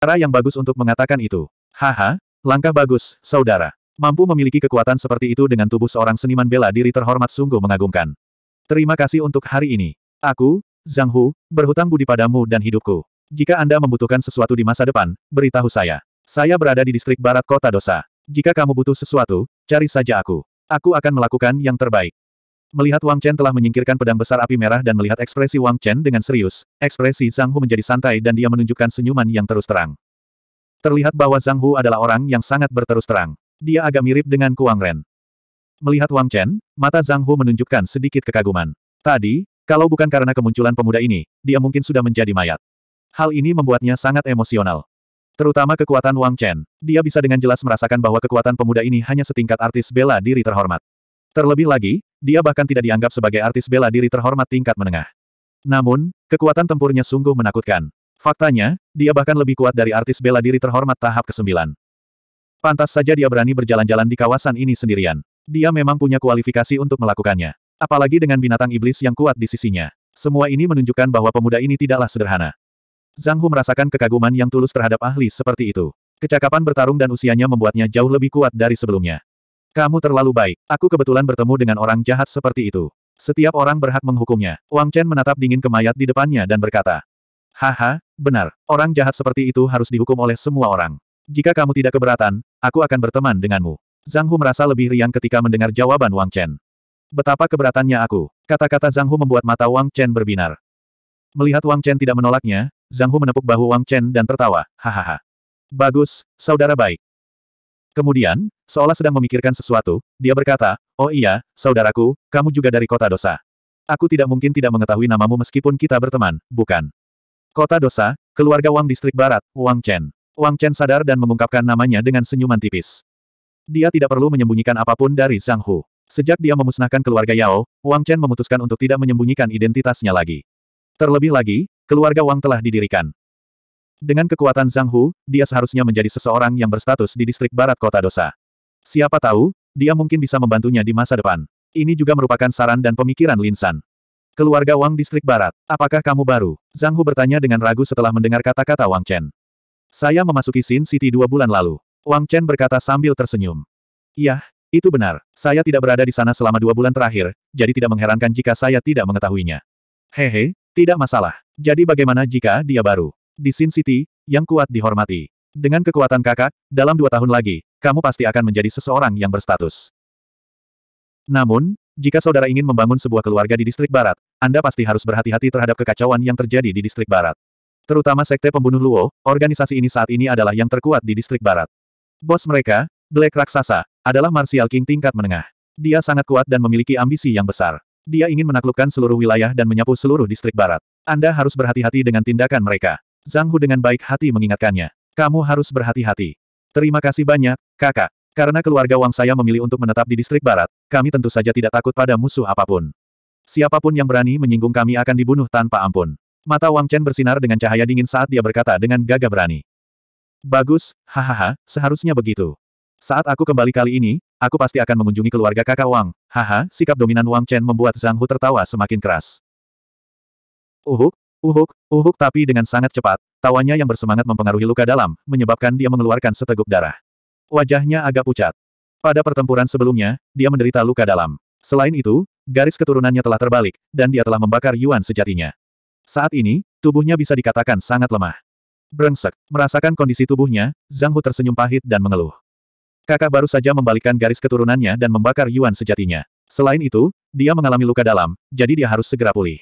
Cara yang bagus untuk mengatakan itu. Haha, langkah bagus, saudara. Mampu memiliki kekuatan seperti itu dengan tubuh seorang seniman bela diri terhormat sungguh mengagumkan. Terima kasih untuk hari ini. Aku, Zhang Hu, berhutang budi padamu dan hidupku. Jika Anda membutuhkan sesuatu di masa depan, beritahu saya. Saya berada di distrik barat kota dosa. Jika kamu butuh sesuatu, cari saja aku. Aku akan melakukan yang terbaik. Melihat Wang Chen telah menyingkirkan pedang besar api merah dan melihat ekspresi Wang Chen dengan serius, ekspresi Zhang Hu menjadi santai dan dia menunjukkan senyuman yang terus terang. Terlihat bahwa Zhang Hu adalah orang yang sangat berterus terang. Dia agak mirip dengan Kuang Ren. Melihat Wang Chen, mata Zhang Hu menunjukkan sedikit kekaguman. Tadi, kalau bukan karena kemunculan pemuda ini, dia mungkin sudah menjadi mayat. Hal ini membuatnya sangat emosional. Terutama kekuatan Wang Chen. Dia bisa dengan jelas merasakan bahwa kekuatan pemuda ini hanya setingkat artis bela diri terhormat. Terlebih lagi, dia bahkan tidak dianggap sebagai artis bela diri terhormat tingkat menengah. Namun, kekuatan tempurnya sungguh menakutkan. Faktanya, dia bahkan lebih kuat dari artis bela diri terhormat tahap ke-9. Pantas saja dia berani berjalan-jalan di kawasan ini sendirian. Dia memang punya kualifikasi untuk melakukannya. Apalagi dengan binatang iblis yang kuat di sisinya. Semua ini menunjukkan bahwa pemuda ini tidaklah sederhana. Zhang Hu merasakan kekaguman yang tulus terhadap ahli seperti itu. Kecakapan bertarung dan usianya membuatnya jauh lebih kuat dari sebelumnya. Kamu terlalu baik. Aku kebetulan bertemu dengan orang jahat seperti itu. Setiap orang berhak menghukumnya. Wang Chen menatap dingin ke mayat di depannya dan berkata. Haha, benar. Orang jahat seperti itu harus dihukum oleh semua orang. Jika kamu tidak keberatan, aku akan berteman denganmu. Zhang Hu merasa lebih riang ketika mendengar jawaban Wang Chen. Betapa keberatannya aku. Kata-kata Zhang Hu membuat mata Wang Chen berbinar. Melihat Wang Chen tidak menolaknya, Zhang Hu menepuk bahu Wang Chen dan tertawa, hahaha. Bagus, saudara baik. Kemudian, seolah sedang memikirkan sesuatu, dia berkata, Oh iya, saudaraku, kamu juga dari kota dosa. Aku tidak mungkin tidak mengetahui namamu meskipun kita berteman, bukan? Kota dosa, keluarga Wang Distrik Barat, Wang Chen. Wang Chen sadar dan mengungkapkan namanya dengan senyuman tipis. Dia tidak perlu menyembunyikan apapun dari Zhang Hu. Sejak dia memusnahkan keluarga Yao, Wang Chen memutuskan untuk tidak menyembunyikan identitasnya lagi. Terlebih lagi, keluarga Wang telah didirikan. Dengan kekuatan Zhang Hu, dia seharusnya menjadi seseorang yang berstatus di distrik barat kota dosa. Siapa tahu, dia mungkin bisa membantunya di masa depan. Ini juga merupakan saran dan pemikiran Lin San. Keluarga Wang Distrik Barat, apakah kamu baru? Zhang Hu bertanya dengan ragu setelah mendengar kata-kata Wang Chen. Saya memasuki Sin City dua bulan lalu. Wang Chen berkata sambil tersenyum. Yah, itu benar. Saya tidak berada di sana selama dua bulan terakhir, jadi tidak mengherankan jika saya tidak mengetahuinya. Hehe, tidak masalah. Jadi bagaimana jika dia baru? Di Sin City, yang kuat dihormati. Dengan kekuatan kakak, dalam dua tahun lagi, kamu pasti akan menjadi seseorang yang berstatus. Namun, jika saudara ingin membangun sebuah keluarga di distrik barat, Anda pasti harus berhati-hati terhadap kekacauan yang terjadi di distrik barat. Terutama sekte pembunuh Luo, organisasi ini saat ini adalah yang terkuat di distrik barat. Bos mereka, Black Raksasa, adalah Martial King tingkat menengah. Dia sangat kuat dan memiliki ambisi yang besar. Dia ingin menaklukkan seluruh wilayah dan menyapu seluruh distrik barat. Anda harus berhati-hati dengan tindakan mereka. Zhang Hu dengan baik hati mengingatkannya. Kamu harus berhati-hati. Terima kasih banyak, kakak. Karena keluarga Wang saya memilih untuk menetap di distrik barat, kami tentu saja tidak takut pada musuh apapun. Siapapun yang berani menyinggung kami akan dibunuh tanpa ampun. Mata Wang Chen bersinar dengan cahaya dingin saat dia berkata dengan gagah berani. Bagus, hahaha, seharusnya begitu. Saat aku kembali kali ini, aku pasti akan mengunjungi keluarga kakak Wang. Haha, sikap dominan Wang Chen membuat Zhang Hu tertawa semakin keras. Uhuk, uhuk, uhuk tapi dengan sangat cepat, tawanya yang bersemangat mempengaruhi luka dalam, menyebabkan dia mengeluarkan seteguk darah. Wajahnya agak pucat. Pada pertempuran sebelumnya, dia menderita luka dalam. Selain itu, garis keturunannya telah terbalik, dan dia telah membakar Yuan sejatinya. Saat ini, tubuhnya bisa dikatakan sangat lemah. Brengsek, merasakan kondisi tubuhnya, Zhang Hu tersenyum pahit dan mengeluh. Kakak baru saja membalikkan garis keturunannya dan membakar Yuan sejatinya. Selain itu, dia mengalami luka dalam, jadi dia harus segera pulih.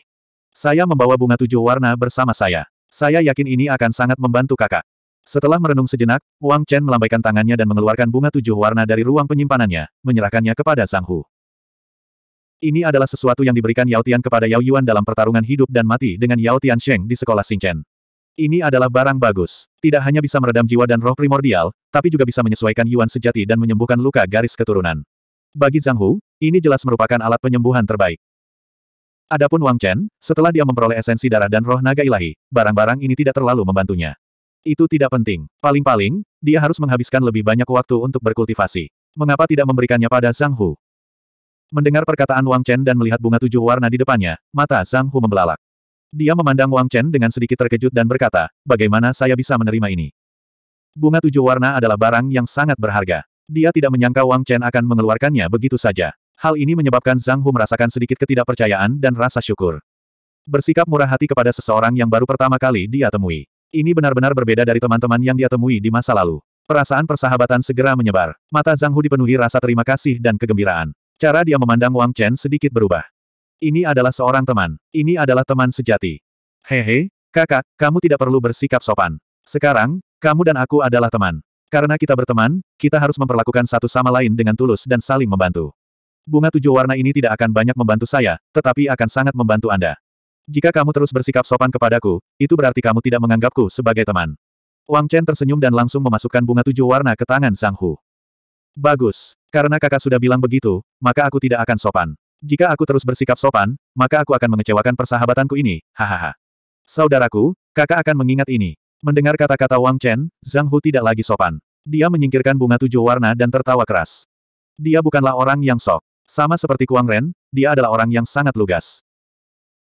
Saya membawa bunga tujuh warna bersama saya. Saya yakin ini akan sangat membantu kakak. Setelah merenung sejenak, Wang Chen melambaikan tangannya dan mengeluarkan bunga tujuh warna dari ruang penyimpanannya, menyerahkannya kepada Zhang Hu. Ini adalah sesuatu yang diberikan Yao Tian kepada Yao Yuan dalam pertarungan hidup dan mati dengan Yao Tian Sheng di sekolah Chen. Ini adalah barang bagus. Tidak hanya bisa meredam jiwa dan roh primordial, tapi juga bisa menyesuaikan Yuan sejati dan menyembuhkan luka garis keturunan. Bagi Zhang Hu, ini jelas merupakan alat penyembuhan terbaik. Adapun Wang Chen, setelah dia memperoleh esensi darah dan roh naga ilahi, barang-barang ini tidak terlalu membantunya. Itu tidak penting. Paling-paling, dia harus menghabiskan lebih banyak waktu untuk berkultivasi. Mengapa tidak memberikannya pada Zhang Hu? Mendengar perkataan Wang Chen dan melihat bunga tujuh warna di depannya, mata Zhang Hu membelalak. Dia memandang Wang Chen dengan sedikit terkejut dan berkata, bagaimana saya bisa menerima ini? Bunga tujuh warna adalah barang yang sangat berharga. Dia tidak menyangka Wang Chen akan mengeluarkannya begitu saja. Hal ini menyebabkan Zhang Hu merasakan sedikit ketidakpercayaan dan rasa syukur. Bersikap murah hati kepada seseorang yang baru pertama kali dia temui. Ini benar-benar berbeda dari teman-teman yang dia temui di masa lalu. Perasaan persahabatan segera menyebar. Mata Zhang Hu dipenuhi rasa terima kasih dan kegembiraan. Cara dia memandang Wang Chen sedikit berubah. Ini adalah seorang teman. Ini adalah teman sejati. Hehe, kakak, kamu tidak perlu bersikap sopan. Sekarang, kamu dan aku adalah teman. Karena kita berteman, kita harus memperlakukan satu sama lain dengan tulus dan saling membantu. Bunga tujuh warna ini tidak akan banyak membantu saya, tetapi akan sangat membantu Anda. Jika kamu terus bersikap sopan kepadaku, itu berarti kamu tidak menganggapku sebagai teman. Wang Chen tersenyum dan langsung memasukkan bunga tujuh warna ke tangan Sang Hu. Bagus, karena kakak sudah bilang begitu, maka aku tidak akan sopan. Jika aku terus bersikap sopan, maka aku akan mengecewakan persahabatanku ini, hahaha. Saudaraku, kakak akan mengingat ini. Mendengar kata-kata Wang Chen, Zhang Hu tidak lagi sopan. Dia menyingkirkan bunga tujuh warna dan tertawa keras. Dia bukanlah orang yang sok. Sama seperti Kuang Ren, dia adalah orang yang sangat lugas.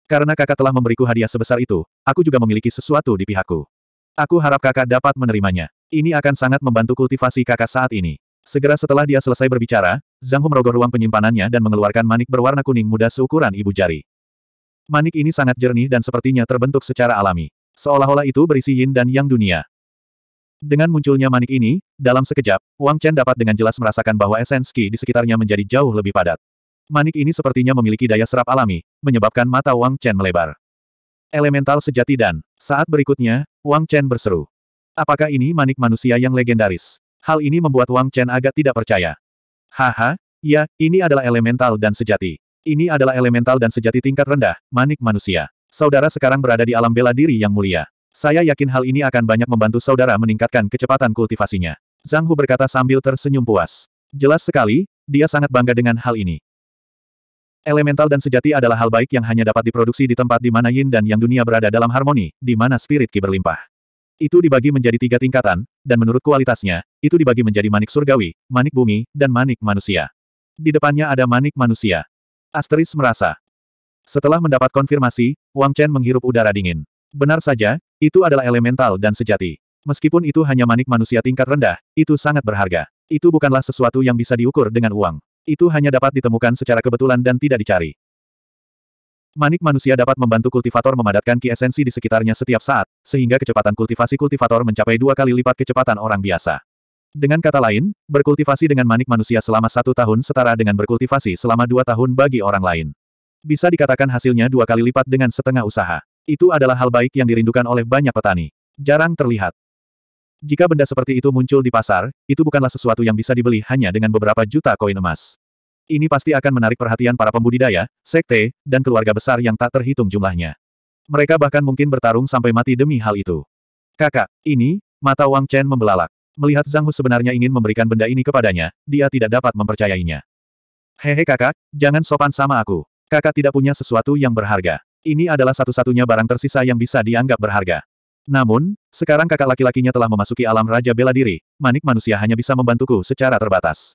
Karena kakak telah memberiku hadiah sebesar itu, aku juga memiliki sesuatu di pihakku. Aku harap kakak dapat menerimanya. Ini akan sangat membantu kultivasi kakak saat ini. Segera setelah dia selesai berbicara, Zhang Hu merogoh ruang penyimpanannya dan mengeluarkan manik berwarna kuning muda seukuran ibu jari. Manik ini sangat jernih dan sepertinya terbentuk secara alami. Seolah-olah itu berisi yin dan yang dunia. Dengan munculnya manik ini, dalam sekejap, Wang Chen dapat dengan jelas merasakan bahwa esens Qi di sekitarnya menjadi jauh lebih padat. Manik ini sepertinya memiliki daya serap alami, menyebabkan mata Wang Chen melebar. Elemental sejati dan, saat berikutnya, Wang Chen berseru. Apakah ini manik manusia yang legendaris? Hal ini membuat Wang Chen agak tidak percaya. Haha, ya, ini adalah elemental dan sejati. Ini adalah elemental dan sejati tingkat rendah, manik manusia. Saudara sekarang berada di alam bela diri yang mulia. Saya yakin hal ini akan banyak membantu saudara meningkatkan kecepatan kultivasinya. Zhang Hu berkata sambil tersenyum puas. Jelas sekali, dia sangat bangga dengan hal ini. Elemental dan sejati adalah hal baik yang hanya dapat diproduksi di tempat di mana yin dan yang dunia berada dalam harmoni, di mana spirit ki berlimpah. Itu dibagi menjadi tiga tingkatan, dan menurut kualitasnya, itu dibagi menjadi manik surgawi, manik bumi, dan manik manusia. Di depannya ada manik manusia. Asteris merasa. Setelah mendapat konfirmasi, Wang Chen menghirup udara dingin. Benar saja, itu adalah elemental dan sejati. Meskipun itu hanya manik manusia tingkat rendah, itu sangat berharga. Itu bukanlah sesuatu yang bisa diukur dengan uang. Itu hanya dapat ditemukan secara kebetulan dan tidak dicari. Manik manusia dapat membantu kultivator memadatkan ki esensi di sekitarnya setiap saat, sehingga kecepatan kultivasi kultivator mencapai dua kali lipat kecepatan orang biasa. Dengan kata lain, berkultivasi dengan manik manusia selama satu tahun setara dengan berkultivasi selama dua tahun bagi orang lain. Bisa dikatakan hasilnya dua kali lipat dengan setengah usaha. Itu adalah hal baik yang dirindukan oleh banyak petani. Jarang terlihat. Jika benda seperti itu muncul di pasar, itu bukanlah sesuatu yang bisa dibeli hanya dengan beberapa juta koin emas. Ini pasti akan menarik perhatian para pembudidaya, sekte, dan keluarga besar yang tak terhitung jumlahnya. Mereka bahkan mungkin bertarung sampai mati demi hal itu. Kakak, ini, mata Wang Chen membelalak. Melihat Zhang Hu sebenarnya ingin memberikan benda ini kepadanya, dia tidak dapat mempercayainya. Hehe kakak, jangan sopan sama aku. Kakak tidak punya sesuatu yang berharga. Ini adalah satu-satunya barang tersisa yang bisa dianggap berharga. Namun, sekarang kakak laki-lakinya telah memasuki alam Raja Bela Diri, manik manusia hanya bisa membantuku secara terbatas.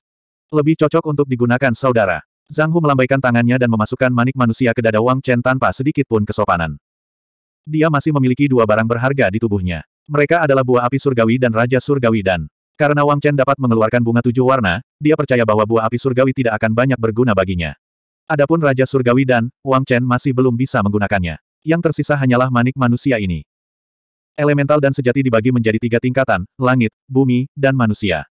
Lebih cocok untuk digunakan saudara. Zhang Hu melambaikan tangannya dan memasukkan manik manusia ke dada Wang Chen tanpa sedikit pun kesopanan. Dia masih memiliki dua barang berharga di tubuhnya. Mereka adalah buah api surgawi dan Raja Surgawi dan karena Wang Chen dapat mengeluarkan bunga tujuh warna, dia percaya bahwa buah api surgawi tidak akan banyak berguna baginya. Adapun Raja Surgawi dan Wang Chen masih belum bisa menggunakannya. Yang tersisa hanyalah manik manusia ini. Elemental dan sejati dibagi menjadi tiga tingkatan, langit, bumi, dan manusia.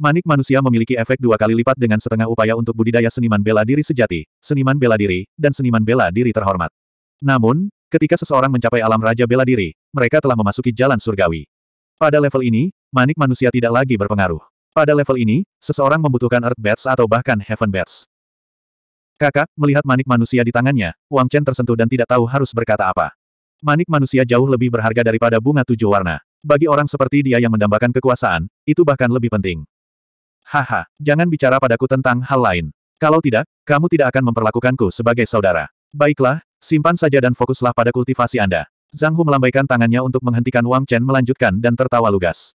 Manik manusia memiliki efek dua kali lipat dengan setengah upaya untuk budidaya seniman bela diri sejati, seniman bela diri, dan seniman bela diri terhormat. Namun, ketika seseorang mencapai alam raja bela diri, mereka telah memasuki jalan surgawi. Pada level ini, manik manusia tidak lagi berpengaruh. Pada level ini, seseorang membutuhkan Earth Bats atau bahkan Heaven Bats. Kakak, melihat manik manusia di tangannya, Wang Chen tersentuh dan tidak tahu harus berkata apa. Manik manusia jauh lebih berharga daripada bunga tujuh warna. Bagi orang seperti dia yang mendambakan kekuasaan, itu bahkan lebih penting. Haha, jangan bicara padaku tentang hal lain. Kalau tidak, kamu tidak akan memperlakukanku sebagai saudara. Baiklah, simpan saja dan fokuslah pada kultivasi Anda. Zhang Hu melambaikan tangannya untuk menghentikan Wang Chen melanjutkan dan tertawa lugas.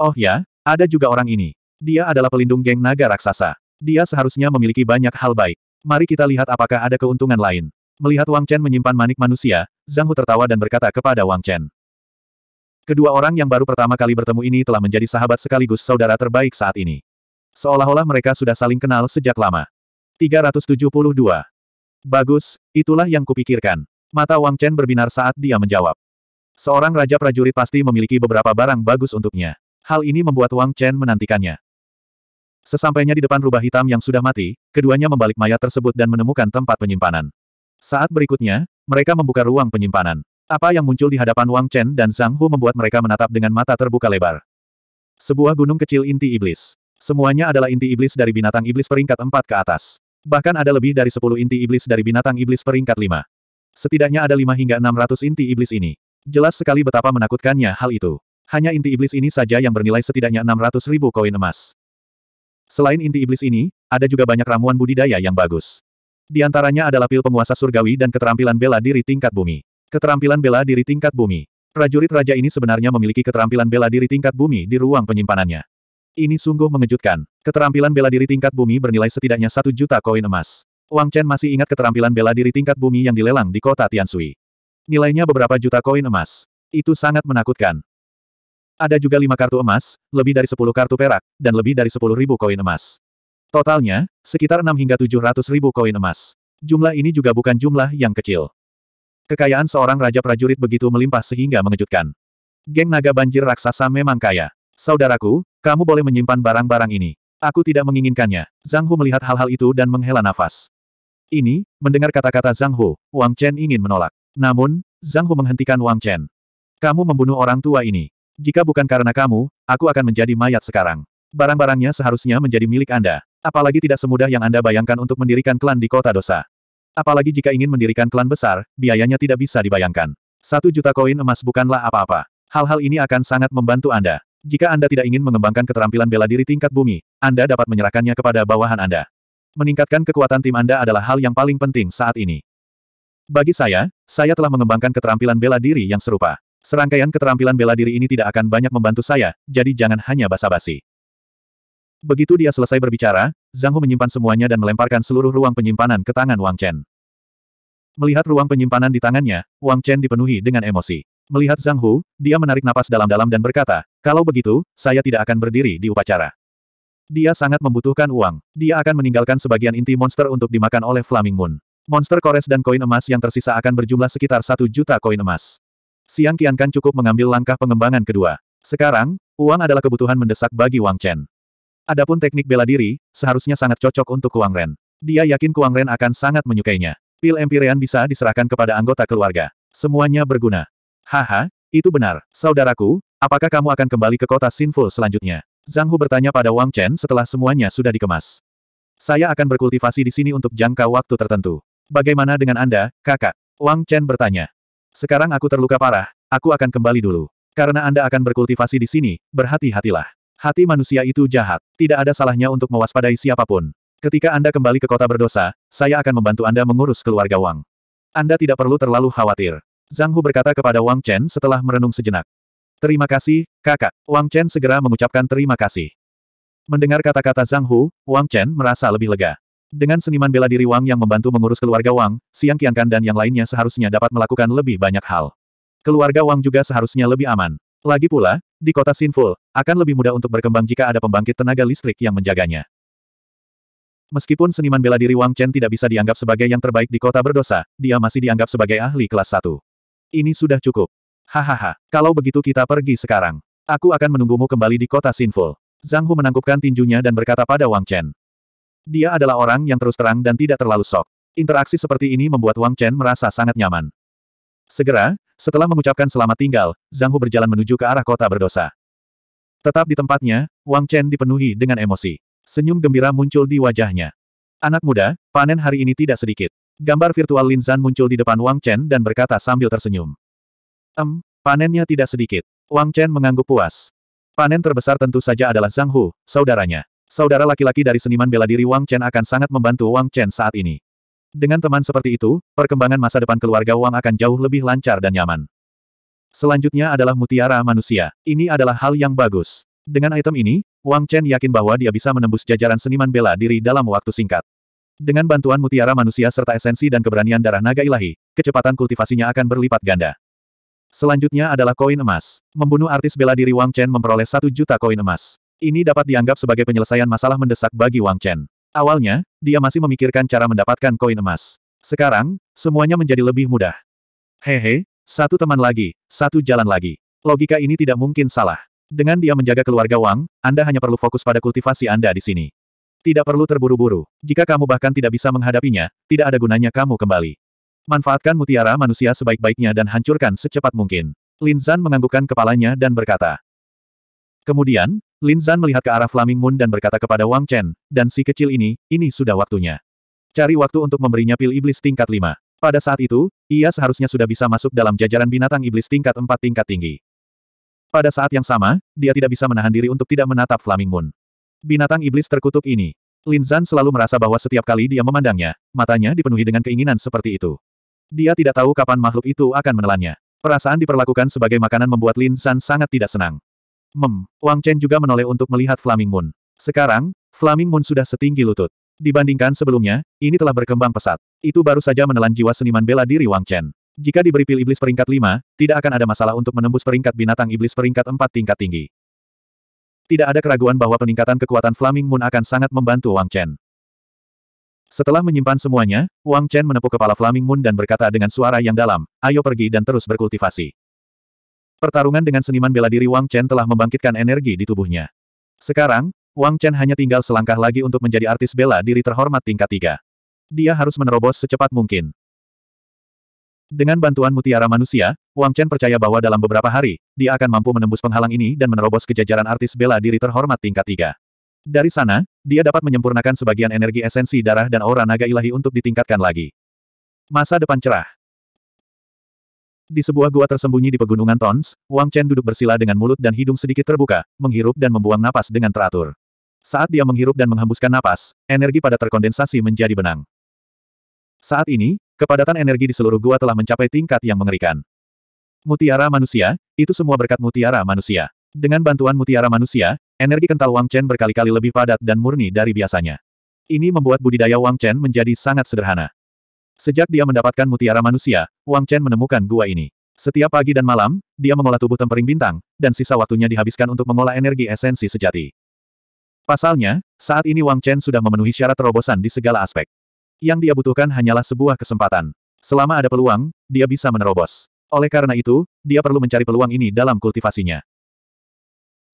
Oh ya, ada juga orang ini. Dia adalah pelindung geng naga raksasa. Dia seharusnya memiliki banyak hal baik. Mari kita lihat apakah ada keuntungan lain. Melihat Wang Chen menyimpan manik manusia, Zhang Hu tertawa dan berkata kepada Wang Chen. Kedua orang yang baru pertama kali bertemu ini telah menjadi sahabat sekaligus saudara terbaik saat ini seolah-olah mereka sudah saling kenal sejak lama. 372. Bagus, itulah yang kupikirkan. Mata Wang Chen berbinar saat dia menjawab. Seorang raja prajurit pasti memiliki beberapa barang bagus untuknya. Hal ini membuat Wang Chen menantikannya. Sesampainya di depan rubah hitam yang sudah mati, keduanya membalik mayat tersebut dan menemukan tempat penyimpanan. Saat berikutnya, mereka membuka ruang penyimpanan. Apa yang muncul di hadapan Wang Chen dan Zhang Hu membuat mereka menatap dengan mata terbuka lebar. Sebuah gunung kecil inti iblis. Semuanya adalah inti iblis dari binatang iblis peringkat 4 ke atas. Bahkan ada lebih dari 10 inti iblis dari binatang iblis peringkat 5. Setidaknya ada 5 hingga 600 inti iblis ini. Jelas sekali betapa menakutkannya hal itu. Hanya inti iblis ini saja yang bernilai setidaknya 600 ribu koin emas. Selain inti iblis ini, ada juga banyak ramuan budidaya yang bagus. Di antaranya adalah pil penguasa surgawi dan keterampilan bela diri tingkat bumi. Keterampilan bela diri tingkat bumi. Prajurit raja ini sebenarnya memiliki keterampilan bela diri tingkat bumi di ruang penyimpanannya. Ini sungguh mengejutkan. Keterampilan bela diri tingkat bumi bernilai setidaknya satu juta koin emas. Wang Chen masih ingat keterampilan bela diri tingkat bumi yang dilelang di kota Tiansui. Nilainya beberapa juta koin emas. Itu sangat menakutkan. Ada juga lima kartu emas, lebih dari sepuluh kartu perak, dan lebih dari sepuluh ribu koin emas. Totalnya, sekitar enam hingga tujuh ratus ribu koin emas. Jumlah ini juga bukan jumlah yang kecil. Kekayaan seorang raja prajurit begitu melimpah sehingga mengejutkan. Geng naga banjir raksasa memang kaya. Saudaraku, kamu boleh menyimpan barang-barang ini. Aku tidak menginginkannya. Zhang Hu melihat hal-hal itu dan menghela nafas. Ini, mendengar kata-kata Zhang Hu, Wang Chen ingin menolak. Namun, Zhang Hu menghentikan Wang Chen. Kamu membunuh orang tua ini. Jika bukan karena kamu, aku akan menjadi mayat sekarang. Barang-barangnya seharusnya menjadi milik Anda. Apalagi tidak semudah yang Anda bayangkan untuk mendirikan klan di kota dosa. Apalagi jika ingin mendirikan klan besar, biayanya tidak bisa dibayangkan. Satu juta koin emas bukanlah apa-apa. Hal-hal ini akan sangat membantu Anda. Jika Anda tidak ingin mengembangkan keterampilan bela diri tingkat bumi, Anda dapat menyerahkannya kepada bawahan Anda. Meningkatkan kekuatan tim Anda adalah hal yang paling penting saat ini. Bagi saya, saya telah mengembangkan keterampilan bela diri yang serupa. Serangkaian keterampilan bela diri ini tidak akan banyak membantu saya, jadi jangan hanya basa-basi. Begitu dia selesai berbicara, Zhang Hu menyimpan semuanya dan melemparkan seluruh ruang penyimpanan ke tangan Wang Chen. Melihat ruang penyimpanan di tangannya, Wang Chen dipenuhi dengan emosi. Melihat Zhang Hu, dia menarik napas dalam-dalam dan berkata, kalau begitu, saya tidak akan berdiri di upacara. Dia sangat membutuhkan uang. Dia akan meninggalkan sebagian inti monster untuk dimakan oleh Flaming Moon. Monster kores dan koin emas yang tersisa akan berjumlah sekitar satu juta koin emas. Siang Kian kan cukup mengambil langkah pengembangan kedua. Sekarang, uang adalah kebutuhan mendesak bagi Wang Chen. Adapun teknik bela diri, seharusnya sangat cocok untuk Kuang Ren. Dia yakin Kuang Ren akan sangat menyukainya. Pil Empyrean bisa diserahkan kepada anggota keluarga. Semuanya berguna. Haha, itu benar. Saudaraku, apakah kamu akan kembali ke kota Sinful selanjutnya? Zhang Hu bertanya pada Wang Chen setelah semuanya sudah dikemas. Saya akan berkultivasi di sini untuk jangka waktu tertentu. Bagaimana dengan Anda, kakak? Wang Chen bertanya. Sekarang aku terluka parah, aku akan kembali dulu. Karena Anda akan berkultivasi di sini, berhati-hatilah. Hati manusia itu jahat. Tidak ada salahnya untuk mewaspadai siapapun. Ketika Anda kembali ke kota berdosa, saya akan membantu Anda mengurus keluarga Wang. Anda tidak perlu terlalu khawatir. Zhang Hu berkata kepada Wang Chen setelah merenung sejenak. Terima kasih, kakak. Wang Chen segera mengucapkan terima kasih. Mendengar kata-kata Zhang Hu, Wang Chen merasa lebih lega. Dengan seniman bela diri Wang yang membantu mengurus keluarga Wang, Siang Qiankan dan yang lainnya seharusnya dapat melakukan lebih banyak hal. Keluarga Wang juga seharusnya lebih aman. Lagi pula, di kota Sinful, akan lebih mudah untuk berkembang jika ada pembangkit tenaga listrik yang menjaganya. Meskipun seniman bela diri Wang Chen tidak bisa dianggap sebagai yang terbaik di kota berdosa, dia masih dianggap sebagai ahli kelas 1. Ini sudah cukup. Hahaha, kalau begitu kita pergi sekarang. Aku akan menunggumu kembali di kota Sinful. Zhang Hu menangkupkan tinjunya dan berkata pada Wang Chen. Dia adalah orang yang terus terang dan tidak terlalu sok. Interaksi seperti ini membuat Wang Chen merasa sangat nyaman. Segera, setelah mengucapkan selamat tinggal, Zhang Hu berjalan menuju ke arah kota berdosa. Tetap di tempatnya, Wang Chen dipenuhi dengan emosi. Senyum gembira muncul di wajahnya. Anak muda, panen hari ini tidak sedikit. Gambar virtual Lin Zan muncul di depan Wang Chen dan berkata sambil tersenyum. Em, panennya tidak sedikit. Wang Chen mengangguk puas. Panen terbesar tentu saja adalah Zhang Hu, saudaranya. Saudara laki-laki dari seniman bela diri Wang Chen akan sangat membantu Wang Chen saat ini. Dengan teman seperti itu, perkembangan masa depan keluarga Wang akan jauh lebih lancar dan nyaman. Selanjutnya adalah mutiara manusia. Ini adalah hal yang bagus. Dengan item ini, Wang Chen yakin bahwa dia bisa menembus jajaran seniman bela diri dalam waktu singkat. Dengan bantuan mutiara manusia serta esensi dan keberanian darah naga ilahi, kecepatan kultivasinya akan berlipat ganda. Selanjutnya adalah koin emas. Membunuh artis bela diri Wang Chen memperoleh satu juta koin emas. Ini dapat dianggap sebagai penyelesaian masalah mendesak bagi Wang Chen. Awalnya, dia masih memikirkan cara mendapatkan koin emas. Sekarang, semuanya menjadi lebih mudah. Hehe, satu teman lagi, satu jalan lagi. Logika ini tidak mungkin salah. Dengan dia menjaga keluarga Wang, Anda hanya perlu fokus pada kultivasi Anda di sini. Tidak perlu terburu-buru. Jika kamu bahkan tidak bisa menghadapinya, tidak ada gunanya kamu kembali. Manfaatkan mutiara manusia sebaik-baiknya dan hancurkan secepat mungkin. Lin Zan menganggukkan kepalanya dan berkata. Kemudian, Lin Zan melihat ke arah Flaming Moon dan berkata kepada Wang Chen, dan si kecil ini, ini sudah waktunya. Cari waktu untuk memberinya pil iblis tingkat 5. Pada saat itu, ia seharusnya sudah bisa masuk dalam jajaran binatang iblis tingkat 4 tingkat tinggi. Pada saat yang sama, dia tidak bisa menahan diri untuk tidak menatap Flaming Moon. Binatang iblis terkutuk ini. Lin Zan selalu merasa bahwa setiap kali dia memandangnya, matanya dipenuhi dengan keinginan seperti itu. Dia tidak tahu kapan makhluk itu akan menelannya. Perasaan diperlakukan sebagai makanan membuat Lin Zan sangat tidak senang. Mem, Wang Chen juga menoleh untuk melihat Flaming Moon. Sekarang, Flaming Moon sudah setinggi lutut. Dibandingkan sebelumnya, ini telah berkembang pesat. Itu baru saja menelan jiwa seniman bela diri Wang Chen. Jika diberi pil iblis peringkat 5, tidak akan ada masalah untuk menembus peringkat binatang iblis peringkat 4 tingkat tinggi. Tidak ada keraguan bahwa peningkatan kekuatan Flaming Moon akan sangat membantu Wang Chen. Setelah menyimpan semuanya, Wang Chen menepuk kepala Flaming Moon dan berkata dengan suara yang dalam, ayo pergi dan terus berkultivasi. Pertarungan dengan seniman bela diri Wang Chen telah membangkitkan energi di tubuhnya. Sekarang, Wang Chen hanya tinggal selangkah lagi untuk menjadi artis bela diri terhormat tingkat tiga. Dia harus menerobos secepat mungkin. Dengan bantuan mutiara manusia, Wang Chen percaya bahwa dalam beberapa hari, dia akan mampu menembus penghalang ini dan menerobos kejajaran artis bela diri terhormat tingkat tiga. Dari sana, dia dapat menyempurnakan sebagian energi esensi darah dan aura naga ilahi untuk ditingkatkan lagi. Masa depan cerah. Di sebuah gua tersembunyi di pegunungan Tons, Wang Chen duduk bersila dengan mulut dan hidung sedikit terbuka, menghirup dan membuang napas dengan teratur. Saat dia menghirup dan menghembuskan napas, energi pada terkondensasi menjadi benang. Saat ini, kepadatan energi di seluruh gua telah mencapai tingkat yang mengerikan. Mutiara manusia, itu semua berkat mutiara manusia. Dengan bantuan mutiara manusia, energi kental Wang Chen berkali-kali lebih padat dan murni dari biasanya. Ini membuat budidaya Wang Chen menjadi sangat sederhana. Sejak dia mendapatkan mutiara manusia, Wang Chen menemukan gua ini. Setiap pagi dan malam, dia mengolah tubuh tempering bintang, dan sisa waktunya dihabiskan untuk mengolah energi esensi sejati. Pasalnya, saat ini Wang Chen sudah memenuhi syarat terobosan di segala aspek. Yang dia butuhkan hanyalah sebuah kesempatan. Selama ada peluang, dia bisa menerobos. Oleh karena itu, dia perlu mencari peluang ini dalam kultivasinya.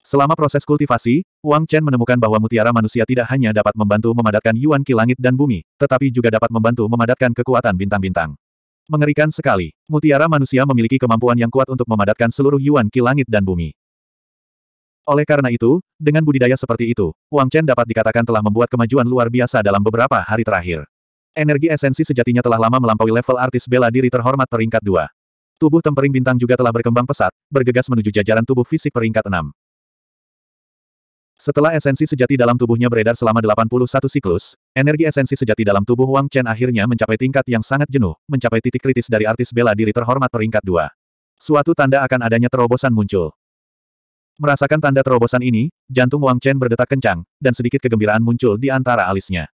Selama proses kultivasi, Wang Chen menemukan bahwa mutiara manusia tidak hanya dapat membantu memadatkan Yuan Qi langit dan bumi, tetapi juga dapat membantu memadatkan kekuatan bintang-bintang. Mengerikan sekali. Mutiara manusia memiliki kemampuan yang kuat untuk memadatkan seluruh Yuan Qi langit dan bumi. Oleh karena itu, dengan budidaya seperti itu, Wang Chen dapat dikatakan telah membuat kemajuan luar biasa dalam beberapa hari terakhir. Energi esensi sejatinya telah lama melampaui level artis bela diri terhormat peringkat 2. Tubuh tempering bintang juga telah berkembang pesat, bergegas menuju jajaran tubuh fisik peringkat 6. Setelah esensi sejati dalam tubuhnya beredar selama 81 siklus, energi esensi sejati dalam tubuh Wang Chen akhirnya mencapai tingkat yang sangat jenuh, mencapai titik kritis dari artis bela diri terhormat peringkat 2. Suatu tanda akan adanya terobosan muncul. Merasakan tanda terobosan ini, jantung Wang Chen berdetak kencang, dan sedikit kegembiraan muncul di antara alisnya.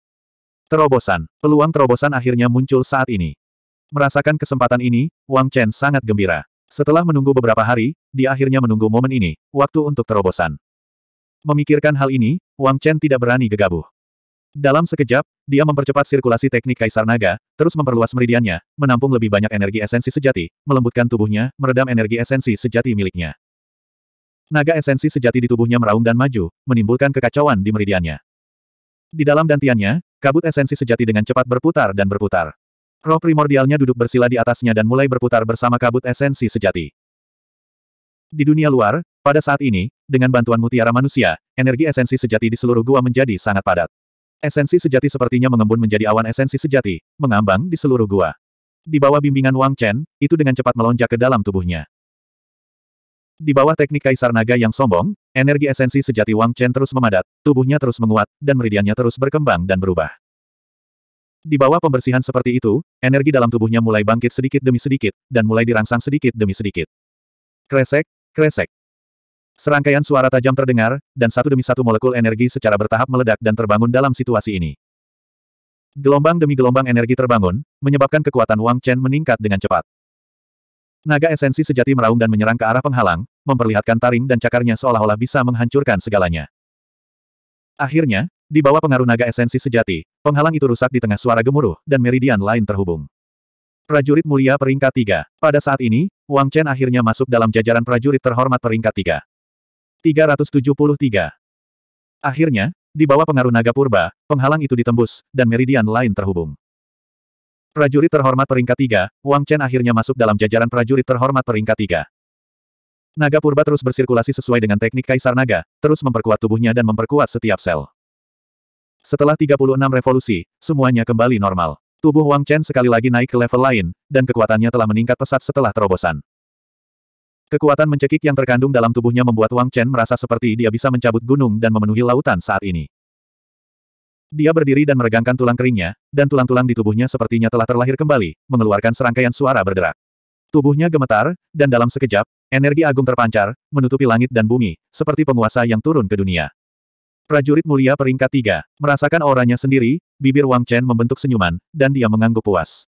Terobosan. Peluang terobosan akhirnya muncul saat ini. Merasakan kesempatan ini, Wang Chen sangat gembira. Setelah menunggu beberapa hari, dia akhirnya menunggu momen ini, waktu untuk terobosan. Memikirkan hal ini, Wang Chen tidak berani gegabah. Dalam sekejap, dia mempercepat sirkulasi teknik Kaisar Naga, terus memperluas meridiannya, menampung lebih banyak energi esensi sejati, melembutkan tubuhnya, meredam energi esensi sejati miliknya. Naga esensi sejati di tubuhnya meraung dan maju, menimbulkan kekacauan di meridiannya. Di dalam dantiannya, kabut esensi sejati dengan cepat berputar dan berputar. Roh primordialnya duduk bersila di atasnya dan mulai berputar bersama kabut esensi sejati. Di dunia luar, pada saat ini, dengan bantuan mutiara manusia, energi esensi sejati di seluruh gua menjadi sangat padat. Esensi sejati sepertinya mengembun menjadi awan esensi sejati, mengambang di seluruh gua. Di bawah bimbingan Wang Chen, itu dengan cepat melonjak ke dalam tubuhnya. Di bawah teknik Kaisar Naga yang sombong, energi esensi sejati Wang Chen terus memadat, tubuhnya terus menguat, dan meridiannya terus berkembang dan berubah. Di bawah pembersihan seperti itu, energi dalam tubuhnya mulai bangkit sedikit demi sedikit, dan mulai dirangsang sedikit demi sedikit. Kresek, kresek. Serangkaian suara tajam terdengar, dan satu demi satu molekul energi secara bertahap meledak dan terbangun dalam situasi ini. Gelombang demi gelombang energi terbangun, menyebabkan kekuatan Wang Chen meningkat dengan cepat. Naga esensi sejati meraung dan menyerang ke arah penghalang, memperlihatkan taring dan cakarnya seolah-olah bisa menghancurkan segalanya. Akhirnya, di bawah pengaruh naga esensi sejati, penghalang itu rusak di tengah suara gemuruh, dan meridian lain terhubung. Prajurit mulia peringkat tiga. Pada saat ini, Wang Chen akhirnya masuk dalam jajaran prajurit terhormat peringkat tiga. 373. Akhirnya, di bawah pengaruh naga purba, penghalang itu ditembus, dan meridian lain terhubung. Prajurit terhormat peringkat tiga, Wang Chen akhirnya masuk dalam jajaran prajurit terhormat peringkat tiga. Naga purba terus bersirkulasi sesuai dengan teknik kaisar naga, terus memperkuat tubuhnya dan memperkuat setiap sel. Setelah 36 revolusi, semuanya kembali normal. Tubuh Wang Chen sekali lagi naik ke level lain, dan kekuatannya telah meningkat pesat setelah terobosan. Kekuatan mencekik yang terkandung dalam tubuhnya membuat Wang Chen merasa seperti dia bisa mencabut gunung dan memenuhi lautan saat ini. Dia berdiri dan meregangkan tulang keringnya, dan tulang-tulang di tubuhnya sepertinya telah terlahir kembali, mengeluarkan serangkaian suara berderak. Tubuhnya gemetar, dan dalam sekejap, energi agung terpancar, menutupi langit dan bumi, seperti penguasa yang turun ke dunia. Prajurit mulia peringkat tiga, merasakan auranya sendiri, bibir Wang Chen membentuk senyuman, dan dia mengangguk puas.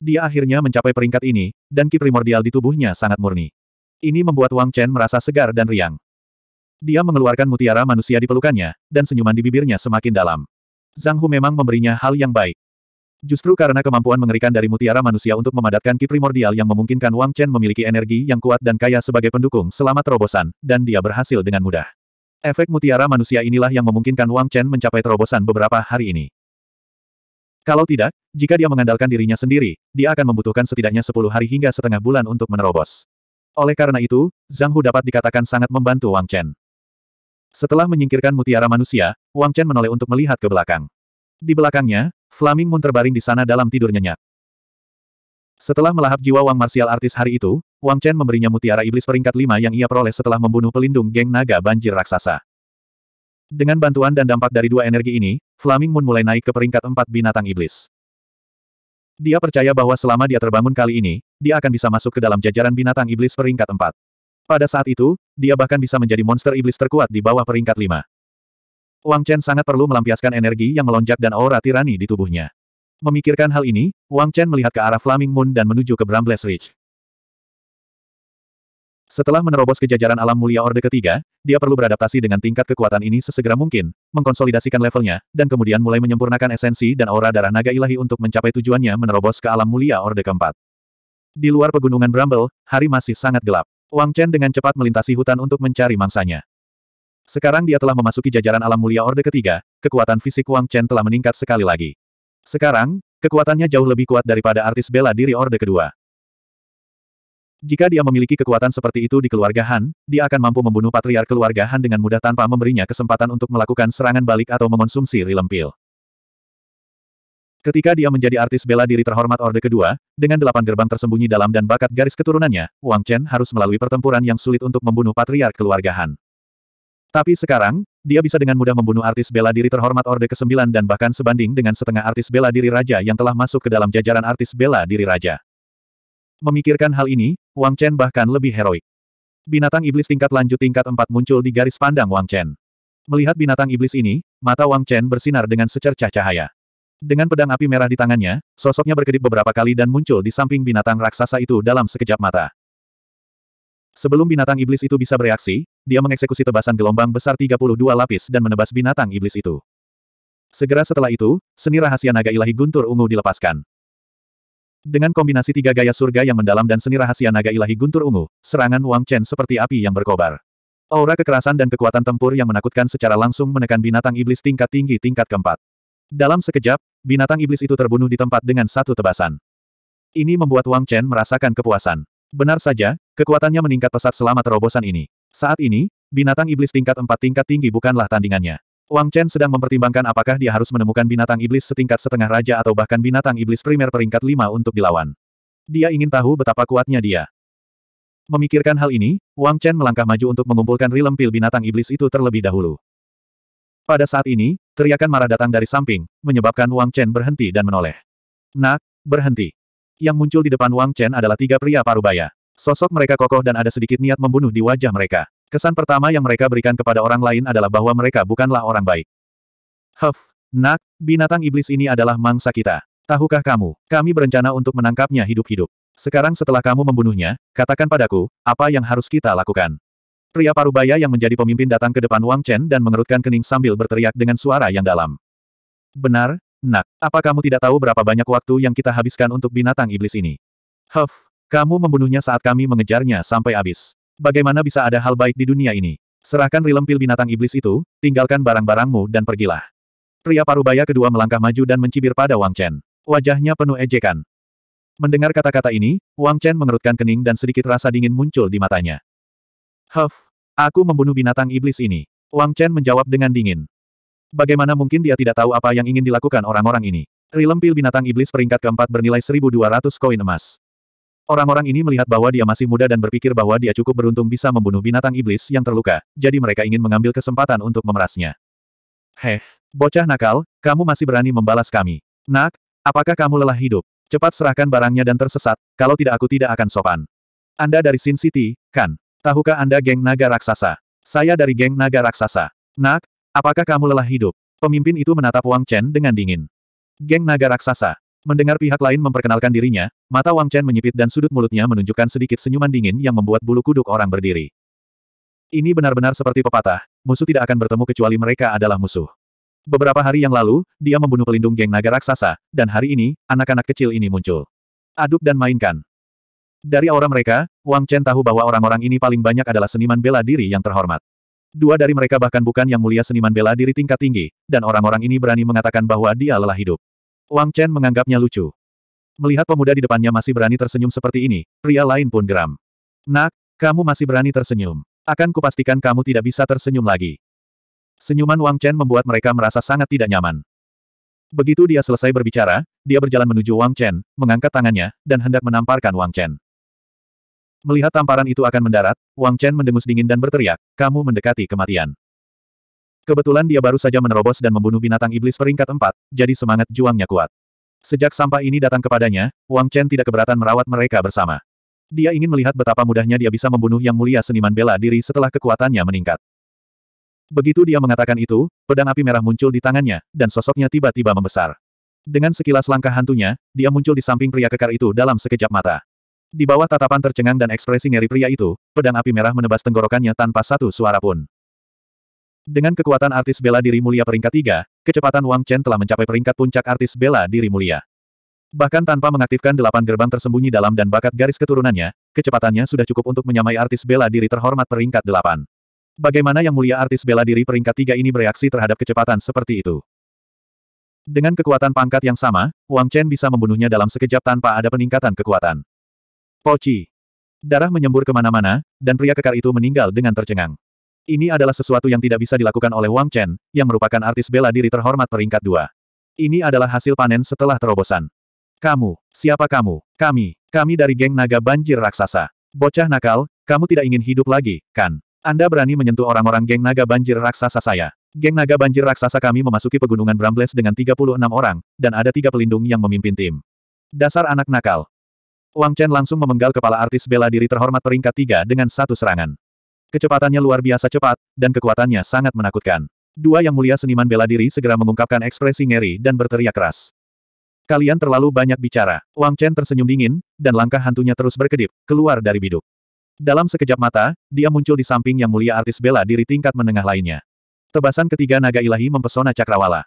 Dia akhirnya mencapai peringkat ini, dan ki primordial di tubuhnya sangat murni. Ini membuat Wang Chen merasa segar dan riang. Dia mengeluarkan mutiara manusia di pelukannya, dan senyuman di bibirnya semakin dalam. Zhang Hu memang memberinya hal yang baik. Justru karena kemampuan mengerikan dari mutiara manusia untuk memadatkan ki primordial yang memungkinkan Wang Chen memiliki energi yang kuat dan kaya sebagai pendukung selama terobosan, dan dia berhasil dengan mudah. Efek mutiara manusia inilah yang memungkinkan Wang Chen mencapai terobosan beberapa hari ini. Kalau tidak, jika dia mengandalkan dirinya sendiri, dia akan membutuhkan setidaknya 10 hari hingga setengah bulan untuk menerobos. Oleh karena itu, Zhang Hu dapat dikatakan sangat membantu Wang Chen. Setelah menyingkirkan mutiara manusia, Wang Chen menoleh untuk melihat ke belakang. Di belakangnya, Flaming Moon terbaring di sana dalam tidur nyenyak. Setelah melahap jiwa Wang Martial Artis hari itu, Wang Chen memberinya mutiara iblis peringkat lima yang ia peroleh setelah membunuh pelindung geng naga banjir raksasa. Dengan bantuan dan dampak dari dua energi ini, Flaming Moon mulai naik ke peringkat empat binatang iblis. Dia percaya bahwa selama dia terbangun kali ini, dia akan bisa masuk ke dalam jajaran binatang iblis peringkat empat. Pada saat itu, dia bahkan bisa menjadi monster iblis terkuat di bawah peringkat 5. Wang Chen sangat perlu melampiaskan energi yang melonjak dan aura tirani di tubuhnya. Memikirkan hal ini, Wang Chen melihat ke arah Flaming Moon dan menuju ke Brambles Ridge. Setelah menerobos kejajaran alam mulia Orde ketiga, dia perlu beradaptasi dengan tingkat kekuatan ini sesegera mungkin, mengkonsolidasikan levelnya, dan kemudian mulai menyempurnakan esensi dan aura darah naga ilahi untuk mencapai tujuannya menerobos ke alam mulia Orde keempat. Di luar pegunungan Bramble, hari masih sangat gelap. Wang Chen dengan cepat melintasi hutan untuk mencari mangsanya. Sekarang dia telah memasuki jajaran alam mulia Orde ketiga, kekuatan fisik Wang Chen telah meningkat sekali lagi. Sekarang, kekuatannya jauh lebih kuat daripada artis bela diri Orde kedua. Jika dia memiliki kekuatan seperti itu di keluarga Han, dia akan mampu membunuh patriar keluarga Han dengan mudah tanpa memberinya kesempatan untuk melakukan serangan balik atau mengonsumsi rilempil. Ketika dia menjadi artis bela diri terhormat Orde Kedua, dengan delapan gerbang tersembunyi dalam dan bakat garis keturunannya, Wang Chen harus melalui pertempuran yang sulit untuk membunuh patriark keluarga Han. Tapi sekarang, dia bisa dengan mudah membunuh artis bela diri terhormat Orde ke-9 dan bahkan sebanding dengan setengah artis bela diri raja yang telah masuk ke dalam jajaran artis bela diri raja. Memikirkan hal ini, Wang Chen bahkan lebih heroik. Binatang iblis tingkat lanjut tingkat 4 muncul di garis pandang Wang Chen. Melihat binatang iblis ini, mata Wang Chen bersinar dengan secercah cahaya. Dengan pedang api merah di tangannya, sosoknya berkedip beberapa kali dan muncul di samping binatang raksasa itu dalam sekejap mata. Sebelum binatang iblis itu bisa bereaksi, dia mengeksekusi tebasan gelombang besar 32 lapis dan menebas binatang iblis itu. Segera setelah itu, seni rahasia naga ilahi guntur ungu dilepaskan. Dengan kombinasi tiga gaya surga yang mendalam dan seni rahasia naga ilahi guntur ungu, serangan Wang Chen seperti api yang berkobar. Aura kekerasan dan kekuatan tempur yang menakutkan secara langsung menekan binatang iblis tingkat tinggi tingkat keempat. Dalam sekejap, binatang iblis itu terbunuh di tempat dengan satu tebasan. Ini membuat Wang Chen merasakan kepuasan. Benar saja, kekuatannya meningkat pesat selama terobosan ini. Saat ini, binatang iblis tingkat empat tingkat tinggi bukanlah tandingannya. Wang Chen sedang mempertimbangkan apakah dia harus menemukan binatang iblis setingkat setengah raja atau bahkan binatang iblis primer peringkat lima untuk dilawan. Dia ingin tahu betapa kuatnya dia. Memikirkan hal ini, Wang Chen melangkah maju untuk mengumpulkan rilem pil binatang iblis itu terlebih dahulu. Pada saat ini, Teriakan marah datang dari samping, menyebabkan Wang Chen berhenti dan menoleh. Nak, berhenti. Yang muncul di depan Wang Chen adalah tiga pria parubaya. Sosok mereka kokoh dan ada sedikit niat membunuh di wajah mereka. Kesan pertama yang mereka berikan kepada orang lain adalah bahwa mereka bukanlah orang baik. Huff, nak, binatang iblis ini adalah mangsa kita. Tahukah kamu, kami berencana untuk menangkapnya hidup-hidup. Sekarang setelah kamu membunuhnya, katakan padaku, apa yang harus kita lakukan? Pria parubaya yang menjadi pemimpin datang ke depan Wang Chen dan mengerutkan kening sambil berteriak dengan suara yang dalam. Benar, nak, apa kamu tidak tahu berapa banyak waktu yang kita habiskan untuk binatang iblis ini? Huff, kamu membunuhnya saat kami mengejarnya sampai habis. Bagaimana bisa ada hal baik di dunia ini? Serahkan rilempil binatang iblis itu, tinggalkan barang-barangmu dan pergilah. Pria parubaya kedua melangkah maju dan mencibir pada Wang Chen. Wajahnya penuh ejekan. Mendengar kata-kata ini, Wang Chen mengerutkan kening dan sedikit rasa dingin muncul di matanya. Huff, aku membunuh binatang iblis ini. Wang Chen menjawab dengan dingin. Bagaimana mungkin dia tidak tahu apa yang ingin dilakukan orang-orang ini? Rilempil binatang iblis peringkat keempat bernilai 1200 koin emas. Orang-orang ini melihat bahwa dia masih muda dan berpikir bahwa dia cukup beruntung bisa membunuh binatang iblis yang terluka, jadi mereka ingin mengambil kesempatan untuk memerasnya. Heh, bocah nakal, kamu masih berani membalas kami. Nak, apakah kamu lelah hidup? Cepat serahkan barangnya dan tersesat, kalau tidak aku tidak akan sopan. Anda dari Sin City, kan? Tahukah Anda geng naga raksasa? Saya dari geng naga raksasa. Nak, apakah kamu lelah hidup? Pemimpin itu menatap Wang Chen dengan dingin. Geng naga raksasa. Mendengar pihak lain memperkenalkan dirinya, mata Wang Chen menyipit dan sudut mulutnya menunjukkan sedikit senyuman dingin yang membuat bulu kuduk orang berdiri. Ini benar-benar seperti pepatah, musuh tidak akan bertemu kecuali mereka adalah musuh. Beberapa hari yang lalu, dia membunuh pelindung geng naga raksasa, dan hari ini, anak-anak kecil ini muncul. Aduk dan mainkan. Dari aura mereka, Wang Chen tahu bahwa orang-orang ini paling banyak adalah seniman bela diri yang terhormat. Dua dari mereka bahkan bukan yang mulia seniman bela diri tingkat tinggi, dan orang-orang ini berani mengatakan bahwa dia lelah hidup. Wang Chen menganggapnya lucu. Melihat pemuda di depannya masih berani tersenyum seperti ini, pria lain pun geram. Nak, kamu masih berani tersenyum. Akan kupastikan kamu tidak bisa tersenyum lagi. Senyuman Wang Chen membuat mereka merasa sangat tidak nyaman. Begitu dia selesai berbicara, dia berjalan menuju Wang Chen, mengangkat tangannya, dan hendak menamparkan Wang Chen. Melihat tamparan itu akan mendarat, Wang Chen mendengus dingin dan berteriak, kamu mendekati kematian. Kebetulan dia baru saja menerobos dan membunuh binatang iblis peringkat empat, jadi semangat juangnya kuat. Sejak sampah ini datang kepadanya, Wang Chen tidak keberatan merawat mereka bersama. Dia ingin melihat betapa mudahnya dia bisa membunuh yang mulia seniman bela diri setelah kekuatannya meningkat. Begitu dia mengatakan itu, pedang api merah muncul di tangannya, dan sosoknya tiba-tiba membesar. Dengan sekilas langkah hantunya, dia muncul di samping pria kekar itu dalam sekejap mata. Di bawah tatapan tercengang dan ekspresi ngeri pria itu, pedang api merah menebas tenggorokannya tanpa satu suara pun. Dengan kekuatan artis bela diri mulia peringkat tiga, kecepatan Wang Chen telah mencapai peringkat puncak artis bela diri mulia. Bahkan tanpa mengaktifkan delapan gerbang tersembunyi dalam dan bakat garis keturunannya, kecepatannya sudah cukup untuk menyamai artis bela diri terhormat peringkat delapan. Bagaimana yang mulia artis bela diri peringkat tiga ini bereaksi terhadap kecepatan seperti itu? Dengan kekuatan pangkat yang sama, Wang Chen bisa membunuhnya dalam sekejap tanpa ada peningkatan kekuatan. Poci. Darah menyembur kemana-mana, dan pria kekar itu meninggal dengan tercengang. Ini adalah sesuatu yang tidak bisa dilakukan oleh Wang Chen, yang merupakan artis bela diri terhormat peringkat dua. Ini adalah hasil panen setelah terobosan. Kamu, siapa kamu? Kami, kami dari geng naga banjir raksasa. Bocah nakal, kamu tidak ingin hidup lagi, kan? Anda berani menyentuh orang-orang geng naga banjir raksasa saya. Geng naga banjir raksasa kami memasuki pegunungan Brambles dengan 36 orang, dan ada tiga pelindung yang memimpin tim. Dasar anak nakal, Wang Chen langsung memenggal kepala artis bela diri terhormat peringkat tiga dengan satu serangan. Kecepatannya luar biasa cepat, dan kekuatannya sangat menakutkan. Dua yang mulia seniman bela diri segera mengungkapkan ekspresi ngeri dan berteriak keras. Kalian terlalu banyak bicara. Wang Chen tersenyum dingin, dan langkah hantunya terus berkedip, keluar dari biduk. Dalam sekejap mata, dia muncul di samping yang mulia artis bela diri tingkat menengah lainnya. Tebasan ketiga naga ilahi mempesona cakrawala.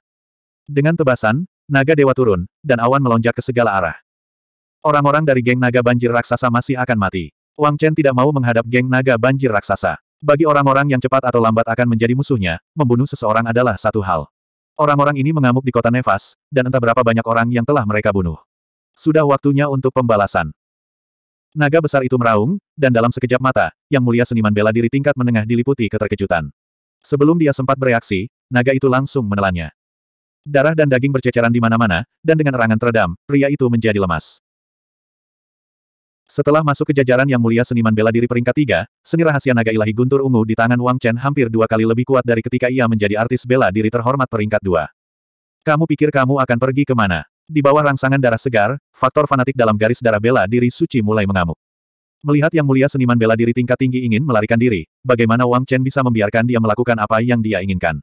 Dengan tebasan, naga dewa turun, dan awan melonjak ke segala arah. Orang-orang dari geng naga banjir raksasa masih akan mati. Wang Chen tidak mau menghadap geng naga banjir raksasa. Bagi orang-orang yang cepat atau lambat akan menjadi musuhnya, membunuh seseorang adalah satu hal. Orang-orang ini mengamuk di kota Nevas, dan entah berapa banyak orang yang telah mereka bunuh. Sudah waktunya untuk pembalasan. Naga besar itu meraung, dan dalam sekejap mata, yang mulia seniman bela diri tingkat menengah diliputi keterkejutan. Sebelum dia sempat bereaksi, naga itu langsung menelannya. Darah dan daging berceceran di mana-mana, dan dengan erangan teredam, pria itu menjadi lemas. Setelah masuk ke jajaran yang mulia seniman bela diri peringkat tiga, seni rahasia naga ilahi guntur ungu di tangan Wang Chen hampir dua kali lebih kuat dari ketika ia menjadi artis bela diri terhormat peringkat dua. Kamu pikir kamu akan pergi kemana? Di bawah rangsangan darah segar, faktor fanatik dalam garis darah bela diri suci mulai mengamuk. Melihat yang mulia seniman bela diri tingkat tinggi ingin melarikan diri, bagaimana Wang Chen bisa membiarkan dia melakukan apa yang dia inginkan?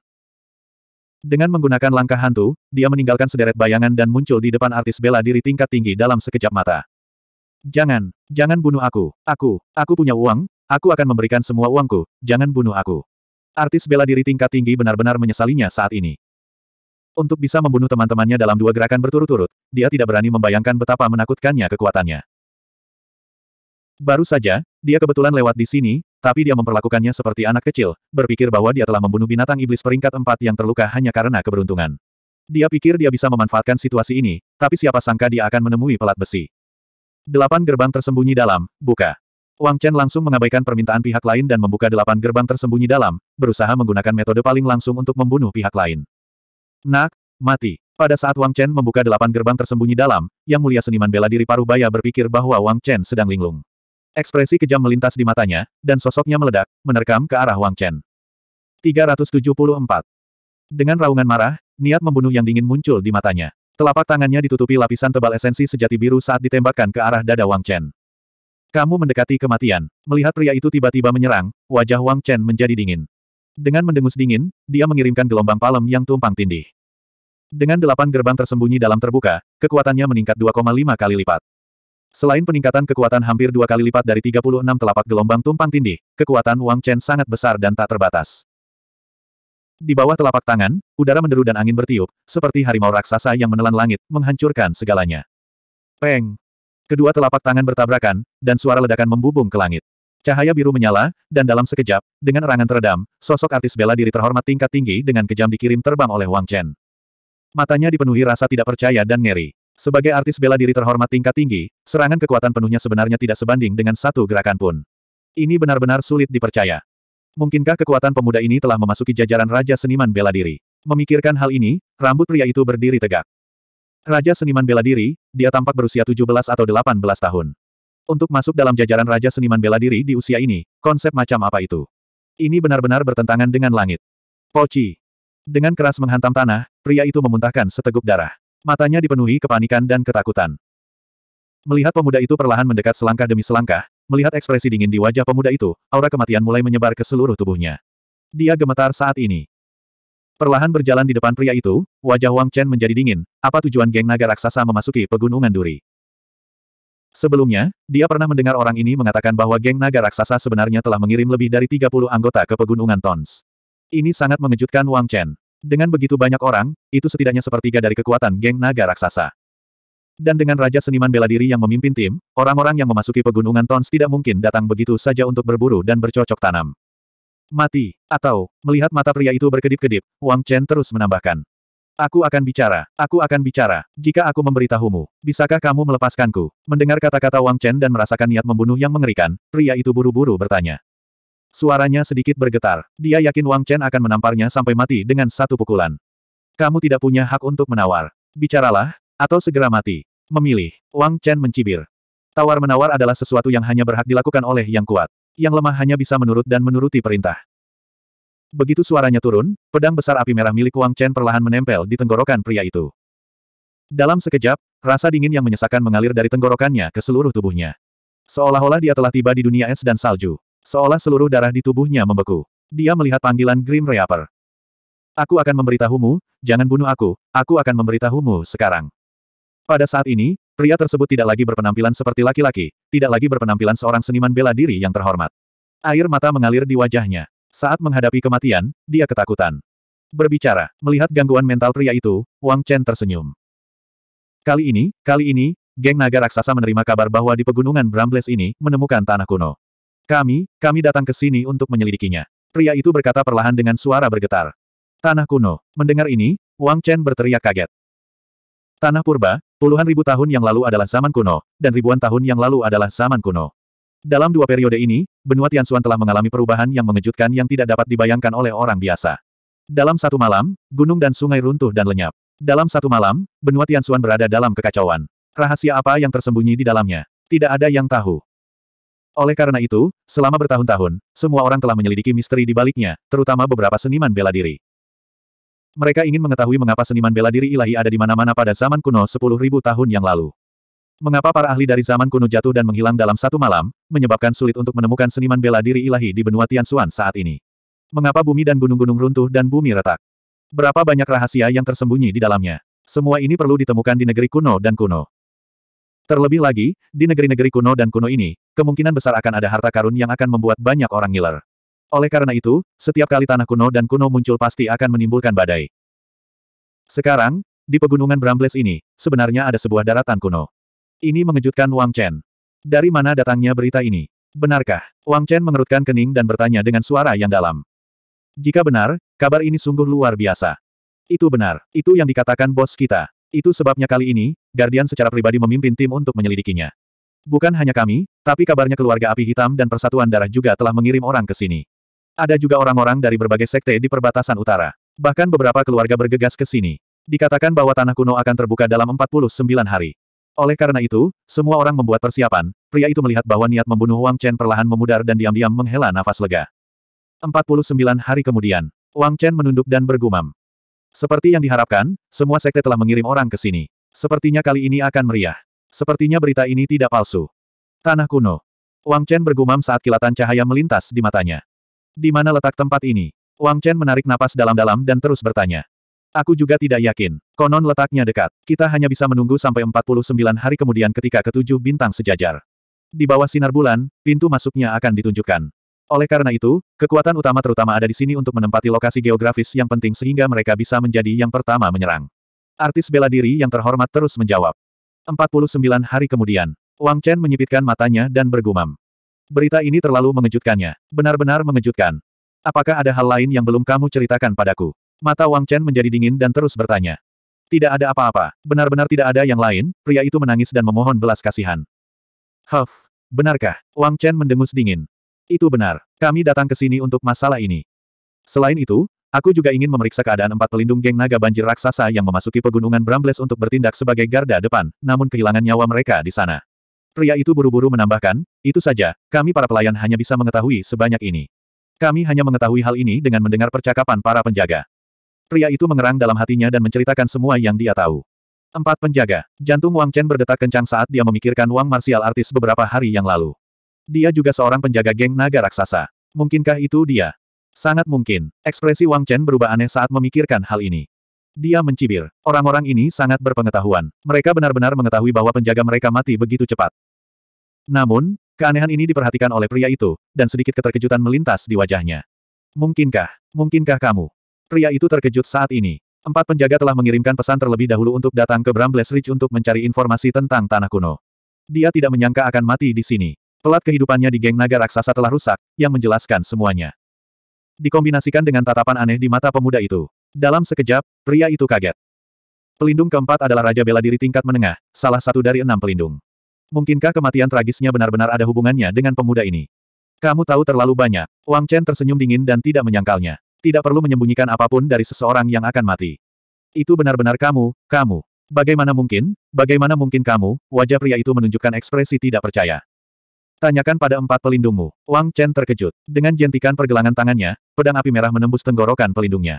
Dengan menggunakan langkah hantu, dia meninggalkan sederet bayangan dan muncul di depan artis bela diri tingkat tinggi dalam sekejap mata. Jangan, jangan bunuh aku, aku, aku punya uang, aku akan memberikan semua uangku, jangan bunuh aku. Artis bela diri tingkat tinggi benar-benar menyesalinya saat ini. Untuk bisa membunuh teman-temannya dalam dua gerakan berturut-turut, dia tidak berani membayangkan betapa menakutkannya kekuatannya. Baru saja, dia kebetulan lewat di sini, tapi dia memperlakukannya seperti anak kecil, berpikir bahwa dia telah membunuh binatang iblis peringkat empat yang terluka hanya karena keberuntungan. Dia pikir dia bisa memanfaatkan situasi ini, tapi siapa sangka dia akan menemui pelat besi. Delapan gerbang tersembunyi dalam, buka. Wang Chen langsung mengabaikan permintaan pihak lain dan membuka delapan gerbang tersembunyi dalam, berusaha menggunakan metode paling langsung untuk membunuh pihak lain. Nak, mati. Pada saat Wang Chen membuka delapan gerbang tersembunyi dalam, yang mulia seniman bela diri paruh baya berpikir bahwa Wang Chen sedang linglung. Ekspresi kejam melintas di matanya, dan sosoknya meledak, menerkam ke arah Wang Chen. 374. Dengan raungan marah, niat membunuh yang dingin muncul di matanya. Telapak tangannya ditutupi lapisan tebal esensi sejati biru saat ditembakkan ke arah dada Wang Chen. Kamu mendekati kematian. Melihat pria itu tiba-tiba menyerang, wajah Wang Chen menjadi dingin. Dengan mendengus dingin, dia mengirimkan gelombang palem yang tumpang tindih. Dengan delapan gerbang tersembunyi dalam terbuka, kekuatannya meningkat 2,5 kali lipat. Selain peningkatan kekuatan hampir dua kali lipat dari 36 telapak gelombang tumpang tindih, kekuatan Wang Chen sangat besar dan tak terbatas. Di bawah telapak tangan, udara menderu dan angin bertiup, seperti harimau raksasa yang menelan langit, menghancurkan segalanya. Peng! Kedua telapak tangan bertabrakan, dan suara ledakan membubung ke langit. Cahaya biru menyala, dan dalam sekejap, dengan erangan teredam, sosok artis bela diri terhormat tingkat tinggi dengan kejam dikirim terbang oleh Wang Chen. Matanya dipenuhi rasa tidak percaya dan ngeri. Sebagai artis bela diri terhormat tingkat tinggi, serangan kekuatan penuhnya sebenarnya tidak sebanding dengan satu gerakan pun. Ini benar-benar sulit dipercaya. Mungkinkah kekuatan pemuda ini telah memasuki jajaran Raja Seniman Bela Diri? Memikirkan hal ini, rambut pria itu berdiri tegak. Raja Seniman Bela Diri, dia tampak berusia 17 atau 18 tahun. Untuk masuk dalam jajaran Raja Seniman Bela Diri di usia ini, konsep macam apa itu? Ini benar-benar bertentangan dengan langit. Poci. Dengan keras menghantam tanah, pria itu memuntahkan seteguk darah. Matanya dipenuhi kepanikan dan ketakutan. Melihat pemuda itu perlahan mendekat selangkah demi selangkah, Melihat ekspresi dingin di wajah pemuda itu, aura kematian mulai menyebar ke seluruh tubuhnya. Dia gemetar saat ini. Perlahan berjalan di depan pria itu, wajah Wang Chen menjadi dingin, apa tujuan geng naga raksasa memasuki pegunungan duri. Sebelumnya, dia pernah mendengar orang ini mengatakan bahwa geng naga raksasa sebenarnya telah mengirim lebih dari 30 anggota ke pegunungan Tons. Ini sangat mengejutkan Wang Chen. Dengan begitu banyak orang, itu setidaknya sepertiga dari kekuatan geng naga raksasa. Dan dengan Raja Seniman Bela Diri yang memimpin tim, orang-orang yang memasuki pegunungan Tons tidak mungkin datang begitu saja untuk berburu dan bercocok tanam. Mati, atau, melihat mata pria itu berkedip-kedip, Wang Chen terus menambahkan. Aku akan bicara, aku akan bicara, jika aku memberitahumu, bisakah kamu melepaskanku? Mendengar kata-kata Wang Chen dan merasakan niat membunuh yang mengerikan, pria itu buru-buru bertanya. Suaranya sedikit bergetar, dia yakin Wang Chen akan menamparnya sampai mati dengan satu pukulan. Kamu tidak punya hak untuk menawar. Bicaralah, atau segera mati. Memilih. Wang Chen mencibir. Tawar-menawar adalah sesuatu yang hanya berhak dilakukan oleh yang kuat. Yang lemah hanya bisa menurut dan menuruti perintah. Begitu suaranya turun, pedang besar api merah milik Wang Chen perlahan menempel di tenggorokan pria itu. Dalam sekejap, rasa dingin yang menyesakan mengalir dari tenggorokannya ke seluruh tubuhnya. Seolah-olah dia telah tiba di dunia es dan salju. Seolah seluruh darah di tubuhnya membeku. Dia melihat panggilan Grim Reaper. Aku akan memberitahumu, jangan bunuh aku, aku akan memberitahumu sekarang. Pada saat ini, pria tersebut tidak lagi berpenampilan seperti laki-laki, tidak lagi berpenampilan seorang seniman bela diri yang terhormat. Air mata mengalir di wajahnya. Saat menghadapi kematian, dia ketakutan. Berbicara, melihat gangguan mental pria itu, Wang Chen tersenyum. Kali ini, kali ini, geng naga raksasa menerima kabar bahwa di pegunungan Brambles ini, menemukan tanah kuno. Kami, kami datang ke sini untuk menyelidikinya. Pria itu berkata perlahan dengan suara bergetar. Tanah kuno. Mendengar ini, Wang Chen berteriak kaget. Tanah purba, Puluhan ribu tahun yang lalu adalah zaman kuno, dan ribuan tahun yang lalu adalah zaman kuno. Dalam dua periode ini, benua Tianxuan telah mengalami perubahan yang mengejutkan yang tidak dapat dibayangkan oleh orang biasa. Dalam satu malam, gunung dan sungai runtuh dan lenyap. Dalam satu malam, benua Tianxuan berada dalam kekacauan. Rahasia apa yang tersembunyi di dalamnya? Tidak ada yang tahu. Oleh karena itu, selama bertahun-tahun, semua orang telah menyelidiki misteri di baliknya, terutama beberapa seniman bela diri. Mereka ingin mengetahui mengapa seniman bela diri ilahi ada di mana-mana pada zaman kuno sepuluh ribu tahun yang lalu. Mengapa para ahli dari zaman kuno jatuh dan menghilang dalam satu malam, menyebabkan sulit untuk menemukan seniman bela diri ilahi di benua Tianxuan saat ini. Mengapa bumi dan gunung-gunung runtuh dan bumi retak? Berapa banyak rahasia yang tersembunyi di dalamnya? Semua ini perlu ditemukan di negeri kuno dan kuno. Terlebih lagi, di negeri-negeri kuno dan kuno ini, kemungkinan besar akan ada harta karun yang akan membuat banyak orang ngiler. Oleh karena itu, setiap kali tanah kuno dan kuno muncul pasti akan menimbulkan badai. Sekarang, di pegunungan Brambles ini, sebenarnya ada sebuah daratan kuno. Ini mengejutkan Wang Chen. Dari mana datangnya berita ini? Benarkah? Wang Chen mengerutkan kening dan bertanya dengan suara yang dalam. Jika benar, kabar ini sungguh luar biasa. Itu benar, itu yang dikatakan bos kita. Itu sebabnya kali ini, Guardian secara pribadi memimpin tim untuk menyelidikinya. Bukan hanya kami, tapi kabarnya keluarga api hitam dan persatuan darah juga telah mengirim orang ke sini. Ada juga orang-orang dari berbagai sekte di perbatasan utara. Bahkan beberapa keluarga bergegas ke sini. Dikatakan bahwa tanah kuno akan terbuka dalam 49 hari. Oleh karena itu, semua orang membuat persiapan, pria itu melihat bahwa niat membunuh Wang Chen perlahan memudar dan diam-diam menghela nafas lega. 49 hari kemudian, Wang Chen menunduk dan bergumam. Seperti yang diharapkan, semua sekte telah mengirim orang ke sini. Sepertinya kali ini akan meriah. Sepertinya berita ini tidak palsu. Tanah kuno. Wang Chen bergumam saat kilatan cahaya melintas di matanya. Di mana letak tempat ini? Wang Chen menarik napas dalam-dalam dan terus bertanya. Aku juga tidak yakin. Konon letaknya dekat. Kita hanya bisa menunggu sampai 49 hari kemudian ketika ketujuh bintang sejajar. Di bawah sinar bulan, pintu masuknya akan ditunjukkan. Oleh karena itu, kekuatan utama terutama ada di sini untuk menempati lokasi geografis yang penting sehingga mereka bisa menjadi yang pertama menyerang. Artis bela diri yang terhormat terus menjawab. 49 hari kemudian, Wang Chen menyipitkan matanya dan bergumam. Berita ini terlalu mengejutkannya. Benar-benar mengejutkan. Apakah ada hal lain yang belum kamu ceritakan padaku? Mata Wang Chen menjadi dingin dan terus bertanya. Tidak ada apa-apa. Benar-benar tidak ada yang lain, pria itu menangis dan memohon belas kasihan. Huff. Benarkah? Wang Chen mendengus dingin. Itu benar. Kami datang ke sini untuk masalah ini. Selain itu, aku juga ingin memeriksa keadaan empat pelindung geng naga banjir raksasa yang memasuki pegunungan Brambles untuk bertindak sebagai garda depan, namun kehilangan nyawa mereka di sana. Pria itu buru-buru menambahkan, itu saja, kami para pelayan hanya bisa mengetahui sebanyak ini. Kami hanya mengetahui hal ini dengan mendengar percakapan para penjaga. Pria itu mengerang dalam hatinya dan menceritakan semua yang dia tahu. Empat penjaga. Jantung Wang Chen berdetak kencang saat dia memikirkan Wang Martial Artis beberapa hari yang lalu. Dia juga seorang penjaga geng naga raksasa. Mungkinkah itu dia? Sangat mungkin. Ekspresi Wang Chen berubah aneh saat memikirkan hal ini. Dia mencibir. Orang-orang ini sangat berpengetahuan. Mereka benar-benar mengetahui bahwa penjaga mereka mati begitu cepat. Namun, keanehan ini diperhatikan oleh pria itu, dan sedikit keterkejutan melintas di wajahnya. Mungkinkah, mungkinkah kamu? Pria itu terkejut saat ini. Empat penjaga telah mengirimkan pesan terlebih dahulu untuk datang ke Brambles Ridge untuk mencari informasi tentang tanah kuno. Dia tidak menyangka akan mati di sini. Pelat kehidupannya di geng naga raksasa telah rusak, yang menjelaskan semuanya. Dikombinasikan dengan tatapan aneh di mata pemuda itu, dalam sekejap, pria itu kaget. Pelindung keempat adalah Raja Bela Diri tingkat menengah, salah satu dari enam pelindung. Mungkinkah kematian tragisnya benar-benar ada hubungannya dengan pemuda ini? Kamu tahu terlalu banyak. Wang Chen tersenyum dingin dan tidak menyangkalnya. Tidak perlu menyembunyikan apapun dari seseorang yang akan mati. Itu benar-benar kamu, kamu. Bagaimana mungkin, bagaimana mungkin kamu, wajah pria itu menunjukkan ekspresi tidak percaya. Tanyakan pada empat pelindungmu. Wang Chen terkejut. Dengan jentikan pergelangan tangannya, pedang api merah menembus tenggorokan pelindungnya.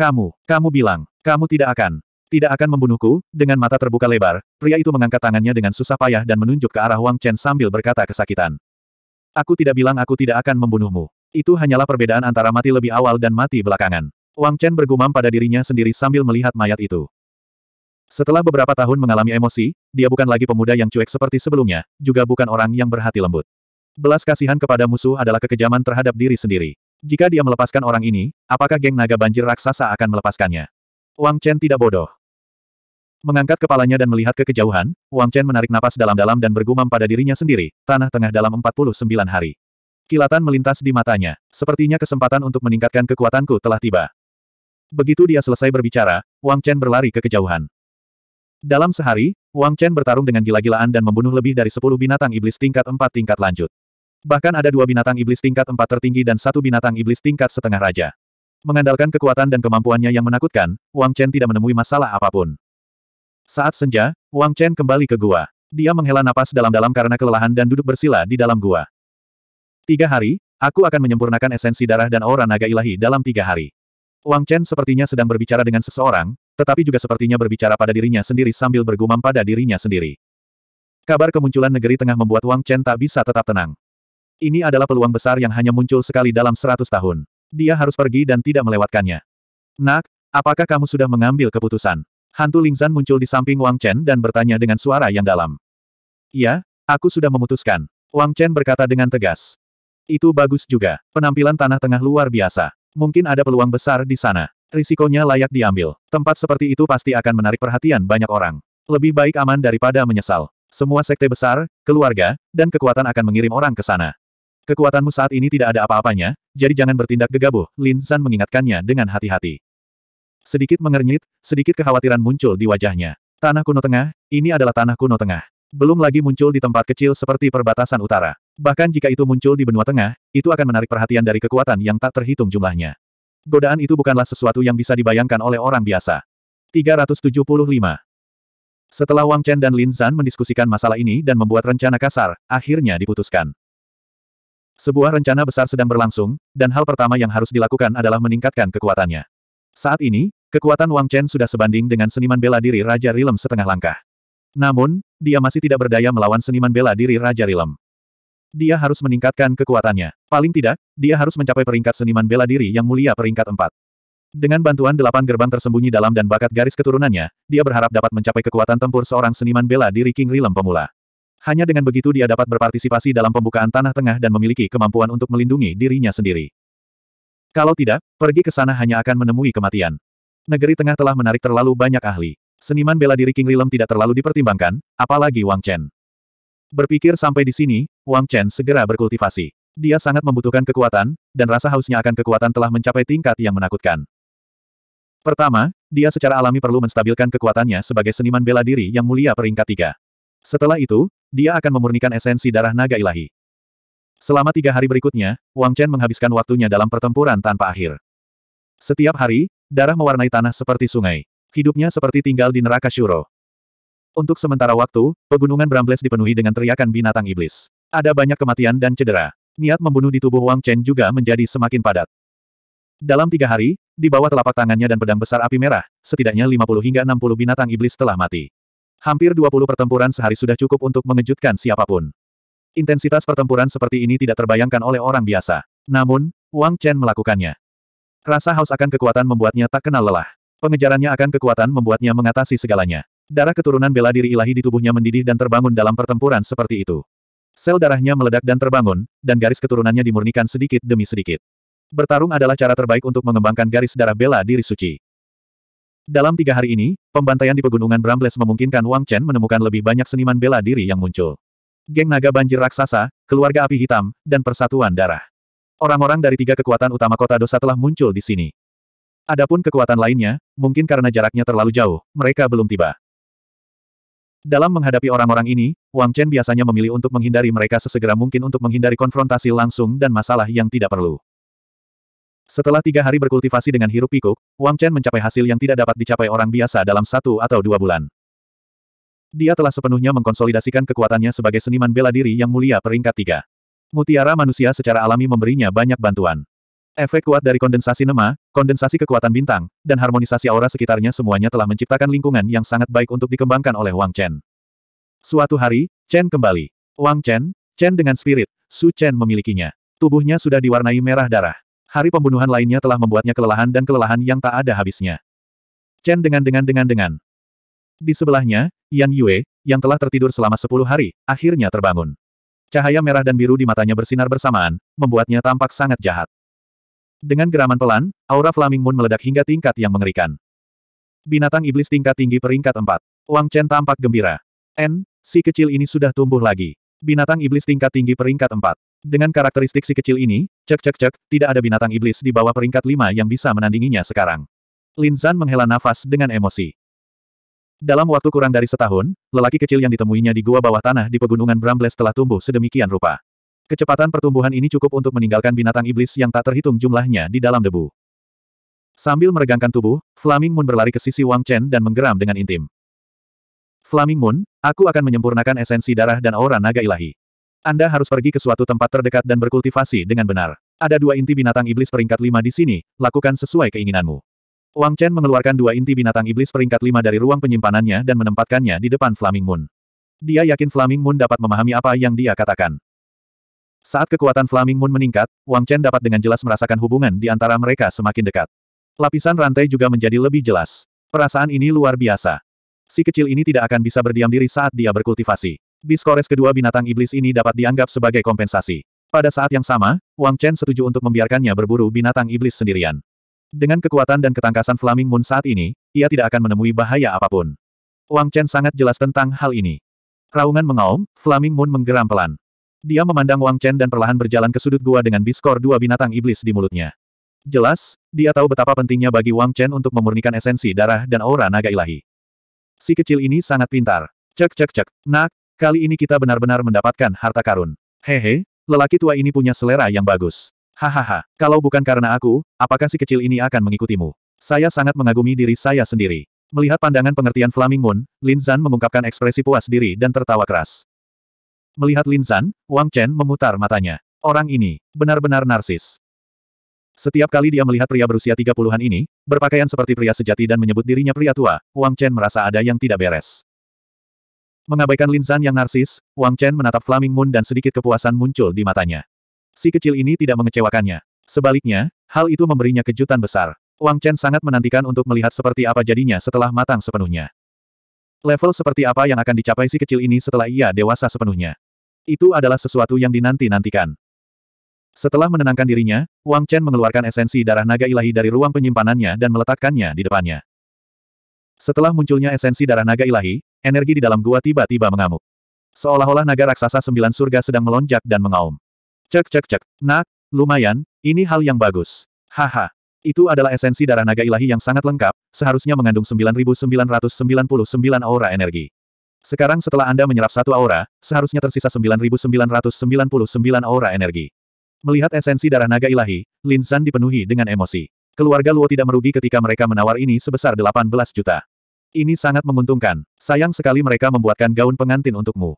Kamu, kamu bilang, kamu tidak akan, tidak akan membunuhku, dengan mata terbuka lebar, pria itu mengangkat tangannya dengan susah payah dan menunjuk ke arah Wang Chen sambil berkata kesakitan. Aku tidak bilang aku tidak akan membunuhmu. Itu hanyalah perbedaan antara mati lebih awal dan mati belakangan. Wang Chen bergumam pada dirinya sendiri sambil melihat mayat itu. Setelah beberapa tahun mengalami emosi, dia bukan lagi pemuda yang cuek seperti sebelumnya, juga bukan orang yang berhati lembut. Belas kasihan kepada musuh adalah kekejaman terhadap diri sendiri. Jika dia melepaskan orang ini, apakah geng naga banjir raksasa akan melepaskannya? Wang Chen tidak bodoh. Mengangkat kepalanya dan melihat ke kejauhan, Wang Chen menarik napas dalam-dalam dan bergumam pada dirinya sendiri, tanah tengah dalam 49 hari. Kilatan melintas di matanya, sepertinya kesempatan untuk meningkatkan kekuatanku telah tiba. Begitu dia selesai berbicara, Wang Chen berlari ke kejauhan. Dalam sehari, Wang Chen bertarung dengan gila-gilaan dan membunuh lebih dari 10 binatang iblis tingkat 4 tingkat lanjut. Bahkan ada dua binatang iblis tingkat empat tertinggi dan satu binatang iblis tingkat setengah raja. Mengandalkan kekuatan dan kemampuannya yang menakutkan, Wang Chen tidak menemui masalah apapun. Saat senja, Wang Chen kembali ke gua. Dia menghela napas dalam-dalam karena kelelahan dan duduk bersila di dalam gua. Tiga hari, aku akan menyempurnakan esensi darah dan aura naga ilahi dalam tiga hari. Wang Chen sepertinya sedang berbicara dengan seseorang, tetapi juga sepertinya berbicara pada dirinya sendiri sambil bergumam pada dirinya sendiri. Kabar kemunculan negeri tengah membuat Wang Chen tak bisa tetap tenang. Ini adalah peluang besar yang hanya muncul sekali dalam seratus tahun. Dia harus pergi dan tidak melewatkannya. Nak, apakah kamu sudah mengambil keputusan? Hantu Lingzan muncul di samping Wang Chen dan bertanya dengan suara yang dalam. Ya, aku sudah memutuskan. Wang Chen berkata dengan tegas. Itu bagus juga. Penampilan tanah tengah luar biasa. Mungkin ada peluang besar di sana. Risikonya layak diambil. Tempat seperti itu pasti akan menarik perhatian banyak orang. Lebih baik aman daripada menyesal. Semua sekte besar, keluarga, dan kekuatan akan mengirim orang ke sana. Kekuatanmu saat ini tidak ada apa-apanya, jadi jangan bertindak gegabah, Lin San mengingatkannya dengan hati-hati. Sedikit mengernyit, sedikit kekhawatiran muncul di wajahnya. Tanah kuno tengah, ini adalah tanah kuno tengah. Belum lagi muncul di tempat kecil seperti perbatasan utara. Bahkan jika itu muncul di benua tengah, itu akan menarik perhatian dari kekuatan yang tak terhitung jumlahnya. Godaan itu bukanlah sesuatu yang bisa dibayangkan oleh orang biasa. 375. Setelah Wang Chen dan Lin Zan mendiskusikan masalah ini dan membuat rencana kasar, akhirnya diputuskan. Sebuah rencana besar sedang berlangsung, dan hal pertama yang harus dilakukan adalah meningkatkan kekuatannya. Saat ini, kekuatan Wang Chen sudah sebanding dengan seniman bela diri Raja Rilem setengah langkah. Namun, dia masih tidak berdaya melawan seniman bela diri Raja Rilem. Dia harus meningkatkan kekuatannya. Paling tidak, dia harus mencapai peringkat seniman bela diri yang mulia peringkat 4. Dengan bantuan delapan gerbang tersembunyi dalam dan bakat garis keturunannya, dia berharap dapat mencapai kekuatan tempur seorang seniman bela diri King Rilem pemula. Hanya dengan begitu dia dapat berpartisipasi dalam pembukaan Tanah Tengah dan memiliki kemampuan untuk melindungi dirinya sendiri. Kalau tidak, pergi ke sana hanya akan menemui kematian. Negeri Tengah telah menarik terlalu banyak ahli. Seniman bela diri King Rilem tidak terlalu dipertimbangkan, apalagi Wang Chen. Berpikir sampai di sini, Wang Chen segera berkultivasi. Dia sangat membutuhkan kekuatan, dan rasa hausnya akan kekuatan telah mencapai tingkat yang menakutkan. Pertama, dia secara alami perlu menstabilkan kekuatannya sebagai seniman bela diri yang mulia peringkat tiga. Setelah itu, dia akan memurnikan esensi darah naga ilahi. Selama tiga hari berikutnya, Wang Chen menghabiskan waktunya dalam pertempuran tanpa akhir. Setiap hari, darah mewarnai tanah seperti sungai. Hidupnya seperti tinggal di neraka Shuro. Untuk sementara waktu, pegunungan Brambles dipenuhi dengan teriakan binatang iblis. Ada banyak kematian dan cedera. Niat membunuh di tubuh Wang Chen juga menjadi semakin padat. Dalam tiga hari, di bawah telapak tangannya dan pedang besar api merah, setidaknya 50 hingga 60 binatang iblis telah mati. Hampir 20 pertempuran sehari sudah cukup untuk mengejutkan siapapun. Intensitas pertempuran seperti ini tidak terbayangkan oleh orang biasa. Namun, Wang Chen melakukannya. Rasa haus akan kekuatan membuatnya tak kenal lelah. Pengejarannya akan kekuatan membuatnya mengatasi segalanya. Darah keturunan bela diri ilahi di tubuhnya mendidih dan terbangun dalam pertempuran seperti itu. Sel darahnya meledak dan terbangun, dan garis keturunannya dimurnikan sedikit demi sedikit. Bertarung adalah cara terbaik untuk mengembangkan garis darah bela diri suci. Dalam tiga hari ini, pembantaian di pegunungan Brambles memungkinkan Wang Chen menemukan lebih banyak seniman bela diri yang muncul. Geng naga banjir raksasa, keluarga api hitam, dan persatuan darah. Orang-orang dari tiga kekuatan utama kota dosa telah muncul di sini. Adapun kekuatan lainnya, mungkin karena jaraknya terlalu jauh, mereka belum tiba. Dalam menghadapi orang-orang ini, Wang Chen biasanya memilih untuk menghindari mereka sesegera mungkin untuk menghindari konfrontasi langsung dan masalah yang tidak perlu. Setelah tiga hari berkultivasi dengan hirup pikuk, Wang Chen mencapai hasil yang tidak dapat dicapai orang biasa dalam satu atau dua bulan. Dia telah sepenuhnya mengkonsolidasikan kekuatannya sebagai seniman bela diri yang mulia peringkat tiga. Mutiara manusia secara alami memberinya banyak bantuan. Efek kuat dari kondensasi nema, kondensasi kekuatan bintang, dan harmonisasi aura sekitarnya semuanya telah menciptakan lingkungan yang sangat baik untuk dikembangkan oleh Wang Chen. Suatu hari, Chen kembali. Wang Chen, Chen dengan spirit, Su Chen memilikinya. Tubuhnya sudah diwarnai merah darah. Hari pembunuhan lainnya telah membuatnya kelelahan dan kelelahan yang tak ada habisnya. Chen dengan dengan dengan dengan. Di sebelahnya, Yan Yue, yang telah tertidur selama sepuluh hari, akhirnya terbangun. Cahaya merah dan biru di matanya bersinar bersamaan, membuatnya tampak sangat jahat. Dengan geraman pelan, aura Flaming Moon meledak hingga tingkat yang mengerikan. Binatang iblis tingkat tinggi peringkat empat, Wang Chen tampak gembira. N, si kecil ini sudah tumbuh lagi. Binatang iblis tingkat tinggi peringkat 4. Dengan karakteristik si kecil ini, cek cek cek, tidak ada binatang iblis di bawah peringkat 5 yang bisa menandinginya sekarang. Lin Zan menghela nafas dengan emosi. Dalam waktu kurang dari setahun, lelaki kecil yang ditemuinya di gua bawah tanah di pegunungan Brambles telah tumbuh sedemikian rupa. Kecepatan pertumbuhan ini cukup untuk meninggalkan binatang iblis yang tak terhitung jumlahnya di dalam debu. Sambil meregangkan tubuh, Flaming Moon berlari ke sisi Wang Chen dan menggeram dengan intim. Flaming Moon, aku akan menyempurnakan esensi darah dan aura naga ilahi. Anda harus pergi ke suatu tempat terdekat dan berkultivasi dengan benar. Ada dua inti binatang iblis peringkat lima di sini, lakukan sesuai keinginanmu. Wang Chen mengeluarkan dua inti binatang iblis peringkat lima dari ruang penyimpanannya dan menempatkannya di depan Flaming Moon. Dia yakin Flaming Moon dapat memahami apa yang dia katakan. Saat kekuatan Flaming Moon meningkat, Wang Chen dapat dengan jelas merasakan hubungan di antara mereka semakin dekat. Lapisan rantai juga menjadi lebih jelas. Perasaan ini luar biasa si kecil ini tidak akan bisa berdiam diri saat dia berkultivasi. Biskores kedua binatang iblis ini dapat dianggap sebagai kompensasi. Pada saat yang sama, Wang Chen setuju untuk membiarkannya berburu binatang iblis sendirian. Dengan kekuatan dan ketangkasan Flaming Moon saat ini, ia tidak akan menemui bahaya apapun. Wang Chen sangat jelas tentang hal ini. Raungan mengaum, Flaming Moon menggeram pelan. Dia memandang Wang Chen dan perlahan berjalan ke sudut gua dengan biskor dua binatang iblis di mulutnya. Jelas, dia tahu betapa pentingnya bagi Wang Chen untuk memurnikan esensi darah dan aura naga ilahi. Si kecil ini sangat pintar. Cek cek cek. Nak, kali ini kita benar-benar mendapatkan harta karun. Hehe, lelaki tua ini punya selera yang bagus. Hahaha, kalau bukan karena aku, apakah si kecil ini akan mengikutimu? Saya sangat mengagumi diri saya sendiri. Melihat pandangan pengertian Flaming Moon, Lin Zan mengungkapkan ekspresi puas diri dan tertawa keras. Melihat Lin Zan, Wang Chen memutar matanya. Orang ini, benar-benar narsis. Setiap kali dia melihat pria berusia tiga puluhan ini, berpakaian seperti pria sejati dan menyebut dirinya pria tua, Wang Chen merasa ada yang tidak beres. Mengabaikan Lin Zhan yang narsis, Wang Chen menatap Flaming Moon dan sedikit kepuasan muncul di matanya. Si kecil ini tidak mengecewakannya. Sebaliknya, hal itu memberinya kejutan besar. Wang Chen sangat menantikan untuk melihat seperti apa jadinya setelah matang sepenuhnya. Level seperti apa yang akan dicapai si kecil ini setelah ia dewasa sepenuhnya. Itu adalah sesuatu yang dinanti-nantikan. Setelah menenangkan dirinya, Wang Chen mengeluarkan esensi darah naga ilahi dari ruang penyimpanannya dan meletakkannya di depannya. Setelah munculnya esensi darah naga ilahi, energi di dalam gua tiba-tiba mengamuk. Seolah-olah naga raksasa sembilan surga sedang melonjak dan mengaum. Cek cek cek, nak, lumayan, ini hal yang bagus. Haha. Itu adalah esensi darah naga ilahi yang sangat lengkap, seharusnya mengandung 9999 aura energi. Sekarang setelah Anda menyerap satu aura, seharusnya tersisa 9999 aura energi. Melihat esensi darah naga ilahi, Lin San dipenuhi dengan emosi. Keluarga Luo tidak merugi ketika mereka menawar ini sebesar 18 juta. Ini sangat menguntungkan. Sayang sekali mereka membuatkan gaun pengantin untukmu.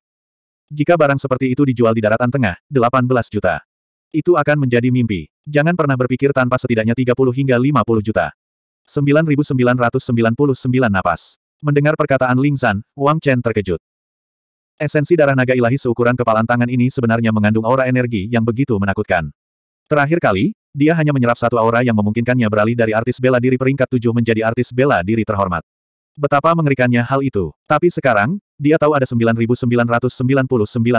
Jika barang seperti itu dijual di daratan tengah, 18 juta. Itu akan menjadi mimpi. Jangan pernah berpikir tanpa setidaknya 30 hingga 50 juta. 9999 napas. Mendengar perkataan Ling San, Wang Chen terkejut. Esensi darah naga ilahi seukuran kepalan tangan ini sebenarnya mengandung aura energi yang begitu menakutkan. Terakhir kali, dia hanya menyerap satu aura yang memungkinkannya beralih dari artis bela diri peringkat tujuh menjadi artis bela diri terhormat. Betapa mengerikannya hal itu. Tapi sekarang, dia tahu ada 9.999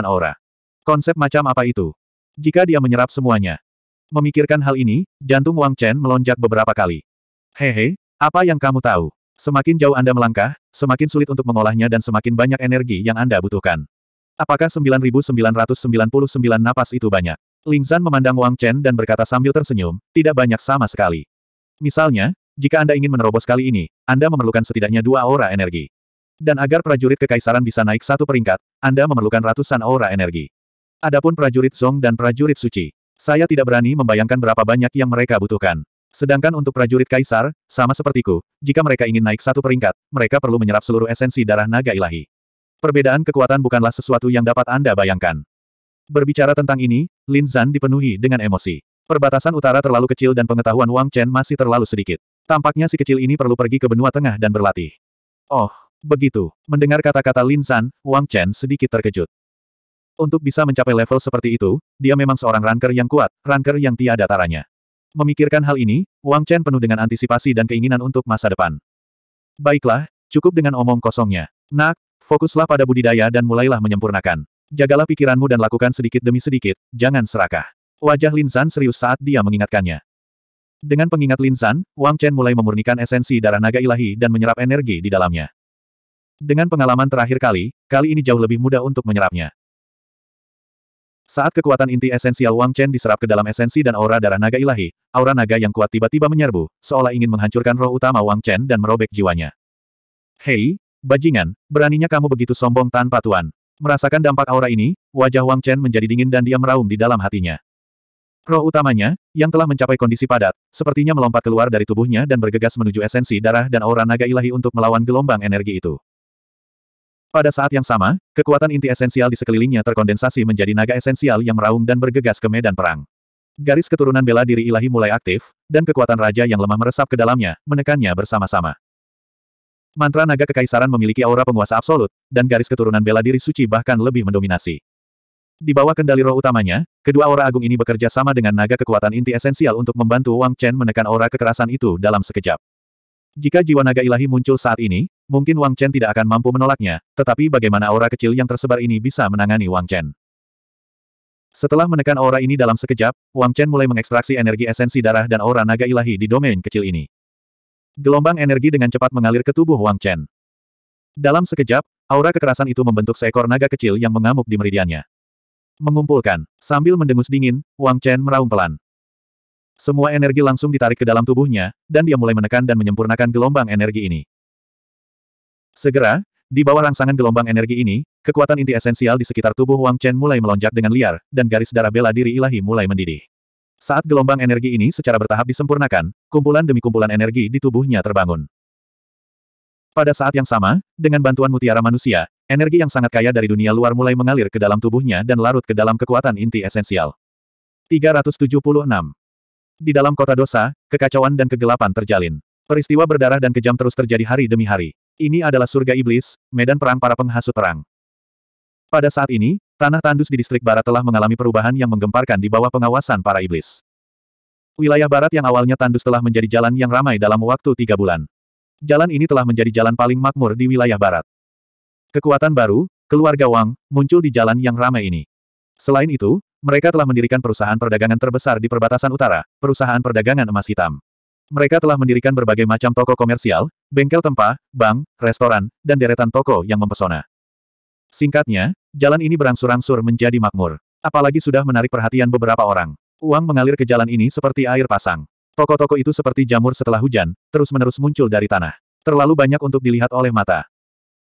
aura. Konsep macam apa itu? Jika dia menyerap semuanya. Memikirkan hal ini, jantung Wang Chen melonjak beberapa kali. Hehe, apa yang kamu tahu? Semakin jauh Anda melangkah, semakin sulit untuk mengolahnya dan semakin banyak energi yang Anda butuhkan. Apakah 9999 napas itu banyak? Ling Zan memandang Wang Chen dan berkata sambil tersenyum, tidak banyak sama sekali. Misalnya, jika Anda ingin menerobos kali ini, Anda memerlukan setidaknya dua aura energi. Dan agar prajurit kekaisaran bisa naik satu peringkat, Anda memerlukan ratusan aura energi. Adapun prajurit Song dan prajurit suci, saya tidak berani membayangkan berapa banyak yang mereka butuhkan. Sedangkan untuk prajurit kaisar, sama sepertiku, jika mereka ingin naik satu peringkat, mereka perlu menyerap seluruh esensi darah naga ilahi. Perbedaan kekuatan bukanlah sesuatu yang dapat Anda bayangkan. Berbicara tentang ini, Lin Zan dipenuhi dengan emosi. Perbatasan utara terlalu kecil dan pengetahuan Wang Chen masih terlalu sedikit. Tampaknya si kecil ini perlu pergi ke benua tengah dan berlatih. Oh, begitu. Mendengar kata-kata Lin Zhan Wang Chen sedikit terkejut. Untuk bisa mencapai level seperti itu, dia memang seorang ranker yang kuat, ranker yang tiada taranya. Memikirkan hal ini, Wang Chen penuh dengan antisipasi dan keinginan untuk masa depan. Baiklah, cukup dengan omong kosongnya. Nak, fokuslah pada budidaya dan mulailah menyempurnakan. Jagalah pikiranmu dan lakukan sedikit demi sedikit, jangan serakah. Wajah Linsan serius saat dia mengingatkannya. Dengan pengingat Linsan, Wang Chen mulai memurnikan esensi darah naga ilahi dan menyerap energi di dalamnya. Dengan pengalaman terakhir kali, kali ini jauh lebih mudah untuk menyerapnya. Saat kekuatan inti esensial Wang Chen diserap ke dalam esensi dan aura darah naga ilahi, aura naga yang kuat tiba-tiba menyerbu, seolah ingin menghancurkan roh utama Wang Chen dan merobek jiwanya. Hei, bajingan, beraninya kamu begitu sombong tanpa tuan. Merasakan dampak aura ini, wajah Wang Chen menjadi dingin dan dia meraung di dalam hatinya. Roh utamanya, yang telah mencapai kondisi padat, sepertinya melompat keluar dari tubuhnya dan bergegas menuju esensi darah dan aura naga ilahi untuk melawan gelombang energi itu. Pada saat yang sama, kekuatan inti esensial di sekelilingnya terkondensasi menjadi naga esensial yang meraung dan bergegas ke medan perang. Garis keturunan bela diri ilahi mulai aktif, dan kekuatan raja yang lemah meresap ke dalamnya, menekannya bersama-sama. Mantra naga kekaisaran memiliki aura penguasa absolut, dan garis keturunan bela diri suci bahkan lebih mendominasi. Di bawah kendali roh utamanya, kedua aura agung ini bekerja sama dengan naga kekuatan inti esensial untuk membantu Wang Chen menekan aura kekerasan itu dalam sekejap. Jika jiwa naga ilahi muncul saat ini, Mungkin Wang Chen tidak akan mampu menolaknya, tetapi bagaimana aura kecil yang tersebar ini bisa menangani Wang Chen. Setelah menekan aura ini dalam sekejap, Wang Chen mulai mengekstraksi energi esensi darah dan aura naga ilahi di domain kecil ini. Gelombang energi dengan cepat mengalir ke tubuh Wang Chen. Dalam sekejap, aura kekerasan itu membentuk seekor naga kecil yang mengamuk di meridiannya. Mengumpulkan, sambil mendengus dingin, Wang Chen meraung pelan. Semua energi langsung ditarik ke dalam tubuhnya, dan dia mulai menekan dan menyempurnakan gelombang energi ini. Segera, di bawah rangsangan gelombang energi ini, kekuatan inti esensial di sekitar tubuh Wang Chen mulai melonjak dengan liar, dan garis darah bela diri ilahi mulai mendidih. Saat gelombang energi ini secara bertahap disempurnakan, kumpulan demi kumpulan energi di tubuhnya terbangun. Pada saat yang sama, dengan bantuan mutiara manusia, energi yang sangat kaya dari dunia luar mulai mengalir ke dalam tubuhnya dan larut ke dalam kekuatan inti esensial. 376. Di dalam kota dosa, kekacauan dan kegelapan terjalin. Peristiwa berdarah dan kejam terus terjadi hari demi hari. Ini adalah surga iblis, medan perang para penghasut perang. Pada saat ini, tanah tandus di distrik barat telah mengalami perubahan yang menggemparkan di bawah pengawasan para iblis. Wilayah barat yang awalnya tandus telah menjadi jalan yang ramai dalam waktu tiga bulan. Jalan ini telah menjadi jalan paling makmur di wilayah barat. Kekuatan baru, keluarga Wang, muncul di jalan yang ramai ini. Selain itu, mereka telah mendirikan perusahaan perdagangan terbesar di perbatasan utara, perusahaan perdagangan emas hitam. Mereka telah mendirikan berbagai macam toko komersial, bengkel tempa, bank, restoran, dan deretan toko yang mempesona. Singkatnya, jalan ini berangsur-angsur menjadi makmur. Apalagi sudah menarik perhatian beberapa orang. Uang mengalir ke jalan ini seperti air pasang. Toko-toko itu seperti jamur setelah hujan, terus-menerus muncul dari tanah. Terlalu banyak untuk dilihat oleh mata.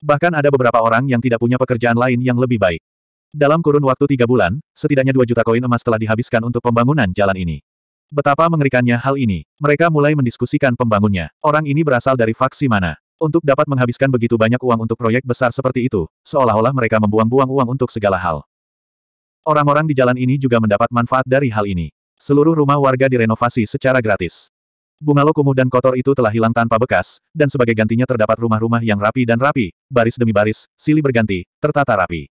Bahkan ada beberapa orang yang tidak punya pekerjaan lain yang lebih baik. Dalam kurun waktu tiga bulan, setidaknya dua juta koin emas telah dihabiskan untuk pembangunan jalan ini. Betapa mengerikannya hal ini. Mereka mulai mendiskusikan pembangunnya. Orang ini berasal dari faksi mana. Untuk dapat menghabiskan begitu banyak uang untuk proyek besar seperti itu, seolah-olah mereka membuang-buang uang untuk segala hal. Orang-orang di jalan ini juga mendapat manfaat dari hal ini. Seluruh rumah warga direnovasi secara gratis. Bunga kumuh dan kotor itu telah hilang tanpa bekas, dan sebagai gantinya terdapat rumah-rumah yang rapi dan rapi, baris demi baris, silih berganti, tertata rapi.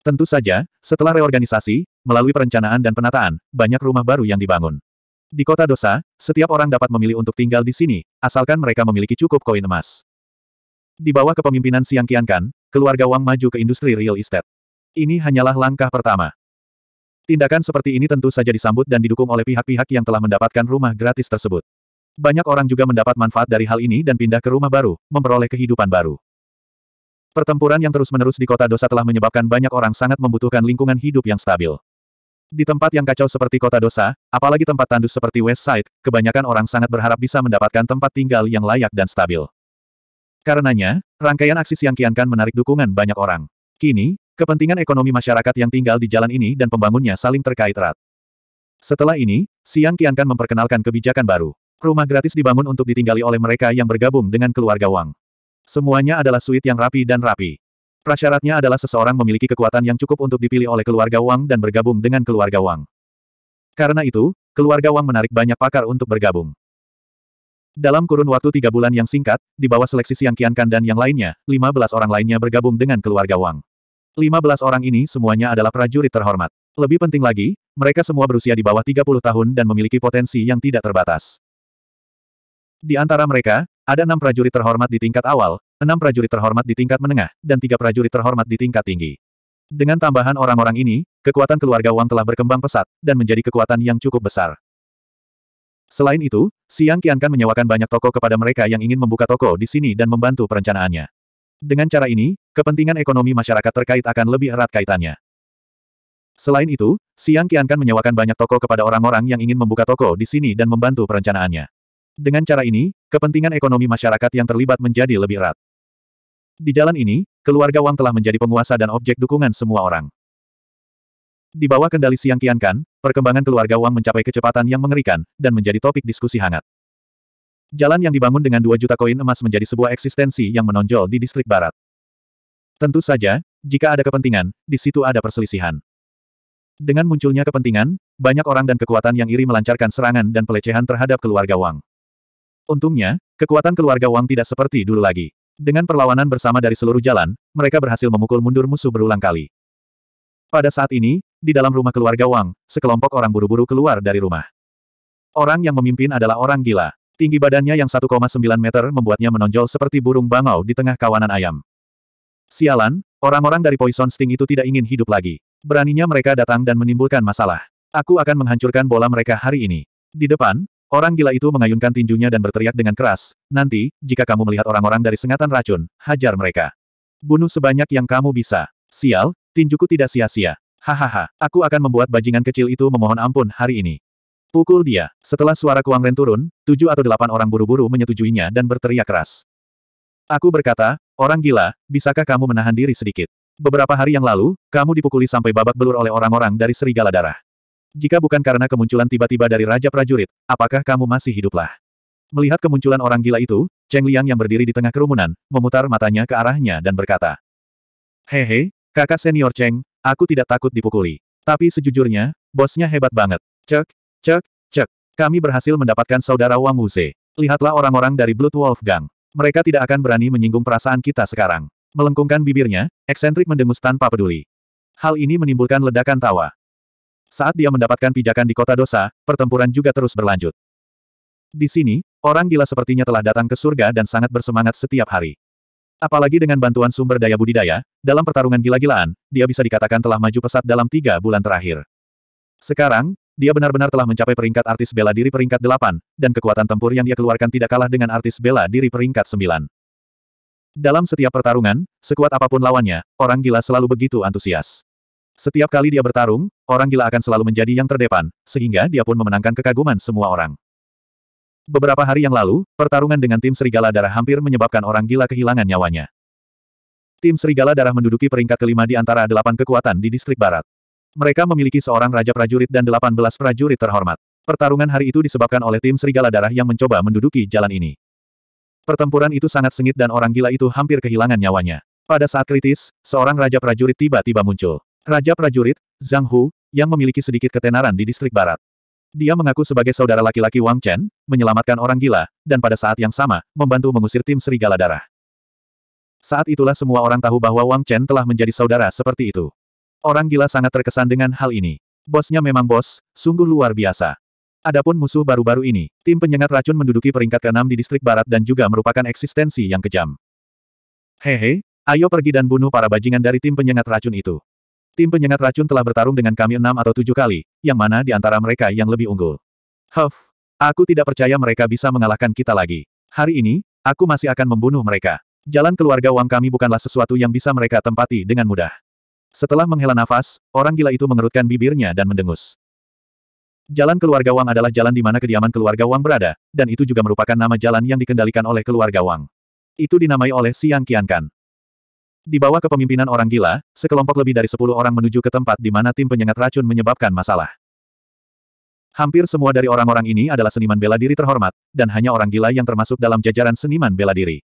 Tentu saja, setelah reorganisasi, melalui perencanaan dan penataan, banyak rumah baru yang dibangun. Di kota dosa, setiap orang dapat memilih untuk tinggal di sini, asalkan mereka memiliki cukup koin emas. Di bawah kepemimpinan Siang Kiankan, keluarga Wang maju ke industri real estate. Ini hanyalah langkah pertama. Tindakan seperti ini tentu saja disambut dan didukung oleh pihak-pihak yang telah mendapatkan rumah gratis tersebut. Banyak orang juga mendapat manfaat dari hal ini dan pindah ke rumah baru, memperoleh kehidupan baru. Pertempuran yang terus-menerus di kota dosa telah menyebabkan banyak orang sangat membutuhkan lingkungan hidup yang stabil. Di tempat yang kacau seperti kota dosa, apalagi tempat tandus seperti West Side, kebanyakan orang sangat berharap bisa mendapatkan tempat tinggal yang layak dan stabil. Karenanya, rangkaian aksi Siang Kiankan menarik dukungan banyak orang. Kini, kepentingan ekonomi masyarakat yang tinggal di jalan ini dan pembangunnya saling terkait erat. Setelah ini, Siang Kiankan memperkenalkan kebijakan baru. Rumah gratis dibangun untuk ditinggali oleh mereka yang bergabung dengan keluarga Wang. Semuanya adalah suite yang rapi dan rapi. Prasyaratnya adalah seseorang memiliki kekuatan yang cukup untuk dipilih oleh keluarga Wang dan bergabung dengan keluarga Wang. Karena itu, keluarga Wang menarik banyak pakar untuk bergabung. Dalam kurun waktu tiga bulan yang singkat, di bawah seleksi Siang Kan dan yang lainnya, 15 orang lainnya bergabung dengan keluarga Wang. 15 orang ini semuanya adalah prajurit terhormat. Lebih penting lagi, mereka semua berusia di bawah 30 tahun dan memiliki potensi yang tidak terbatas. Di antara mereka, ada enam prajurit terhormat di tingkat awal, enam prajurit terhormat di tingkat menengah, dan tiga prajurit terhormat di tingkat tinggi. Dengan tambahan orang-orang ini, kekuatan keluarga Wang telah berkembang pesat, dan menjadi kekuatan yang cukup besar. Selain itu, Siang Kian Kan menyewakan banyak toko kepada mereka yang ingin membuka toko di sini dan membantu perencanaannya. Dengan cara ini, kepentingan ekonomi masyarakat terkait akan lebih erat kaitannya. Selain itu, Siang Kian Kan menyewakan banyak toko kepada orang-orang yang ingin membuka toko di sini dan membantu perencanaannya. Dengan cara ini, kepentingan ekonomi masyarakat yang terlibat menjadi lebih erat. Di jalan ini, keluarga Wang telah menjadi penguasa dan objek dukungan semua orang. Di bawah kendali Siang Kiankan, perkembangan keluarga Wang mencapai kecepatan yang mengerikan, dan menjadi topik diskusi hangat. Jalan yang dibangun dengan 2 juta koin emas menjadi sebuah eksistensi yang menonjol di distrik barat. Tentu saja, jika ada kepentingan, di situ ada perselisihan. Dengan munculnya kepentingan, banyak orang dan kekuatan yang iri melancarkan serangan dan pelecehan terhadap keluarga Wang. Untungnya, kekuatan keluarga Wang tidak seperti dulu lagi. Dengan perlawanan bersama dari seluruh jalan, mereka berhasil memukul mundur musuh berulang kali. Pada saat ini, di dalam rumah keluarga Wang, sekelompok orang buru-buru keluar dari rumah. Orang yang memimpin adalah orang gila. Tinggi badannya yang 1,9 meter membuatnya menonjol seperti burung bangau di tengah kawanan ayam. Sialan, orang-orang dari Poison Sting itu tidak ingin hidup lagi. Beraninya mereka datang dan menimbulkan masalah. Aku akan menghancurkan bola mereka hari ini. Di depan, Orang gila itu mengayunkan tinjunya dan berteriak dengan keras, nanti, jika kamu melihat orang-orang dari sengatan racun, hajar mereka. Bunuh sebanyak yang kamu bisa. Sial, tinjuku tidak sia-sia. Hahaha, aku akan membuat bajingan kecil itu memohon ampun hari ini. Pukul dia. Setelah suara Kuang Ren turun, tujuh atau delapan orang buru-buru menyetujuinya dan berteriak keras. Aku berkata, orang gila, bisakah kamu menahan diri sedikit? Beberapa hari yang lalu, kamu dipukuli sampai babak belur oleh orang-orang dari serigala darah. Jika bukan karena kemunculan tiba-tiba dari Raja Prajurit, apakah kamu masih hiduplah? Melihat kemunculan orang gila itu, Cheng Liang yang berdiri di tengah kerumunan, memutar matanya ke arahnya dan berkata, Hehe, kakak senior Cheng, aku tidak takut dipukuli. Tapi sejujurnya, bosnya hebat banget. Cek, cek, cek. Kami berhasil mendapatkan saudara Wang Wuze. Lihatlah orang-orang dari Blood Wolf Gang. Mereka tidak akan berani menyinggung perasaan kita sekarang. Melengkungkan bibirnya, eksentrik mendengus tanpa peduli. Hal ini menimbulkan ledakan tawa. Saat dia mendapatkan pijakan di kota dosa, pertempuran juga terus berlanjut. Di sini, orang gila sepertinya telah datang ke surga dan sangat bersemangat setiap hari. Apalagi dengan bantuan sumber daya budidaya, dalam pertarungan gila-gilaan, dia bisa dikatakan telah maju pesat dalam tiga bulan terakhir. Sekarang, dia benar-benar telah mencapai peringkat artis bela diri peringkat delapan, dan kekuatan tempur yang dia keluarkan tidak kalah dengan artis bela diri peringkat sembilan. Dalam setiap pertarungan, sekuat apapun lawannya, orang gila selalu begitu antusias. Setiap kali dia bertarung, orang gila akan selalu menjadi yang terdepan, sehingga dia pun memenangkan kekaguman semua orang. Beberapa hari yang lalu, pertarungan dengan tim Serigala Darah hampir menyebabkan orang gila kehilangan nyawanya. Tim Serigala Darah menduduki peringkat kelima di antara delapan kekuatan di distrik barat. Mereka memiliki seorang raja prajurit dan delapan belas prajurit terhormat. Pertarungan hari itu disebabkan oleh tim Serigala Darah yang mencoba menduduki jalan ini. Pertempuran itu sangat sengit dan orang gila itu hampir kehilangan nyawanya. Pada saat kritis, seorang raja prajurit tiba-tiba muncul. Raja prajurit, Zhang Hu, yang memiliki sedikit ketenaran di distrik barat. Dia mengaku sebagai saudara laki-laki Wang Chen, menyelamatkan orang gila, dan pada saat yang sama, membantu mengusir tim serigala darah. Saat itulah semua orang tahu bahwa Wang Chen telah menjadi saudara seperti itu. Orang gila sangat terkesan dengan hal ini. Bosnya memang bos, sungguh luar biasa. Adapun musuh baru-baru ini, tim penyengat racun menduduki peringkat keenam di distrik barat dan juga merupakan eksistensi yang kejam. Hehe, ayo pergi dan bunuh para bajingan dari tim penyengat racun itu. Tim penyengat racun telah bertarung dengan kami enam atau tujuh kali, yang mana di antara mereka yang lebih unggul. Huff, aku tidak percaya mereka bisa mengalahkan kita lagi. Hari ini, aku masih akan membunuh mereka. Jalan keluarga Wang kami bukanlah sesuatu yang bisa mereka tempati dengan mudah. Setelah menghela nafas, orang gila itu mengerutkan bibirnya dan mendengus. Jalan keluarga Wang adalah jalan di mana kediaman keluarga Wang berada, dan itu juga merupakan nama jalan yang dikendalikan oleh keluarga Wang. Itu dinamai oleh Siang Kiankan. Di bawah kepemimpinan orang gila, sekelompok lebih dari sepuluh orang menuju ke tempat di mana tim penyengat racun menyebabkan masalah. Hampir semua dari orang-orang ini adalah seniman bela diri terhormat, dan hanya orang gila yang termasuk dalam jajaran seniman bela diri.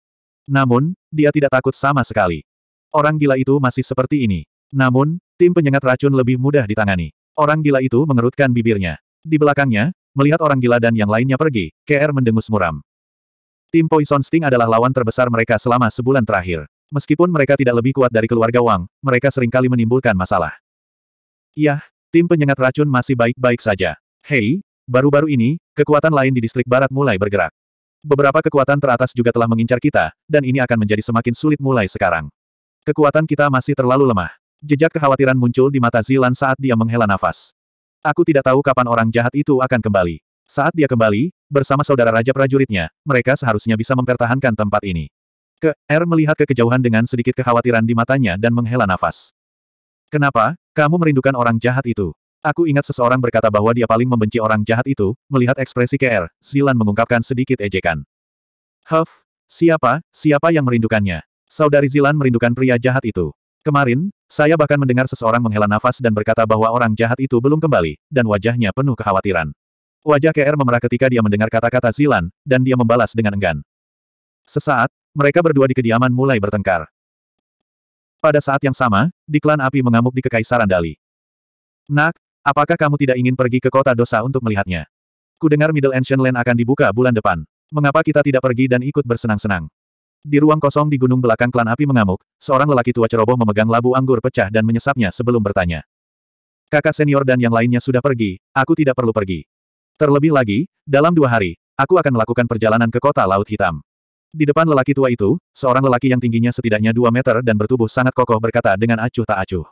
Namun, dia tidak takut sama sekali. Orang gila itu masih seperti ini. Namun, tim penyengat racun lebih mudah ditangani. Orang gila itu mengerutkan bibirnya. Di belakangnya, melihat orang gila dan yang lainnya pergi, KR mendengus muram. Tim Poison Sting adalah lawan terbesar mereka selama sebulan terakhir. Meskipun mereka tidak lebih kuat dari keluarga Wang, mereka seringkali menimbulkan masalah. Yah, tim penyengat racun masih baik-baik saja. Hei, baru-baru ini, kekuatan lain di distrik barat mulai bergerak. Beberapa kekuatan teratas juga telah mengincar kita, dan ini akan menjadi semakin sulit mulai sekarang. Kekuatan kita masih terlalu lemah. Jejak kekhawatiran muncul di mata Zilan saat dia menghela nafas. Aku tidak tahu kapan orang jahat itu akan kembali. Saat dia kembali, bersama saudara raja prajuritnya, mereka seharusnya bisa mempertahankan tempat ini. Ke, R melihat ke kejauhan dengan sedikit kekhawatiran di matanya dan menghela nafas. Kenapa, kamu merindukan orang jahat itu? Aku ingat seseorang berkata bahwa dia paling membenci orang jahat itu, melihat ekspresi KR, Zilan mengungkapkan sedikit ejekan. Huff, siapa, siapa yang merindukannya? Saudari Zilan merindukan pria jahat itu. Kemarin, saya bahkan mendengar seseorang menghela nafas dan berkata bahwa orang jahat itu belum kembali, dan wajahnya penuh kekhawatiran. Wajah KR memerah ketika dia mendengar kata-kata Zilan, dan dia membalas dengan enggan. Sesaat, mereka berdua di kediaman mulai bertengkar. Pada saat yang sama, di klan api mengamuk di Kekaisaran Dali. Nak, apakah kamu tidak ingin pergi ke kota dosa untuk melihatnya? Kudengar Middle Ancient Land akan dibuka bulan depan. Mengapa kita tidak pergi dan ikut bersenang-senang? Di ruang kosong di gunung belakang klan api mengamuk, seorang lelaki tua ceroboh memegang labu anggur pecah dan menyesapnya sebelum bertanya. Kakak senior dan yang lainnya sudah pergi, aku tidak perlu pergi. Terlebih lagi, dalam dua hari, aku akan melakukan perjalanan ke kota Laut Hitam. Di depan lelaki tua itu, seorang lelaki yang tingginya setidaknya dua meter dan bertubuh sangat kokoh berkata dengan acuh tak acuh.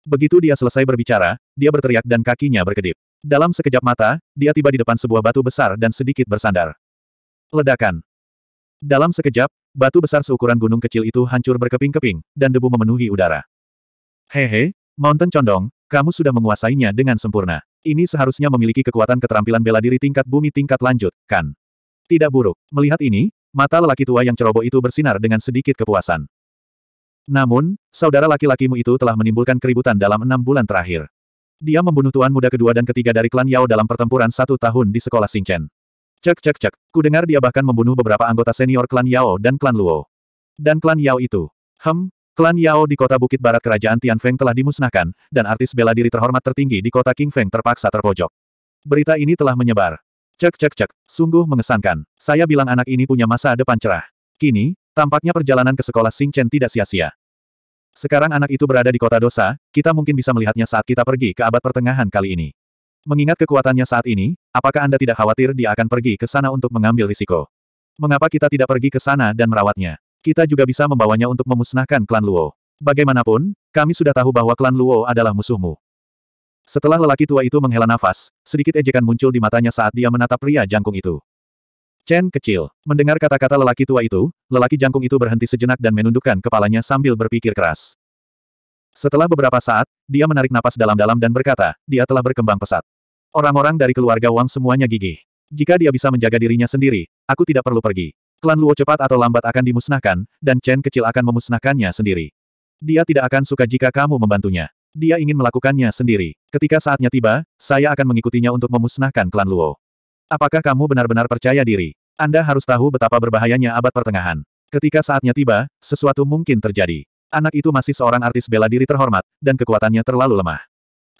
Begitu dia selesai berbicara, dia berteriak dan kakinya berkedip. Dalam sekejap mata, dia tiba di depan sebuah batu besar dan sedikit bersandar. Ledakan. Dalam sekejap, batu besar seukuran gunung kecil itu hancur berkeping-keping, dan debu memenuhi udara. Hehe, Mountain Condong, kamu sudah menguasainya dengan sempurna. Ini seharusnya memiliki kekuatan keterampilan bela diri tingkat bumi tingkat lanjut, kan? Tidak buruk. Melihat ini, Mata lelaki tua yang ceroboh itu bersinar dengan sedikit kepuasan. Namun, saudara laki-lakimu itu telah menimbulkan keributan dalam enam bulan terakhir. Dia membunuh tuan muda kedua dan ketiga dari klan Yao dalam pertempuran satu tahun di sekolah Xingchen. Cek cek cek, ku dengar dia bahkan membunuh beberapa anggota senior klan Yao dan klan Luo. Dan klan Yao itu. Hem, klan Yao di kota Bukit Barat Kerajaan Tianfeng telah dimusnahkan, dan artis bela diri terhormat tertinggi di kota Qingfeng terpaksa terpojok. Berita ini telah menyebar. Cek cek cek, sungguh mengesankan. Saya bilang anak ini punya masa depan cerah. Kini, tampaknya perjalanan ke sekolah Sing Chen tidak sia-sia. Sekarang anak itu berada di kota dosa, kita mungkin bisa melihatnya saat kita pergi ke abad pertengahan kali ini. Mengingat kekuatannya saat ini, apakah Anda tidak khawatir dia akan pergi ke sana untuk mengambil risiko? Mengapa kita tidak pergi ke sana dan merawatnya? Kita juga bisa membawanya untuk memusnahkan klan Luo. Bagaimanapun, kami sudah tahu bahwa klan Luo adalah musuhmu. Setelah lelaki tua itu menghela nafas, sedikit ejekan muncul di matanya saat dia menatap pria jangkung itu. Chen kecil. Mendengar kata-kata lelaki tua itu, lelaki jangkung itu berhenti sejenak dan menundukkan kepalanya sambil berpikir keras. Setelah beberapa saat, dia menarik napas dalam-dalam dan berkata, dia telah berkembang pesat. Orang-orang dari keluarga Wang semuanya gigih. Jika dia bisa menjaga dirinya sendiri, aku tidak perlu pergi. Klan Luo cepat atau lambat akan dimusnahkan, dan Chen kecil akan memusnahkannya sendiri. Dia tidak akan suka jika kamu membantunya. Dia ingin melakukannya sendiri. Ketika saatnya tiba, saya akan mengikutinya untuk memusnahkan klan Luo. Apakah kamu benar-benar percaya diri? Anda harus tahu betapa berbahayanya abad pertengahan. Ketika saatnya tiba, sesuatu mungkin terjadi. Anak itu masih seorang artis bela diri terhormat, dan kekuatannya terlalu lemah.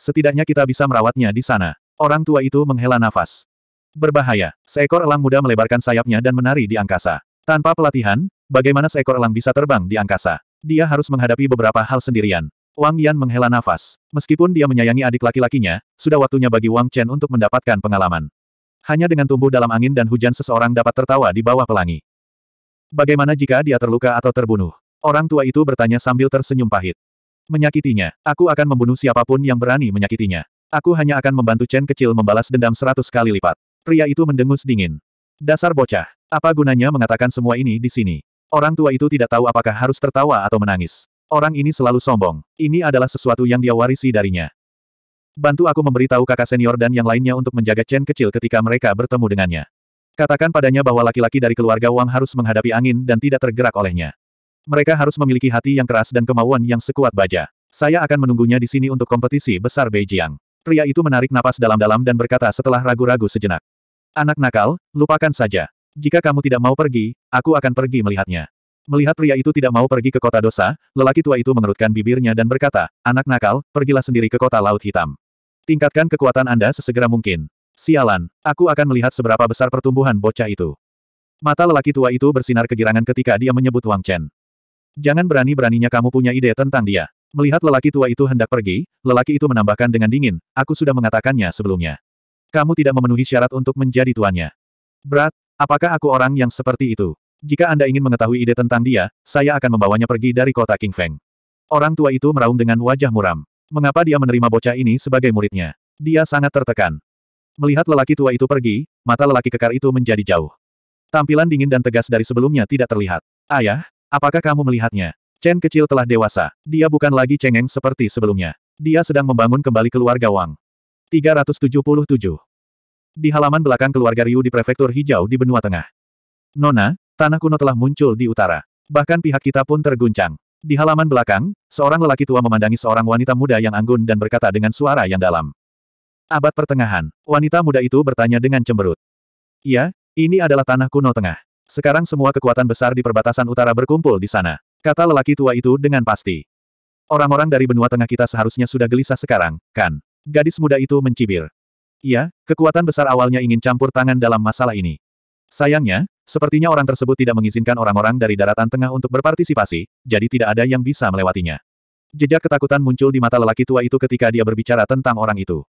Setidaknya kita bisa merawatnya di sana. Orang tua itu menghela nafas. Berbahaya. Seekor elang muda melebarkan sayapnya dan menari di angkasa. Tanpa pelatihan, bagaimana seekor elang bisa terbang di angkasa? Dia harus menghadapi beberapa hal sendirian. Wang Yan menghela nafas. Meskipun dia menyayangi adik laki-lakinya, sudah waktunya bagi Wang Chen untuk mendapatkan pengalaman. Hanya dengan tumbuh dalam angin dan hujan seseorang dapat tertawa di bawah pelangi. Bagaimana jika dia terluka atau terbunuh? Orang tua itu bertanya sambil tersenyum pahit. Menyakitinya, aku akan membunuh siapapun yang berani menyakitinya. Aku hanya akan membantu Chen kecil membalas dendam seratus kali lipat. Pria itu mendengus dingin. Dasar bocah, apa gunanya mengatakan semua ini di sini? Orang tua itu tidak tahu apakah harus tertawa atau menangis. Orang ini selalu sombong. Ini adalah sesuatu yang dia warisi darinya. Bantu aku memberitahu kakak senior dan yang lainnya untuk menjaga Chen kecil ketika mereka bertemu dengannya. Katakan padanya bahwa laki-laki dari keluarga Wang harus menghadapi angin dan tidak tergerak olehnya. Mereka harus memiliki hati yang keras dan kemauan yang sekuat baja. Saya akan menunggunya di sini untuk kompetisi besar Beijing. Pria itu menarik napas dalam-dalam dan berkata setelah ragu-ragu sejenak. Anak nakal, lupakan saja. Jika kamu tidak mau pergi, aku akan pergi melihatnya. Melihat pria itu tidak mau pergi ke kota dosa, lelaki tua itu mengerutkan bibirnya dan berkata, anak nakal, pergilah sendiri ke kota laut hitam. Tingkatkan kekuatan Anda sesegera mungkin. Sialan, aku akan melihat seberapa besar pertumbuhan bocah itu. Mata lelaki tua itu bersinar kegirangan ketika dia menyebut Wang Chen. Jangan berani-beraninya kamu punya ide tentang dia. Melihat lelaki tua itu hendak pergi, lelaki itu menambahkan dengan dingin, aku sudah mengatakannya sebelumnya. Kamu tidak memenuhi syarat untuk menjadi tuannya. Berat, apakah aku orang yang seperti itu? Jika Anda ingin mengetahui ide tentang dia, saya akan membawanya pergi dari kota King Feng. Orang tua itu meraung dengan wajah muram. Mengapa dia menerima bocah ini sebagai muridnya? Dia sangat tertekan. Melihat lelaki tua itu pergi, mata lelaki kekar itu menjadi jauh. Tampilan dingin dan tegas dari sebelumnya tidak terlihat. Ayah, apakah kamu melihatnya? Chen kecil telah dewasa. Dia bukan lagi cengeng seperti sebelumnya. Dia sedang membangun kembali keluarga Wang. 377. Di halaman belakang keluarga Ryu di prefektur hijau di benua tengah. Nona, Tanah kuno telah muncul di utara. Bahkan pihak kita pun terguncang. Di halaman belakang, seorang lelaki tua memandangi seorang wanita muda yang anggun dan berkata dengan suara yang dalam. Abad pertengahan, wanita muda itu bertanya dengan cemberut. Iya, ini adalah tanah kuno tengah. Sekarang semua kekuatan besar di perbatasan utara berkumpul di sana. Kata lelaki tua itu dengan pasti. Orang-orang dari benua tengah kita seharusnya sudah gelisah sekarang, kan? Gadis muda itu mencibir. Iya, kekuatan besar awalnya ingin campur tangan dalam masalah ini. Sayangnya, Sepertinya orang tersebut tidak mengizinkan orang-orang dari daratan tengah untuk berpartisipasi, jadi tidak ada yang bisa melewatinya. Jejak ketakutan muncul di mata lelaki tua itu ketika dia berbicara tentang orang itu.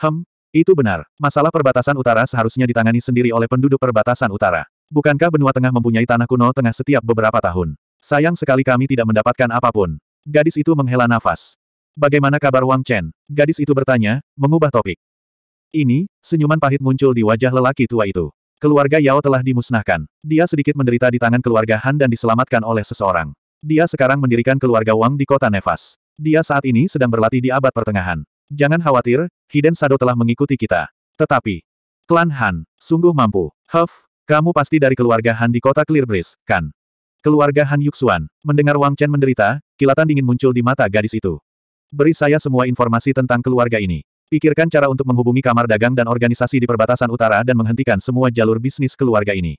Hem, itu benar. Masalah perbatasan utara seharusnya ditangani sendiri oleh penduduk perbatasan utara. Bukankah benua tengah mempunyai tanah kuno tengah setiap beberapa tahun? Sayang sekali kami tidak mendapatkan apapun. Gadis itu menghela nafas. Bagaimana kabar Wang Chen? Gadis itu bertanya, mengubah topik. Ini, senyuman pahit muncul di wajah lelaki tua itu. Keluarga Yao telah dimusnahkan. Dia sedikit menderita di tangan keluarga Han dan diselamatkan oleh seseorang. Dia sekarang mendirikan keluarga Wang di kota Nevas. Dia saat ini sedang berlatih di abad pertengahan. Jangan khawatir, Hiden Sado telah mengikuti kita. Tetapi, klan Han, sungguh mampu. Huff, kamu pasti dari keluarga Han di kota Clearbreeze, kan? Keluarga Han Yuxuan, mendengar Wang Chen menderita, kilatan dingin muncul di mata gadis itu. Beri saya semua informasi tentang keluarga ini. Pikirkan cara untuk menghubungi kamar dagang dan organisasi di perbatasan utara dan menghentikan semua jalur bisnis keluarga ini.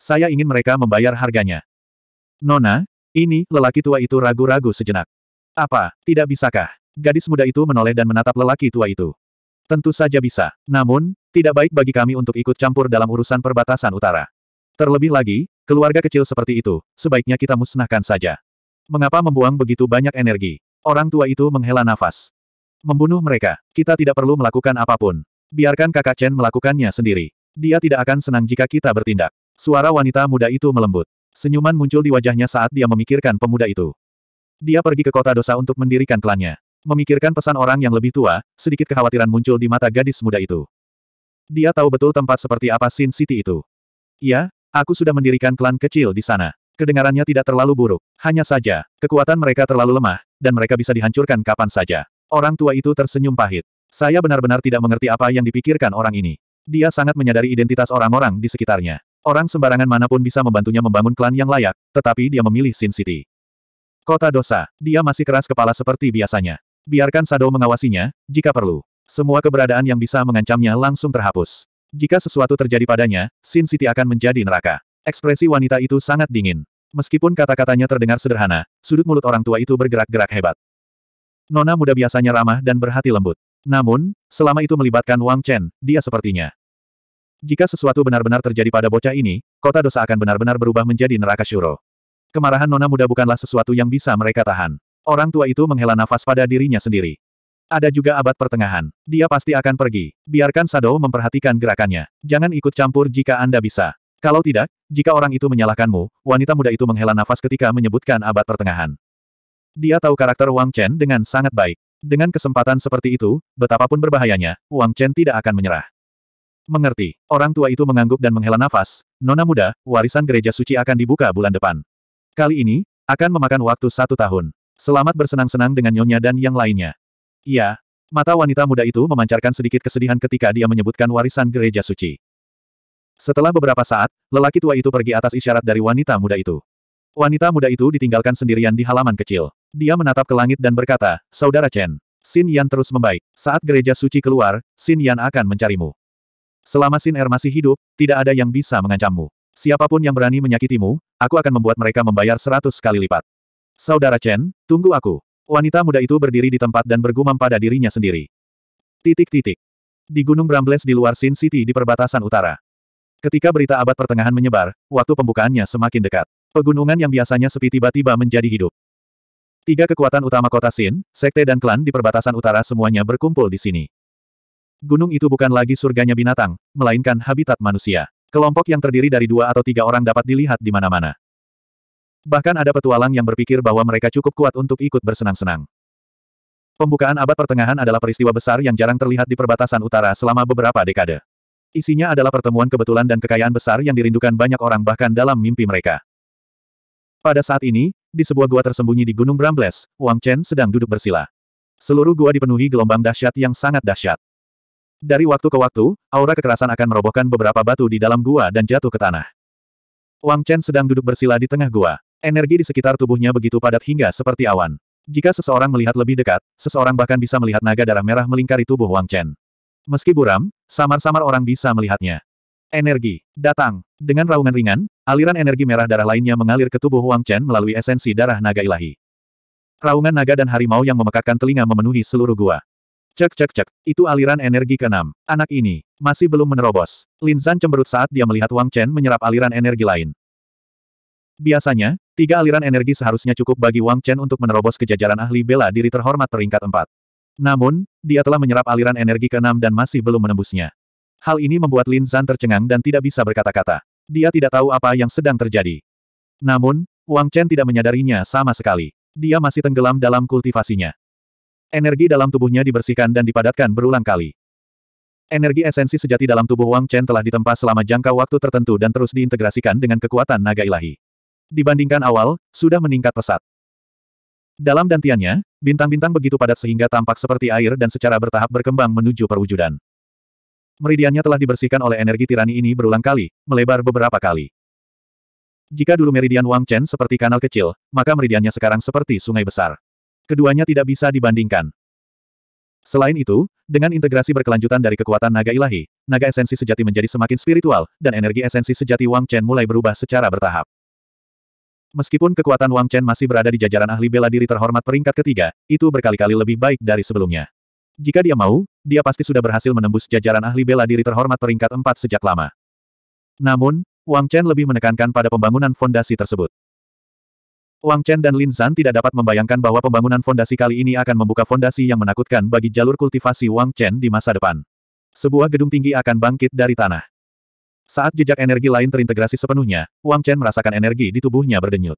Saya ingin mereka membayar harganya. Nona, ini, lelaki tua itu ragu-ragu sejenak. Apa, tidak bisakah? Gadis muda itu menoleh dan menatap lelaki tua itu. Tentu saja bisa. Namun, tidak baik bagi kami untuk ikut campur dalam urusan perbatasan utara. Terlebih lagi, keluarga kecil seperti itu, sebaiknya kita musnahkan saja. Mengapa membuang begitu banyak energi? Orang tua itu menghela nafas. Membunuh mereka, kita tidak perlu melakukan apapun. Biarkan kakak Chen melakukannya sendiri. Dia tidak akan senang jika kita bertindak. Suara wanita muda itu melembut. Senyuman muncul di wajahnya saat dia memikirkan pemuda itu. Dia pergi ke kota dosa untuk mendirikan klannya. Memikirkan pesan orang yang lebih tua, sedikit kekhawatiran muncul di mata gadis muda itu. Dia tahu betul tempat seperti apa Sin City itu. Ya, aku sudah mendirikan klan kecil di sana. Kedengarannya tidak terlalu buruk. Hanya saja, kekuatan mereka terlalu lemah, dan mereka bisa dihancurkan kapan saja. Orang tua itu tersenyum pahit. Saya benar-benar tidak mengerti apa yang dipikirkan orang ini. Dia sangat menyadari identitas orang-orang di sekitarnya. Orang sembarangan manapun bisa membantunya membangun klan yang layak, tetapi dia memilih Sin City. Kota dosa, dia masih keras kepala seperti biasanya. Biarkan Sado mengawasinya, jika perlu. Semua keberadaan yang bisa mengancamnya langsung terhapus. Jika sesuatu terjadi padanya, Sin City akan menjadi neraka. Ekspresi wanita itu sangat dingin. Meskipun kata-katanya terdengar sederhana, sudut mulut orang tua itu bergerak-gerak hebat. Nona muda biasanya ramah dan berhati lembut. Namun, selama itu melibatkan Wang Chen, dia sepertinya. Jika sesuatu benar-benar terjadi pada bocah ini, kota dosa akan benar-benar berubah menjadi neraka syuro. Kemarahan Nona muda bukanlah sesuatu yang bisa mereka tahan. Orang tua itu menghela nafas pada dirinya sendiri. Ada juga abad pertengahan. Dia pasti akan pergi. Biarkan Sado memperhatikan gerakannya. Jangan ikut campur jika Anda bisa. Kalau tidak, jika orang itu menyalahkanmu, wanita muda itu menghela nafas ketika menyebutkan abad pertengahan. Dia tahu karakter Wang Chen dengan sangat baik. Dengan kesempatan seperti itu, betapapun berbahayanya, Wang Chen tidak akan menyerah. Mengerti, orang tua itu mengangguk dan menghela nafas, nona muda, warisan gereja suci akan dibuka bulan depan. Kali ini, akan memakan waktu satu tahun. Selamat bersenang-senang dengan nyonya dan yang lainnya. Iya, mata wanita muda itu memancarkan sedikit kesedihan ketika dia menyebutkan warisan gereja suci. Setelah beberapa saat, lelaki tua itu pergi atas isyarat dari wanita muda itu. Wanita muda itu ditinggalkan sendirian di halaman kecil. Dia menatap ke langit dan berkata, Saudara Chen, Xin Yan terus membaik. Saat gereja suci keluar, Xin Yan akan mencarimu. Selama Xin Er masih hidup, tidak ada yang bisa mengancammu. Siapapun yang berani menyakitimu, aku akan membuat mereka membayar seratus kali lipat. Saudara Chen, tunggu aku. Wanita muda itu berdiri di tempat dan bergumam pada dirinya sendiri. Titik-titik. Di Gunung Brambles di luar Sin City di perbatasan utara. Ketika berita abad pertengahan menyebar, waktu pembukaannya semakin dekat. Pegunungan yang biasanya sepi tiba-tiba menjadi hidup. Tiga kekuatan utama kota Sin, sekte dan klan di perbatasan utara semuanya berkumpul di sini. Gunung itu bukan lagi surganya binatang, melainkan habitat manusia. Kelompok yang terdiri dari dua atau tiga orang dapat dilihat di mana-mana. Bahkan ada petualang yang berpikir bahwa mereka cukup kuat untuk ikut bersenang-senang. Pembukaan abad pertengahan adalah peristiwa besar yang jarang terlihat di perbatasan utara selama beberapa dekade. Isinya adalah pertemuan kebetulan dan kekayaan besar yang dirindukan banyak orang bahkan dalam mimpi mereka. Pada saat ini, di sebuah gua tersembunyi di Gunung Brambles, Wang Chen sedang duduk bersila. Seluruh gua dipenuhi gelombang dahsyat yang sangat dahsyat. Dari waktu ke waktu, aura kekerasan akan merobohkan beberapa batu di dalam gua dan jatuh ke tanah. Wang Chen sedang duduk bersila di tengah gua. Energi di sekitar tubuhnya begitu padat hingga seperti awan. Jika seseorang melihat lebih dekat, seseorang bahkan bisa melihat naga darah merah melingkari tubuh Wang Chen. Meski buram, samar-samar orang bisa melihatnya. Energi. Datang. Dengan raungan ringan, aliran energi merah darah lainnya mengalir ke tubuh Huang Chen melalui esensi darah naga ilahi. Raungan naga dan harimau yang memekakkan telinga memenuhi seluruh gua. Cek cek cek, itu aliran energi keenam. Anak ini, masih belum menerobos. Lin Zan cemberut saat dia melihat Wang Chen menyerap aliran energi lain. Biasanya, tiga aliran energi seharusnya cukup bagi Wang Chen untuk menerobos kejajaran ahli bela diri terhormat peringkat empat. Namun, dia telah menyerap aliran energi keenam dan masih belum menembusnya. Hal ini membuat Lin Zhan tercengang dan tidak bisa berkata-kata. Dia tidak tahu apa yang sedang terjadi. Namun, Wang Chen tidak menyadarinya sama sekali. Dia masih tenggelam dalam kultivasinya. Energi dalam tubuhnya dibersihkan dan dipadatkan berulang kali. Energi esensi sejati dalam tubuh Wang Chen telah ditempa selama jangka waktu tertentu dan terus diintegrasikan dengan kekuatan naga ilahi. Dibandingkan awal, sudah meningkat pesat. Dalam dantiannya, bintang-bintang begitu padat sehingga tampak seperti air dan secara bertahap berkembang menuju perwujudan. Meridiannya telah dibersihkan oleh energi tirani ini berulang kali, melebar beberapa kali. Jika dulu meridian Wang Chen seperti kanal kecil, maka meridiannya sekarang seperti sungai besar. Keduanya tidak bisa dibandingkan. Selain itu, dengan integrasi berkelanjutan dari kekuatan naga ilahi, naga esensi sejati menjadi semakin spiritual, dan energi esensi sejati Wang Chen mulai berubah secara bertahap. Meskipun kekuatan Wang Chen masih berada di jajaran ahli bela diri terhormat peringkat ketiga, itu berkali-kali lebih baik dari sebelumnya. Jika dia mau, dia pasti sudah berhasil menembus jajaran ahli bela diri terhormat peringkat empat sejak lama. Namun, Wang Chen lebih menekankan pada pembangunan fondasi tersebut. Wang Chen dan Lin Zan tidak dapat membayangkan bahwa pembangunan fondasi kali ini akan membuka fondasi yang menakutkan bagi jalur kultivasi Wang Chen di masa depan. Sebuah gedung tinggi akan bangkit dari tanah. Saat jejak energi lain terintegrasi sepenuhnya, Wang Chen merasakan energi di tubuhnya berdenyut.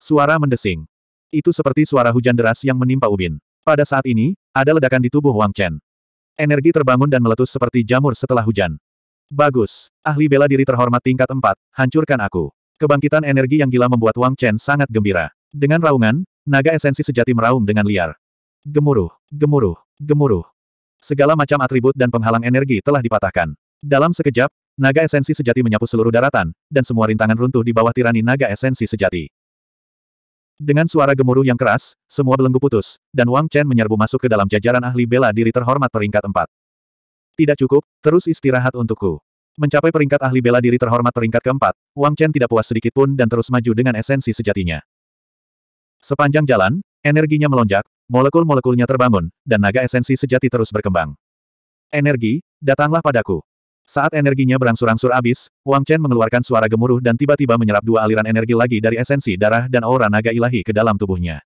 Suara mendesing. Itu seperti suara hujan deras yang menimpa Ubin. Pada saat ini, ada ledakan di tubuh Wang Chen. Energi terbangun dan meletus seperti jamur setelah hujan. Bagus. Ahli bela diri terhormat tingkat 4, hancurkan aku. Kebangkitan energi yang gila membuat Wang Chen sangat gembira. Dengan raungan, naga esensi sejati meraung dengan liar. Gemuruh, gemuruh, gemuruh. Segala macam atribut dan penghalang energi telah dipatahkan. Dalam sekejap, naga esensi sejati menyapu seluruh daratan, dan semua rintangan runtuh di bawah tirani naga esensi sejati. Dengan suara gemuruh yang keras, semua belenggu putus, dan Wang Chen menyerbu masuk ke dalam jajaran ahli bela diri terhormat peringkat 4. Tidak cukup, terus istirahat untukku. Mencapai peringkat ahli bela diri terhormat peringkat keempat, Wang Chen tidak puas sedikit pun dan terus maju dengan esensi sejatinya. Sepanjang jalan, energinya melonjak, molekul-molekulnya terbangun, dan naga esensi sejati terus berkembang. Energi, datanglah padaku. Saat energinya berangsur-angsur habis, Wang Chen mengeluarkan suara gemuruh dan tiba-tiba menyerap dua aliran energi lagi dari esensi darah dan aura naga ilahi ke dalam tubuhnya.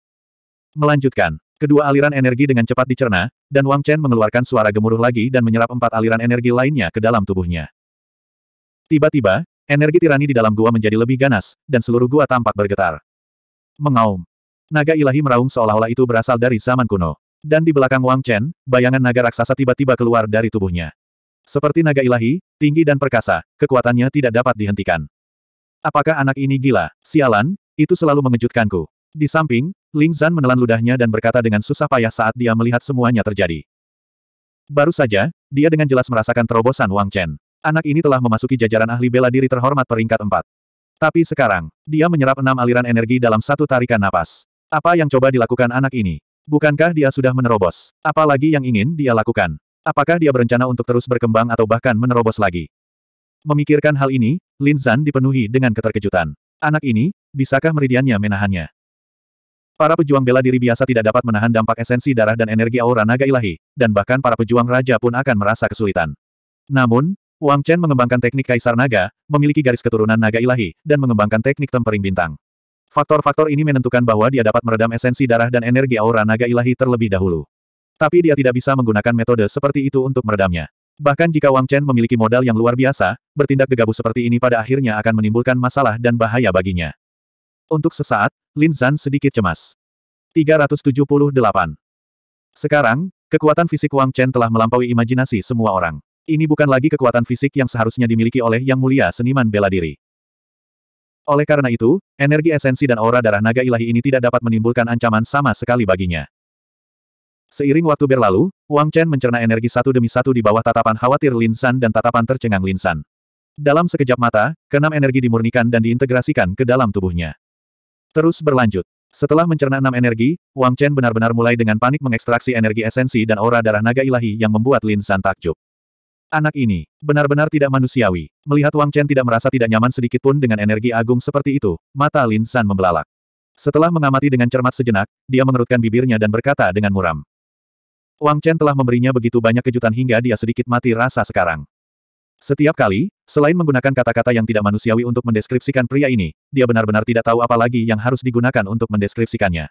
Melanjutkan, kedua aliran energi dengan cepat dicerna, dan Wang Chen mengeluarkan suara gemuruh lagi dan menyerap empat aliran energi lainnya ke dalam tubuhnya. Tiba-tiba, energi tirani di dalam gua menjadi lebih ganas, dan seluruh gua tampak bergetar. Mengaum. Naga ilahi meraung seolah-olah itu berasal dari zaman kuno. Dan di belakang Wang Chen, bayangan naga raksasa tiba-tiba keluar dari tubuhnya. Seperti naga ilahi, tinggi dan perkasa, kekuatannya tidak dapat dihentikan. Apakah anak ini gila? Sialan, itu selalu mengejutkanku. Di samping, Ling Zan menelan ludahnya dan berkata dengan susah payah saat dia melihat semuanya terjadi. Baru saja, dia dengan jelas merasakan terobosan Wang Chen. Anak ini telah memasuki jajaran ahli bela diri terhormat peringkat empat. Tapi sekarang, dia menyerap enam aliran energi dalam satu tarikan napas. Apa yang coba dilakukan anak ini? Bukankah dia sudah menerobos? Apalagi yang ingin dia lakukan? Apakah dia berencana untuk terus berkembang atau bahkan menerobos lagi? Memikirkan hal ini, Lin Zan dipenuhi dengan keterkejutan. Anak ini, bisakah meridiannya menahannya? Para pejuang bela diri biasa tidak dapat menahan dampak esensi darah dan energi aura naga ilahi, dan bahkan para pejuang raja pun akan merasa kesulitan. Namun, Wang Chen mengembangkan teknik kaisar naga, memiliki garis keturunan naga ilahi, dan mengembangkan teknik tempering bintang. Faktor-faktor ini menentukan bahwa dia dapat meredam esensi darah dan energi aura naga ilahi terlebih dahulu. Tapi dia tidak bisa menggunakan metode seperti itu untuk meredamnya. Bahkan jika Wang Chen memiliki modal yang luar biasa, bertindak gegabah seperti ini pada akhirnya akan menimbulkan masalah dan bahaya baginya. Untuk sesaat, Lin Zhan sedikit cemas. 378. Sekarang, kekuatan fisik Wang Chen telah melampaui imajinasi semua orang. Ini bukan lagi kekuatan fisik yang seharusnya dimiliki oleh Yang Mulia Seniman Bela Diri. Oleh karena itu, energi esensi dan aura darah naga ilahi ini tidak dapat menimbulkan ancaman sama sekali baginya. Seiring waktu berlalu, Wang Chen mencerna energi satu demi satu di bawah tatapan khawatir Lin San dan tatapan tercengang Lin San. Dalam sekejap mata, keenam energi dimurnikan dan diintegrasikan ke dalam tubuhnya. Terus berlanjut. Setelah mencerna enam energi, Wang Chen benar-benar mulai dengan panik mengekstraksi energi esensi dan aura darah naga ilahi yang membuat Lin San takjub. Anak ini, benar-benar tidak manusiawi. Melihat Wang Chen tidak merasa tidak nyaman sedikitpun dengan energi agung seperti itu, mata Lin San membelalak. Setelah mengamati dengan cermat sejenak, dia mengerutkan bibirnya dan berkata dengan muram. Wang Chen telah memberinya begitu banyak kejutan hingga dia sedikit mati rasa sekarang. Setiap kali, selain menggunakan kata-kata yang tidak manusiawi untuk mendeskripsikan pria ini, dia benar-benar tidak tahu apa lagi yang harus digunakan untuk mendeskripsikannya.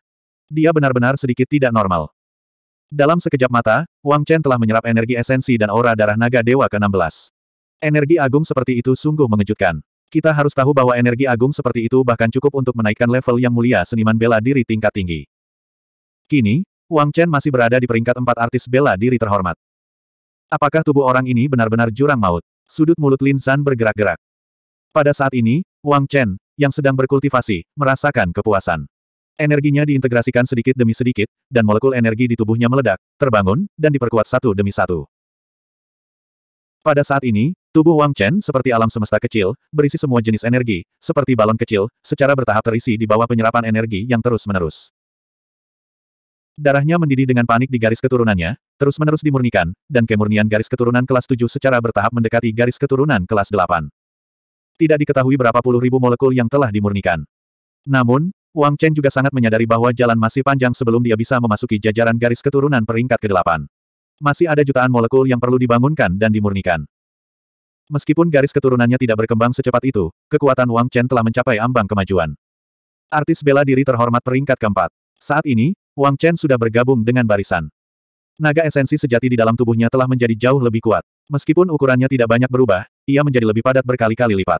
Dia benar-benar sedikit tidak normal. Dalam sekejap mata, Wang Chen telah menyerap energi esensi dan aura darah naga dewa ke-16. Energi agung seperti itu sungguh mengejutkan. Kita harus tahu bahwa energi agung seperti itu bahkan cukup untuk menaikkan level yang mulia seniman bela diri tingkat tinggi. Kini, Wang Chen masih berada di peringkat empat artis bela diri terhormat. Apakah tubuh orang ini benar-benar jurang maut? Sudut mulut Lin San bergerak-gerak. Pada saat ini, Wang Chen, yang sedang berkultivasi, merasakan kepuasan. Energinya diintegrasikan sedikit demi sedikit, dan molekul energi di tubuhnya meledak, terbangun, dan diperkuat satu demi satu. Pada saat ini, tubuh Wang Chen seperti alam semesta kecil, berisi semua jenis energi, seperti balon kecil, secara bertahap terisi di bawah penyerapan energi yang terus-menerus. Darahnya mendidih dengan panik di garis keturunannya, terus-menerus dimurnikan, dan kemurnian garis keturunan kelas 7 secara bertahap mendekati garis keturunan kelas 8. Tidak diketahui berapa puluh ribu molekul yang telah dimurnikan. Namun, Wang Chen juga sangat menyadari bahwa jalan masih panjang sebelum dia bisa memasuki jajaran garis keturunan peringkat ke-8. Masih ada jutaan molekul yang perlu dibangunkan dan dimurnikan. Meskipun garis keturunannya tidak berkembang secepat itu, kekuatan Wang Chen telah mencapai ambang kemajuan. Artis bela diri terhormat peringkat keempat. Saat ini, Wang Chen sudah bergabung dengan barisan. Naga esensi sejati di dalam tubuhnya telah menjadi jauh lebih kuat. Meskipun ukurannya tidak banyak berubah, ia menjadi lebih padat berkali-kali lipat.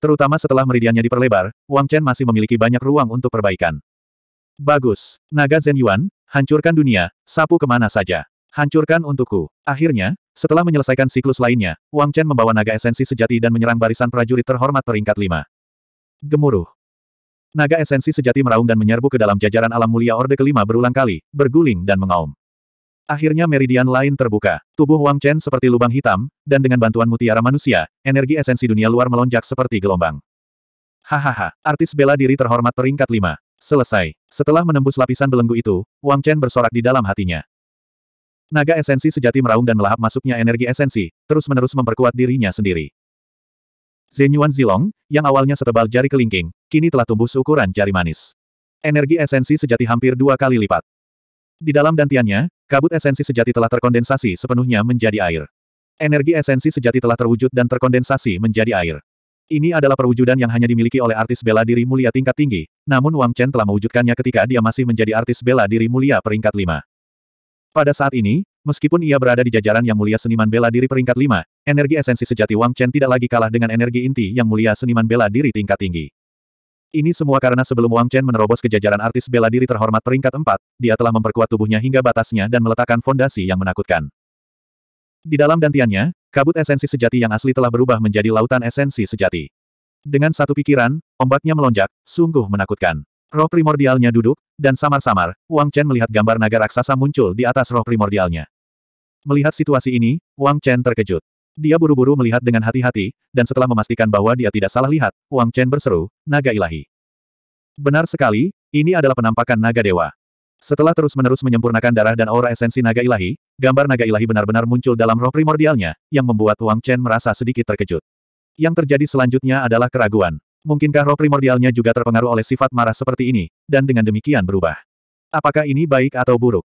Terutama setelah meridiannya diperlebar, Wang Chen masih memiliki banyak ruang untuk perbaikan. Bagus. Naga Zen Yuan, hancurkan dunia, sapu kemana saja. Hancurkan untukku. Akhirnya, setelah menyelesaikan siklus lainnya, Wang Chen membawa naga esensi sejati dan menyerang barisan prajurit terhormat peringkat 5. Gemuruh. Naga esensi sejati meraung dan menyerbu ke dalam jajaran alam mulia Orde kelima berulang kali, berguling dan mengaum. Akhirnya meridian lain terbuka. Tubuh Wang Chen seperti lubang hitam, dan dengan bantuan mutiara manusia, energi esensi dunia luar melonjak seperti gelombang. Hahaha, artis bela diri terhormat peringkat lima. Selesai. Setelah menembus lapisan belenggu itu, Wang Chen bersorak di dalam hatinya. Naga esensi sejati meraung dan melahap masuknya energi esensi, terus-menerus memperkuat dirinya sendiri. Zenyuan Zilong, yang awalnya setebal jari kelingking, kini telah tumbuh seukuran jari manis. Energi esensi sejati hampir dua kali lipat. Di dalam dantiannya, kabut esensi sejati telah terkondensasi sepenuhnya menjadi air. Energi esensi sejati telah terwujud dan terkondensasi menjadi air. Ini adalah perwujudan yang hanya dimiliki oleh artis bela diri mulia tingkat tinggi, namun Wang Chen telah mewujudkannya ketika dia masih menjadi artis bela diri mulia peringkat lima. Pada saat ini, Meskipun ia berada di jajaran yang mulia seniman bela diri peringkat 5, energi esensi sejati Wang Chen tidak lagi kalah dengan energi inti yang mulia seniman bela diri tingkat tinggi. Ini semua karena sebelum Wang Chen menerobos ke jajaran artis bela diri terhormat peringkat 4, dia telah memperkuat tubuhnya hingga batasnya dan meletakkan fondasi yang menakutkan. Di dalam dantiannya, kabut esensi sejati yang asli telah berubah menjadi lautan esensi sejati. Dengan satu pikiran, ombaknya melonjak, sungguh menakutkan. Roh primordialnya duduk, dan samar-samar, Wang Chen melihat gambar naga raksasa muncul di atas roh primordialnya. Melihat situasi ini, Wang Chen terkejut. Dia buru-buru melihat dengan hati-hati, dan setelah memastikan bahwa dia tidak salah lihat, Wang Chen berseru, naga ilahi. Benar sekali, ini adalah penampakan naga dewa. Setelah terus-menerus menyempurnakan darah dan aura esensi naga ilahi, gambar naga ilahi benar-benar muncul dalam roh primordialnya, yang membuat Wang Chen merasa sedikit terkejut. Yang terjadi selanjutnya adalah keraguan. Mungkinkah roh primordialnya juga terpengaruh oleh sifat marah seperti ini, dan dengan demikian berubah? Apakah ini baik atau buruk?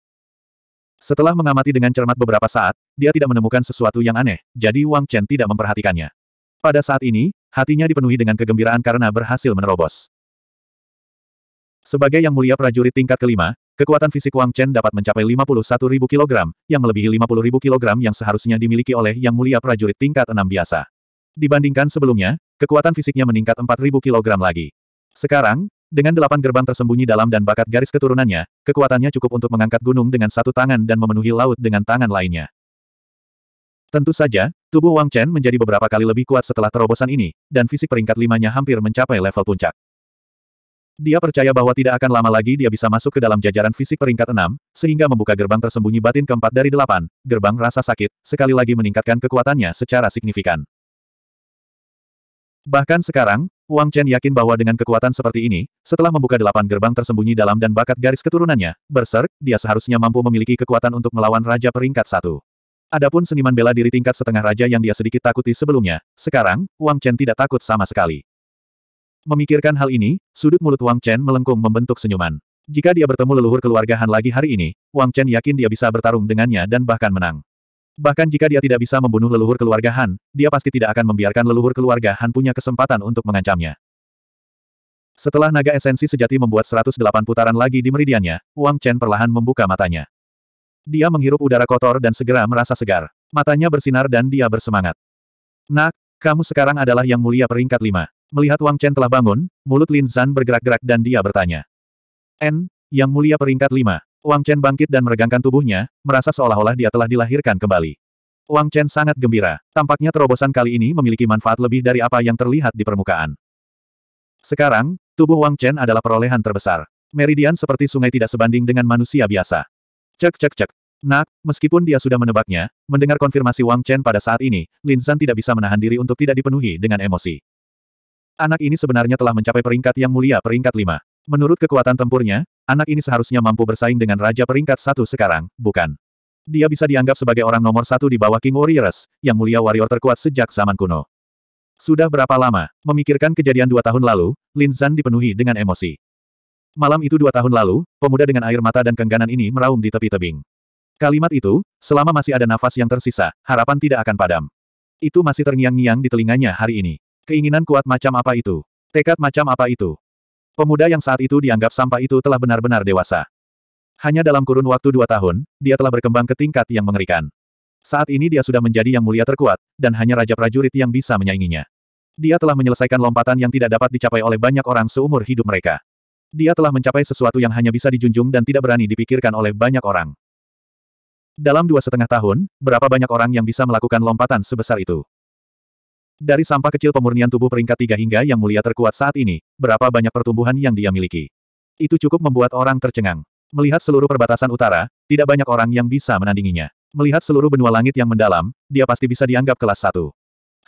Setelah mengamati dengan cermat beberapa saat, dia tidak menemukan sesuatu yang aneh, jadi Wang Chen tidak memperhatikannya. Pada saat ini, hatinya dipenuhi dengan kegembiraan karena berhasil menerobos. Sebagai yang mulia prajurit tingkat kelima, kekuatan fisik Wang Chen dapat mencapai 51.000 kg, yang melebihi 50.000 kg yang seharusnya dimiliki oleh yang mulia prajurit tingkat enam biasa. Dibandingkan sebelumnya, kekuatan fisiknya meningkat 4.000 kg lagi. Sekarang, dengan delapan gerbang tersembunyi dalam dan bakat garis keturunannya, kekuatannya cukup untuk mengangkat gunung dengan satu tangan dan memenuhi laut dengan tangan lainnya. Tentu saja, tubuh Wang Chen menjadi beberapa kali lebih kuat setelah terobosan ini, dan fisik peringkat limanya hampir mencapai level puncak. Dia percaya bahwa tidak akan lama lagi dia bisa masuk ke dalam jajaran fisik peringkat enam, sehingga membuka gerbang tersembunyi batin keempat dari delapan, gerbang rasa sakit, sekali lagi meningkatkan kekuatannya secara signifikan. Bahkan sekarang, Wang Chen yakin bahwa dengan kekuatan seperti ini, setelah membuka delapan gerbang tersembunyi dalam dan bakat garis keturunannya, berserk, dia seharusnya mampu memiliki kekuatan untuk melawan Raja peringkat satu. Adapun seniman bela diri tingkat setengah raja yang dia sedikit takuti sebelumnya, sekarang, Wang Chen tidak takut sama sekali. Memikirkan hal ini, sudut mulut Wang Chen melengkung membentuk senyuman. Jika dia bertemu leluhur keluarga Han lagi hari ini, Wang Chen yakin dia bisa bertarung dengannya dan bahkan menang. Bahkan jika dia tidak bisa membunuh leluhur keluarga Han, dia pasti tidak akan membiarkan leluhur keluarga Han punya kesempatan untuk mengancamnya. Setelah naga esensi sejati membuat 108 putaran lagi di meridiannya, Wang Chen perlahan membuka matanya. Dia menghirup udara kotor dan segera merasa segar. Matanya bersinar dan dia bersemangat. Nak, kamu sekarang adalah yang mulia peringkat Lima. Melihat Wang Chen telah bangun, mulut Lin Zan bergerak-gerak dan dia bertanya. N, yang mulia peringkat Lima. Wang Chen bangkit dan meregangkan tubuhnya, merasa seolah-olah dia telah dilahirkan kembali. Wang Chen sangat gembira. Tampaknya terobosan kali ini memiliki manfaat lebih dari apa yang terlihat di permukaan. Sekarang, tubuh Wang Chen adalah perolehan terbesar. Meridian seperti sungai tidak sebanding dengan manusia biasa. Cek cek cek. Nak, meskipun dia sudah menebaknya, mendengar konfirmasi Wang Chen pada saat ini, Lin San tidak bisa menahan diri untuk tidak dipenuhi dengan emosi. Anak ini sebenarnya telah mencapai peringkat yang mulia peringkat 5. Menurut kekuatan tempurnya, anak ini seharusnya mampu bersaing dengan Raja Peringkat Satu sekarang, bukan? Dia bisa dianggap sebagai orang nomor satu di bawah King Warriors, yang mulia warrior terkuat sejak zaman kuno. Sudah berapa lama, memikirkan kejadian dua tahun lalu, Lin Zan dipenuhi dengan emosi. Malam itu dua tahun lalu, pemuda dengan air mata dan kengganan ini meraung di tepi tebing. Kalimat itu, selama masih ada nafas yang tersisa, harapan tidak akan padam. Itu masih terngiang-ngiang di telinganya hari ini. Keinginan kuat macam apa itu? Tekad macam apa itu? Pemuda yang saat itu dianggap sampah itu telah benar-benar dewasa. Hanya dalam kurun waktu dua tahun, dia telah berkembang ke tingkat yang mengerikan. Saat ini dia sudah menjadi yang mulia terkuat, dan hanya Raja Prajurit yang bisa menyainginya. Dia telah menyelesaikan lompatan yang tidak dapat dicapai oleh banyak orang seumur hidup mereka. Dia telah mencapai sesuatu yang hanya bisa dijunjung dan tidak berani dipikirkan oleh banyak orang. Dalam dua setengah tahun, berapa banyak orang yang bisa melakukan lompatan sebesar itu? Dari sampah kecil pemurnian tubuh peringkat tiga hingga yang mulia terkuat saat ini, berapa banyak pertumbuhan yang dia miliki. Itu cukup membuat orang tercengang. Melihat seluruh perbatasan utara, tidak banyak orang yang bisa menandinginya. Melihat seluruh benua langit yang mendalam, dia pasti bisa dianggap kelas satu.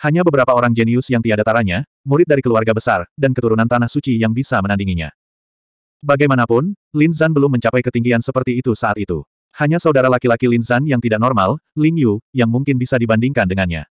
Hanya beberapa orang jenius yang tiada taranya, murid dari keluarga besar, dan keturunan tanah suci yang bisa menandinginya. Bagaimanapun, Lin Zan belum mencapai ketinggian seperti itu saat itu. Hanya saudara laki-laki Lin Zan yang tidak normal, Ling Yu, yang mungkin bisa dibandingkan dengannya.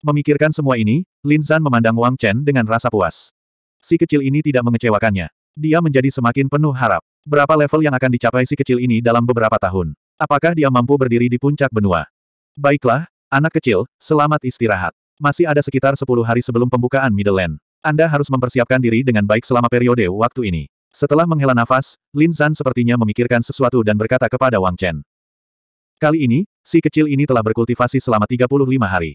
Memikirkan semua ini, Lin Zhan memandang Wang Chen dengan rasa puas. Si kecil ini tidak mengecewakannya. Dia menjadi semakin penuh harap. Berapa level yang akan dicapai si kecil ini dalam beberapa tahun? Apakah dia mampu berdiri di puncak benua? Baiklah, anak kecil, selamat istirahat. Masih ada sekitar 10 hari sebelum pembukaan Middle Land. Anda harus mempersiapkan diri dengan baik selama periode waktu ini. Setelah menghela nafas, Lin Zhan sepertinya memikirkan sesuatu dan berkata kepada Wang Chen. Kali ini, si kecil ini telah berkultivasi selama 35 hari.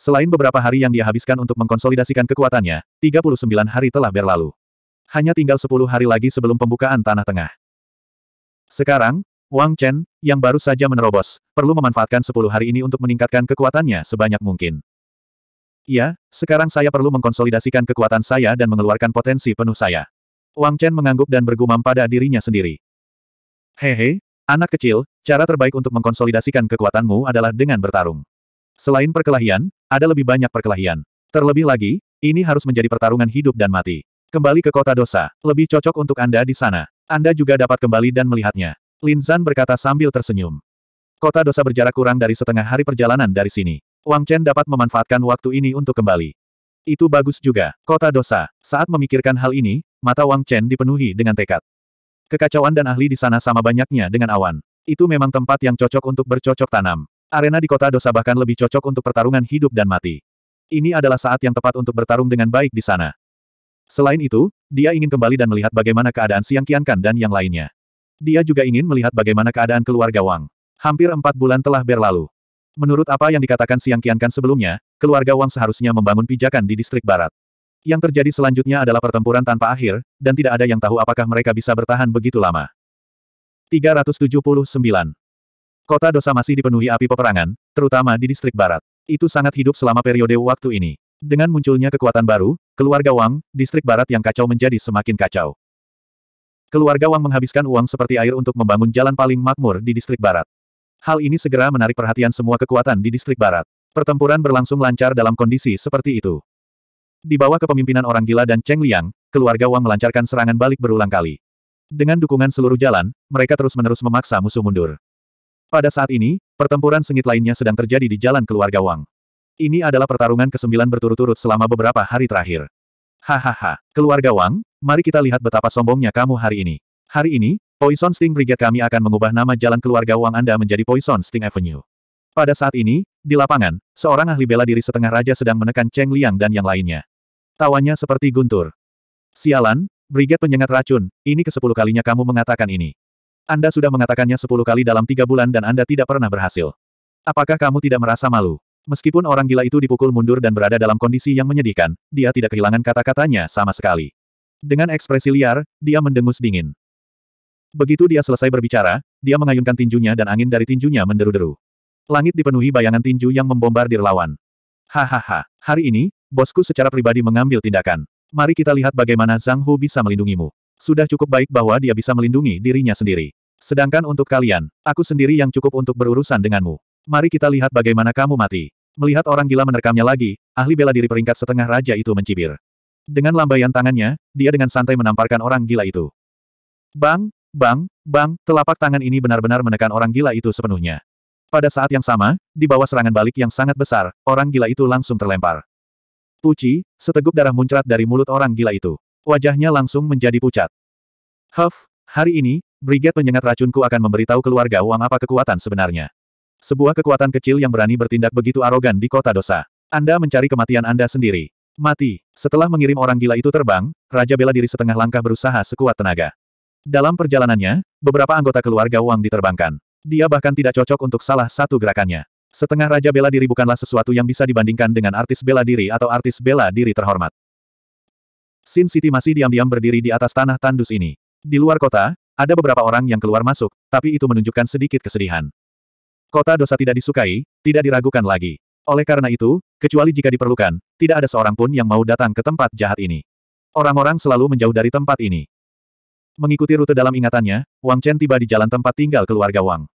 Selain beberapa hari yang dia habiskan untuk mengkonsolidasikan kekuatannya, 39 hari telah berlalu. Hanya tinggal 10 hari lagi sebelum pembukaan Tanah Tengah. Sekarang, Wang Chen, yang baru saja menerobos, perlu memanfaatkan 10 hari ini untuk meningkatkan kekuatannya sebanyak mungkin. Ya, sekarang saya perlu mengkonsolidasikan kekuatan saya dan mengeluarkan potensi penuh saya. Wang Chen mengangguk dan bergumam pada dirinya sendiri. Hehe, anak kecil, cara terbaik untuk mengkonsolidasikan kekuatanmu adalah dengan bertarung. Selain perkelahian, ada lebih banyak perkelahian. Terlebih lagi, ini harus menjadi pertarungan hidup dan mati. Kembali ke kota dosa, lebih cocok untuk Anda di sana. Anda juga dapat kembali dan melihatnya. Lin Zan berkata sambil tersenyum. Kota dosa berjarak kurang dari setengah hari perjalanan dari sini. Wang Chen dapat memanfaatkan waktu ini untuk kembali. Itu bagus juga, kota dosa. Saat memikirkan hal ini, mata Wang Chen dipenuhi dengan tekad. Kekacauan dan ahli di sana sama banyaknya dengan awan. Itu memang tempat yang cocok untuk bercocok tanam. Arena di kota dosa bahkan lebih cocok untuk pertarungan hidup dan mati. Ini adalah saat yang tepat untuk bertarung dengan baik di sana. Selain itu, dia ingin kembali dan melihat bagaimana keadaan Siang Kiankan dan yang lainnya. Dia juga ingin melihat bagaimana keadaan keluarga Wang. Hampir empat bulan telah berlalu. Menurut apa yang dikatakan Siang Kiankan sebelumnya, keluarga Wang seharusnya membangun pijakan di distrik barat. Yang terjadi selanjutnya adalah pertempuran tanpa akhir, dan tidak ada yang tahu apakah mereka bisa bertahan begitu lama. 379 Kota dosa masih dipenuhi api peperangan, terutama di distrik barat. Itu sangat hidup selama periode waktu ini. Dengan munculnya kekuatan baru, keluarga Wang, distrik barat yang kacau menjadi semakin kacau. Keluarga Wang menghabiskan uang seperti air untuk membangun jalan paling makmur di distrik barat. Hal ini segera menarik perhatian semua kekuatan di distrik barat. Pertempuran berlangsung lancar dalam kondisi seperti itu. Di bawah kepemimpinan orang gila dan Cheng Liang, keluarga Wang melancarkan serangan balik berulang kali. Dengan dukungan seluruh jalan, mereka terus-menerus memaksa musuh mundur. Pada saat ini, pertempuran sengit lainnya sedang terjadi di jalan keluarga Wang. Ini adalah pertarungan ke-9 berturut-turut selama beberapa hari terakhir. Hahaha, keluarga Wang, mari kita lihat betapa sombongnya kamu hari ini. Hari ini, Poison Sting Brigade kami akan mengubah nama jalan keluarga Wang Anda menjadi Poison Sting Avenue. Pada saat ini, di lapangan, seorang ahli bela diri setengah raja sedang menekan Cheng Liang dan yang lainnya. Tawanya seperti guntur. Sialan, Brigade penyengat racun, ini ke 10 kalinya kamu mengatakan ini. Anda sudah mengatakannya sepuluh kali dalam tiga bulan dan Anda tidak pernah berhasil. Apakah kamu tidak merasa malu? Meskipun orang gila itu dipukul mundur dan berada dalam kondisi yang menyedihkan, dia tidak kehilangan kata-katanya sama sekali. Dengan ekspresi liar, dia mendengus dingin. Begitu dia selesai berbicara, dia mengayunkan tinjunya dan angin dari tinjunya menderu-deru. Langit dipenuhi bayangan tinju yang membombardir lawan. Hahaha, hari ini, bosku secara pribadi mengambil tindakan. Mari kita lihat bagaimana Zhang Hu bisa melindungimu. Sudah cukup baik bahwa dia bisa melindungi dirinya sendiri. Sedangkan untuk kalian, aku sendiri yang cukup untuk berurusan denganmu. Mari kita lihat bagaimana kamu mati. Melihat orang gila menerkamnya lagi, ahli bela diri peringkat setengah raja itu mencibir. Dengan lambaian tangannya, dia dengan santai menamparkan orang gila itu. Bang, bang, bang, telapak tangan ini benar-benar menekan orang gila itu sepenuhnya. Pada saat yang sama, di bawah serangan balik yang sangat besar, orang gila itu langsung terlempar. Puci, seteguk darah muncrat dari mulut orang gila itu. Wajahnya langsung menjadi pucat. Huff, hari ini, Brigade penyengat racunku akan memberitahu keluarga Wang apa kekuatan sebenarnya. Sebuah kekuatan kecil yang berani bertindak begitu arogan di kota dosa. Anda mencari kematian Anda sendiri. Mati. Setelah mengirim orang gila itu terbang, Raja bela diri setengah langkah berusaha sekuat tenaga. Dalam perjalanannya, beberapa anggota keluarga Wang diterbangkan. Dia bahkan tidak cocok untuk salah satu gerakannya. Setengah Raja bela diri bukanlah sesuatu yang bisa dibandingkan dengan artis bela diri atau artis bela diri terhormat. Sin City masih diam-diam berdiri di atas tanah tandus ini. Di luar kota, ada beberapa orang yang keluar masuk, tapi itu menunjukkan sedikit kesedihan. Kota dosa tidak disukai, tidak diragukan lagi. Oleh karena itu, kecuali jika diperlukan, tidak ada seorang pun yang mau datang ke tempat jahat ini. Orang-orang selalu menjauh dari tempat ini. Mengikuti rute dalam ingatannya, Wang Chen tiba di jalan tempat tinggal keluarga Wang.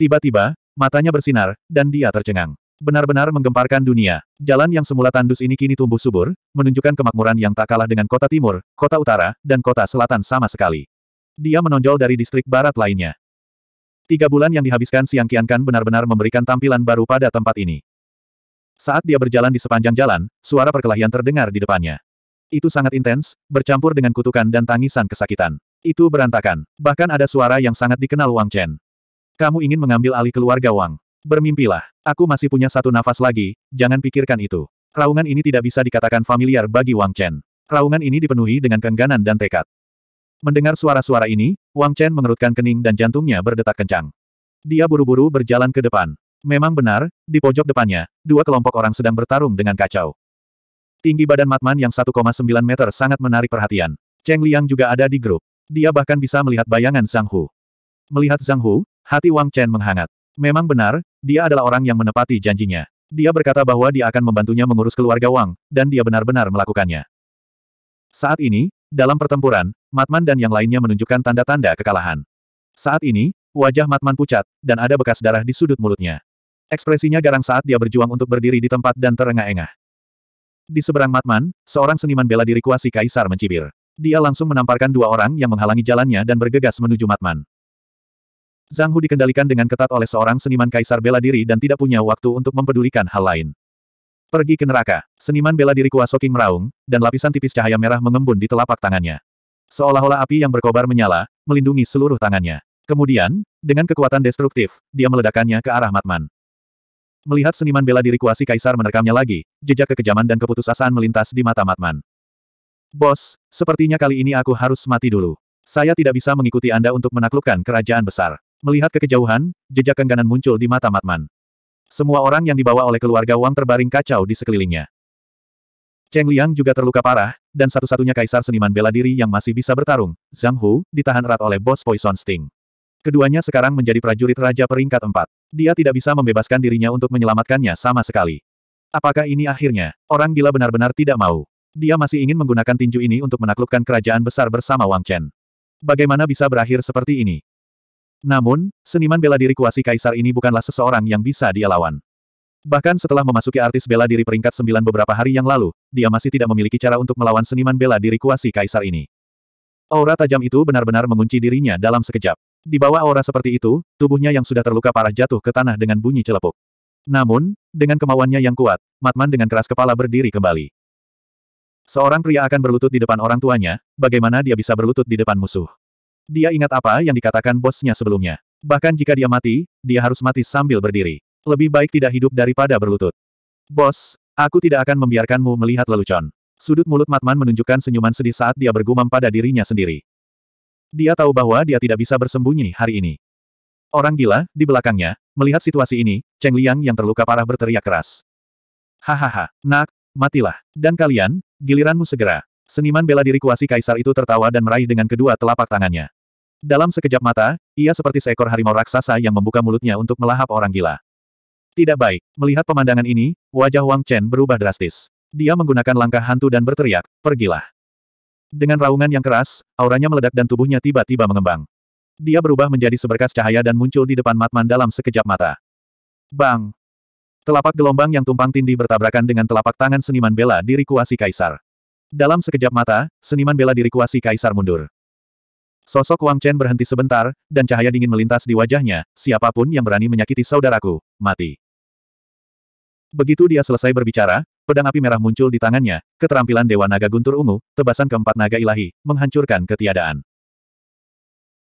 Tiba-tiba, matanya bersinar, dan dia tercengang. Benar-benar menggemparkan dunia. Jalan yang semula tandus ini kini tumbuh subur, menunjukkan kemakmuran yang tak kalah dengan kota timur, kota utara, dan kota selatan sama sekali. Dia menonjol dari distrik barat lainnya. Tiga bulan yang dihabiskan Siang kiankan benar-benar memberikan tampilan baru pada tempat ini. Saat dia berjalan di sepanjang jalan, suara perkelahian terdengar di depannya. Itu sangat intens, bercampur dengan kutukan dan tangisan kesakitan. Itu berantakan. Bahkan ada suara yang sangat dikenal Wang Chen. Kamu ingin mengambil alih keluarga Wang. Bermimpilah. Aku masih punya satu nafas lagi, jangan pikirkan itu. Raungan ini tidak bisa dikatakan familiar bagi Wang Chen. Raungan ini dipenuhi dengan keengganan dan tekad. Mendengar suara-suara ini, Wang Chen mengerutkan kening dan jantungnya berdetak kencang. Dia buru-buru berjalan ke depan. Memang benar, di pojok depannya, dua kelompok orang sedang bertarung dengan kacau. Tinggi badan Matman yang 1,9 meter sangat menarik perhatian. Cheng Liang juga ada di grup. Dia bahkan bisa melihat bayangan Zhang Hu. Melihat Zhang Hu, hati Wang Chen menghangat. Memang benar, dia adalah orang yang menepati janjinya. Dia berkata bahwa dia akan membantunya mengurus keluarga Wang, dan dia benar-benar melakukannya. Saat ini, dalam pertempuran, Matman dan yang lainnya menunjukkan tanda-tanda kekalahan. Saat ini, wajah Matman pucat, dan ada bekas darah di sudut mulutnya. Ekspresinya garang saat dia berjuang untuk berdiri di tempat dan terengah-engah. Di seberang Matman, seorang seniman bela diri kuasi kaisar mencibir. Dia langsung menamparkan dua orang yang menghalangi jalannya dan bergegas menuju Matman. Zhang Hu dikendalikan dengan ketat oleh seorang seniman kaisar bela diri dan tidak punya waktu untuk mempedulikan hal lain. Pergi ke neraka. Seniman bela diri Kuasoking meraung, dan lapisan tipis cahaya merah mengembun di telapak tangannya. Seolah-olah api yang berkobar menyala, melindungi seluruh tangannya. Kemudian, dengan kekuatan destruktif, dia meledakannya ke arah Matman. Melihat seniman bela diri Kuasi Kaisar menerkamnya lagi, jejak kekejaman dan keputusasaan melintas di mata Matman. Bos, sepertinya kali ini aku harus mati dulu. Saya tidak bisa mengikuti Anda untuk menaklukkan kerajaan besar. Melihat ke kejauhan, jejak kengganan muncul di mata Matman. Semua orang yang dibawa oleh keluarga Wang terbaring kacau di sekelilingnya. Cheng Liang juga terluka parah, dan satu-satunya kaisar seniman bela diri yang masih bisa bertarung, Zhang Hu, ditahan erat oleh bos Poison Sting. Keduanya sekarang menjadi prajurit raja peringkat empat. Dia tidak bisa membebaskan dirinya untuk menyelamatkannya sama sekali. Apakah ini akhirnya? Orang gila benar-benar tidak mau. Dia masih ingin menggunakan tinju ini untuk menaklukkan kerajaan besar bersama Wang Chen. Bagaimana bisa berakhir seperti ini? Namun, seniman bela diri kuasi kaisar ini bukanlah seseorang yang bisa dia lawan. Bahkan setelah memasuki artis bela diri peringkat sembilan beberapa hari yang lalu, dia masih tidak memiliki cara untuk melawan seniman bela diri kuasi kaisar ini. Aura tajam itu benar-benar mengunci dirinya dalam sekejap. Di bawah aura seperti itu, tubuhnya yang sudah terluka parah jatuh ke tanah dengan bunyi celepuk. Namun, dengan kemauannya yang kuat, Matman dengan keras kepala berdiri kembali. Seorang pria akan berlutut di depan orang tuanya, bagaimana dia bisa berlutut di depan musuh? Dia ingat apa yang dikatakan bosnya sebelumnya. Bahkan jika dia mati, dia harus mati sambil berdiri. Lebih baik tidak hidup daripada berlutut. Bos, aku tidak akan membiarkanmu melihat lelucon. Sudut mulut Matman menunjukkan senyuman sedih saat dia bergumam pada dirinya sendiri. Dia tahu bahwa dia tidak bisa bersembunyi hari ini. Orang gila, di belakangnya, melihat situasi ini, Cheng Liang yang terluka parah berteriak keras. Hahaha, nak, matilah. Dan kalian, giliranmu segera. Seniman bela diri kuasi kaisar itu tertawa dan meraih dengan kedua telapak tangannya. Dalam sekejap mata, ia seperti seekor harimau raksasa yang membuka mulutnya untuk melahap orang gila. Tidak baik. Melihat pemandangan ini, wajah Wang Chen berubah drastis. Dia menggunakan langkah hantu dan berteriak, pergilah. Dengan raungan yang keras, auranya meledak dan tubuhnya tiba-tiba mengembang. Dia berubah menjadi seberkas cahaya dan muncul di depan Matman dalam sekejap mata. Bang! Telapak gelombang yang tumpang tindih bertabrakan dengan telapak tangan seniman bela diri kuasi kaisar. Dalam sekejap mata, seniman bela diri kuasi kaisar mundur. Sosok Wang Chen berhenti sebentar, dan cahaya dingin melintas di wajahnya, siapapun yang berani menyakiti saudaraku, mati. Begitu dia selesai berbicara, pedang api merah muncul di tangannya, keterampilan Dewa Naga Guntur Ungu, tebasan keempat naga ilahi, menghancurkan ketiadaan.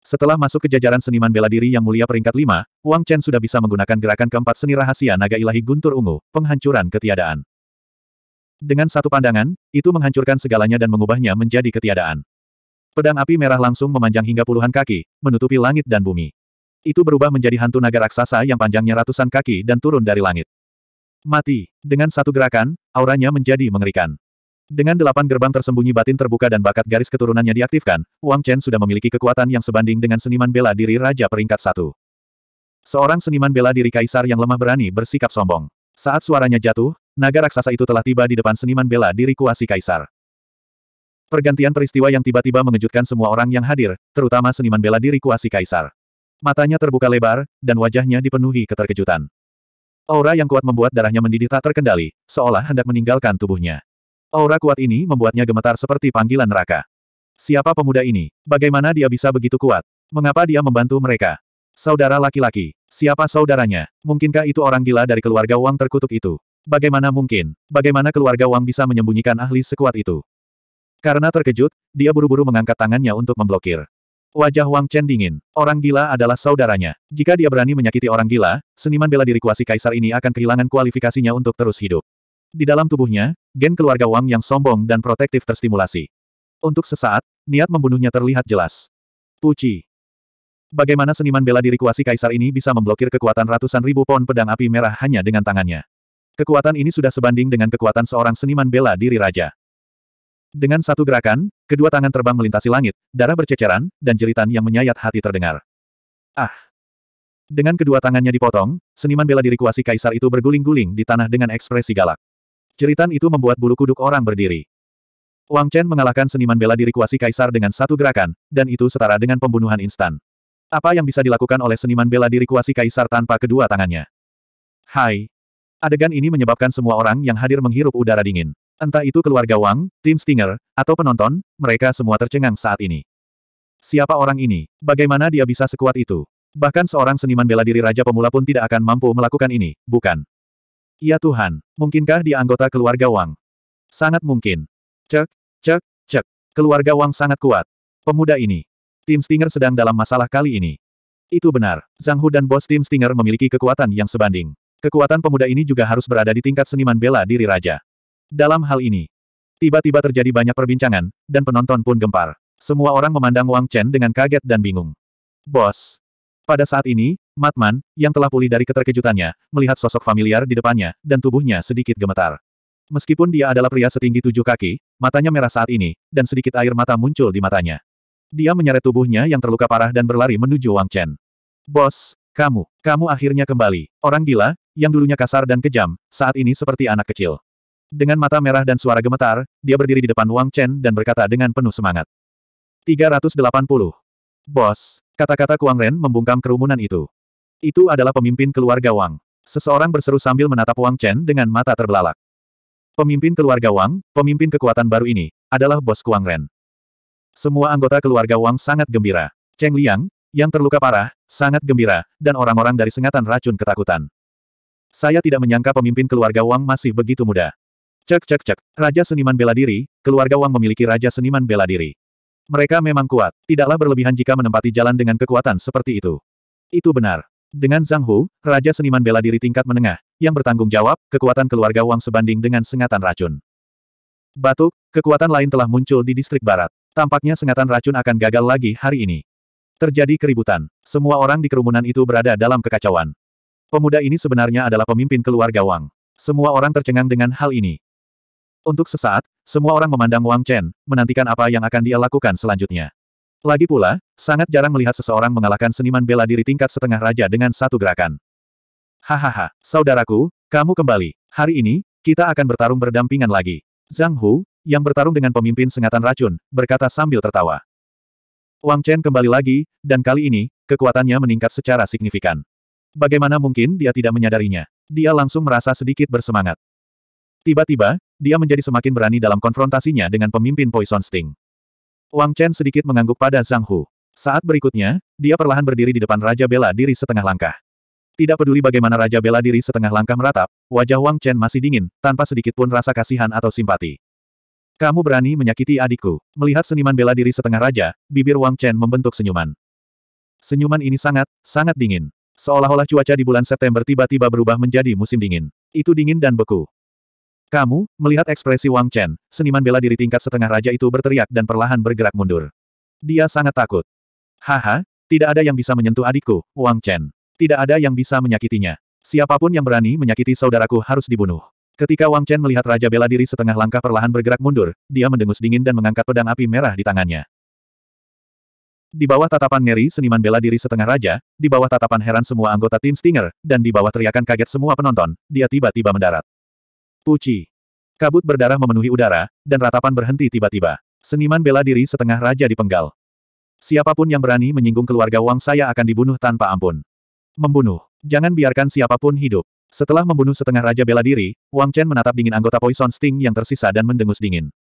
Setelah masuk ke jajaran seniman bela diri yang mulia peringkat 5, Wang Chen sudah bisa menggunakan gerakan keempat seni rahasia naga ilahi guntur ungu, penghancuran ketiadaan. Dengan satu pandangan, itu menghancurkan segalanya dan mengubahnya menjadi ketiadaan. Pedang api merah langsung memanjang hingga puluhan kaki, menutupi langit dan bumi. Itu berubah menjadi hantu naga raksasa yang panjangnya ratusan kaki dan turun dari langit. Mati. Dengan satu gerakan, auranya menjadi mengerikan. Dengan delapan gerbang tersembunyi batin terbuka dan bakat garis keturunannya diaktifkan, Wang Chen sudah memiliki kekuatan yang sebanding dengan seniman bela diri Raja Peringkat Satu. Seorang seniman bela diri Kaisar yang lemah berani bersikap sombong. Saat suaranya jatuh, naga raksasa itu telah tiba di depan seniman bela diri kuasi Kaisar. Pergantian peristiwa yang tiba-tiba mengejutkan semua orang yang hadir, terutama seniman bela diri kuasi kaisar. Matanya terbuka lebar, dan wajahnya dipenuhi keterkejutan. Aura yang kuat membuat darahnya mendidih tak terkendali, seolah hendak meninggalkan tubuhnya. Aura kuat ini membuatnya gemetar seperti panggilan neraka. Siapa pemuda ini? Bagaimana dia bisa begitu kuat? Mengapa dia membantu mereka? Saudara laki-laki, siapa saudaranya? Mungkinkah itu orang gila dari keluarga Wang terkutuk itu? Bagaimana mungkin? Bagaimana keluarga Wang bisa menyembunyikan ahli sekuat itu? Karena terkejut, dia buru-buru mengangkat tangannya untuk memblokir. Wajah Wang Chen dingin. Orang gila adalah saudaranya. Jika dia berani menyakiti orang gila, seniman bela diri kuasi kaisar ini akan kehilangan kualifikasinya untuk terus hidup. Di dalam tubuhnya, gen keluarga Wang yang sombong dan protektif terstimulasi. Untuk sesaat, niat membunuhnya terlihat jelas. Puci. Bagaimana seniman bela diri kuasi kaisar ini bisa memblokir kekuatan ratusan ribu pon pedang api merah hanya dengan tangannya? Kekuatan ini sudah sebanding dengan kekuatan seorang seniman bela diri raja. Dengan satu gerakan, kedua tangan terbang melintasi langit, darah berceceran, dan jeritan yang menyayat hati terdengar. Ah! Dengan kedua tangannya dipotong, seniman bela diri kuasi kaisar itu berguling-guling di tanah dengan ekspresi galak. Jeritan itu membuat bulu kuduk orang berdiri. Wang Chen mengalahkan seniman bela diri kuasi kaisar dengan satu gerakan, dan itu setara dengan pembunuhan instan. Apa yang bisa dilakukan oleh seniman bela diri kuasi kaisar tanpa kedua tangannya? Hai! Adegan ini menyebabkan semua orang yang hadir menghirup udara dingin. Entah itu keluarga Wang, tim Stinger, atau penonton, mereka semua tercengang saat ini. Siapa orang ini? Bagaimana dia bisa sekuat itu? Bahkan seorang seniman bela diri Raja Pemula pun tidak akan mampu melakukan ini, bukan? Ya Tuhan, mungkinkah dia anggota keluarga Wang? Sangat mungkin. Cek, cek, cek. Keluarga Wang sangat kuat. Pemuda ini. Tim Stinger sedang dalam masalah kali ini. Itu benar, Zhang Hu dan bos tim Stinger memiliki kekuatan yang sebanding. Kekuatan pemuda ini juga harus berada di tingkat seniman bela diri raja. Dalam hal ini, tiba-tiba terjadi banyak perbincangan, dan penonton pun gempar. Semua orang memandang Wang Chen dengan kaget dan bingung. Bos. Pada saat ini, Matman, yang telah pulih dari keterkejutannya, melihat sosok familiar di depannya, dan tubuhnya sedikit gemetar. Meskipun dia adalah pria setinggi tujuh kaki, matanya merah saat ini, dan sedikit air mata muncul di matanya. Dia menyeret tubuhnya yang terluka parah dan berlari menuju Wang Chen. Bos, kamu, kamu akhirnya kembali. Orang gila, yang dulunya kasar dan kejam, saat ini seperti anak kecil. Dengan mata merah dan suara gemetar, dia berdiri di depan Wang Chen dan berkata dengan penuh semangat. 380. Bos, kata-kata Kuang Ren membungkam kerumunan itu. Itu adalah pemimpin keluarga Wang. Seseorang berseru sambil menatap Wang Chen dengan mata terbelalak. Pemimpin keluarga Wang, pemimpin kekuatan baru ini, adalah bos Kuang Ren. Semua anggota keluarga Wang sangat gembira. Cheng Liang, yang terluka parah, sangat gembira, dan orang-orang dari sengatan racun ketakutan. Saya tidak menyangka pemimpin keluarga Wang masih begitu muda. Cek cek cek, Raja Seniman Bela Diri, keluarga Wang memiliki Raja Seniman Bela Diri. Mereka memang kuat, tidaklah berlebihan jika menempati jalan dengan kekuatan seperti itu. Itu benar. Dengan Zhang Hu, Raja Seniman Bela Diri tingkat menengah, yang bertanggung jawab, kekuatan keluarga Wang sebanding dengan sengatan racun. Batuk, kekuatan lain telah muncul di distrik barat. Tampaknya sengatan racun akan gagal lagi hari ini. Terjadi keributan. Semua orang di kerumunan itu berada dalam kekacauan. Pemuda ini sebenarnya adalah pemimpin keluarga Wang. Semua orang tercengang dengan hal ini. Untuk sesaat, semua orang memandang Wang Chen, menantikan apa yang akan dia lakukan selanjutnya. Lagi pula, sangat jarang melihat seseorang mengalahkan seniman bela diri tingkat setengah raja dengan satu gerakan. Hahaha, saudaraku, kamu kembali. Hari ini, kita akan bertarung berdampingan lagi. Zhang Hu, yang bertarung dengan pemimpin sengatan racun, berkata sambil tertawa. Wang Chen kembali lagi, dan kali ini, kekuatannya meningkat secara signifikan. Bagaimana mungkin dia tidak menyadarinya? Dia langsung merasa sedikit bersemangat. Tiba-tiba, dia menjadi semakin berani dalam konfrontasinya dengan pemimpin Poison Sting. Wang Chen sedikit mengangguk pada Zhang Hu. Saat berikutnya, dia perlahan berdiri di depan Raja Bela Diri setengah langkah. Tidak peduli bagaimana Raja Bela Diri setengah langkah meratap, wajah Wang Chen masih dingin, tanpa sedikit pun rasa kasihan atau simpati. Kamu berani menyakiti adikku. Melihat seniman bela diri setengah raja, bibir Wang Chen membentuk senyuman. Senyuman ini sangat, sangat dingin. Seolah-olah cuaca di bulan September tiba-tiba berubah menjadi musim dingin. Itu dingin dan beku. Kamu, melihat ekspresi Wang Chen, seniman bela diri tingkat setengah raja itu berteriak dan perlahan bergerak mundur. Dia sangat takut. Haha, tidak ada yang bisa menyentuh adikku, Wang Chen. Tidak ada yang bisa menyakitinya. Siapapun yang berani menyakiti saudaraku harus dibunuh. Ketika Wang Chen melihat Raja Bela Diri setengah langkah perlahan bergerak mundur, dia mendengus dingin dan mengangkat pedang api merah di tangannya. Di bawah tatapan ngeri seniman bela diri setengah raja, di bawah tatapan heran semua anggota tim Stinger, dan di bawah teriakan kaget semua penonton, dia tiba-tiba mendarat. Puci. Kabut berdarah memenuhi udara, dan ratapan berhenti tiba-tiba. Seniman bela diri setengah raja dipenggal. Siapapun yang berani menyinggung keluarga Wang saya akan dibunuh tanpa ampun. Membunuh. Jangan biarkan siapapun hidup. Setelah membunuh setengah raja bela diri, Wang Chen menatap dingin anggota Poison Sting yang tersisa dan mendengus dingin.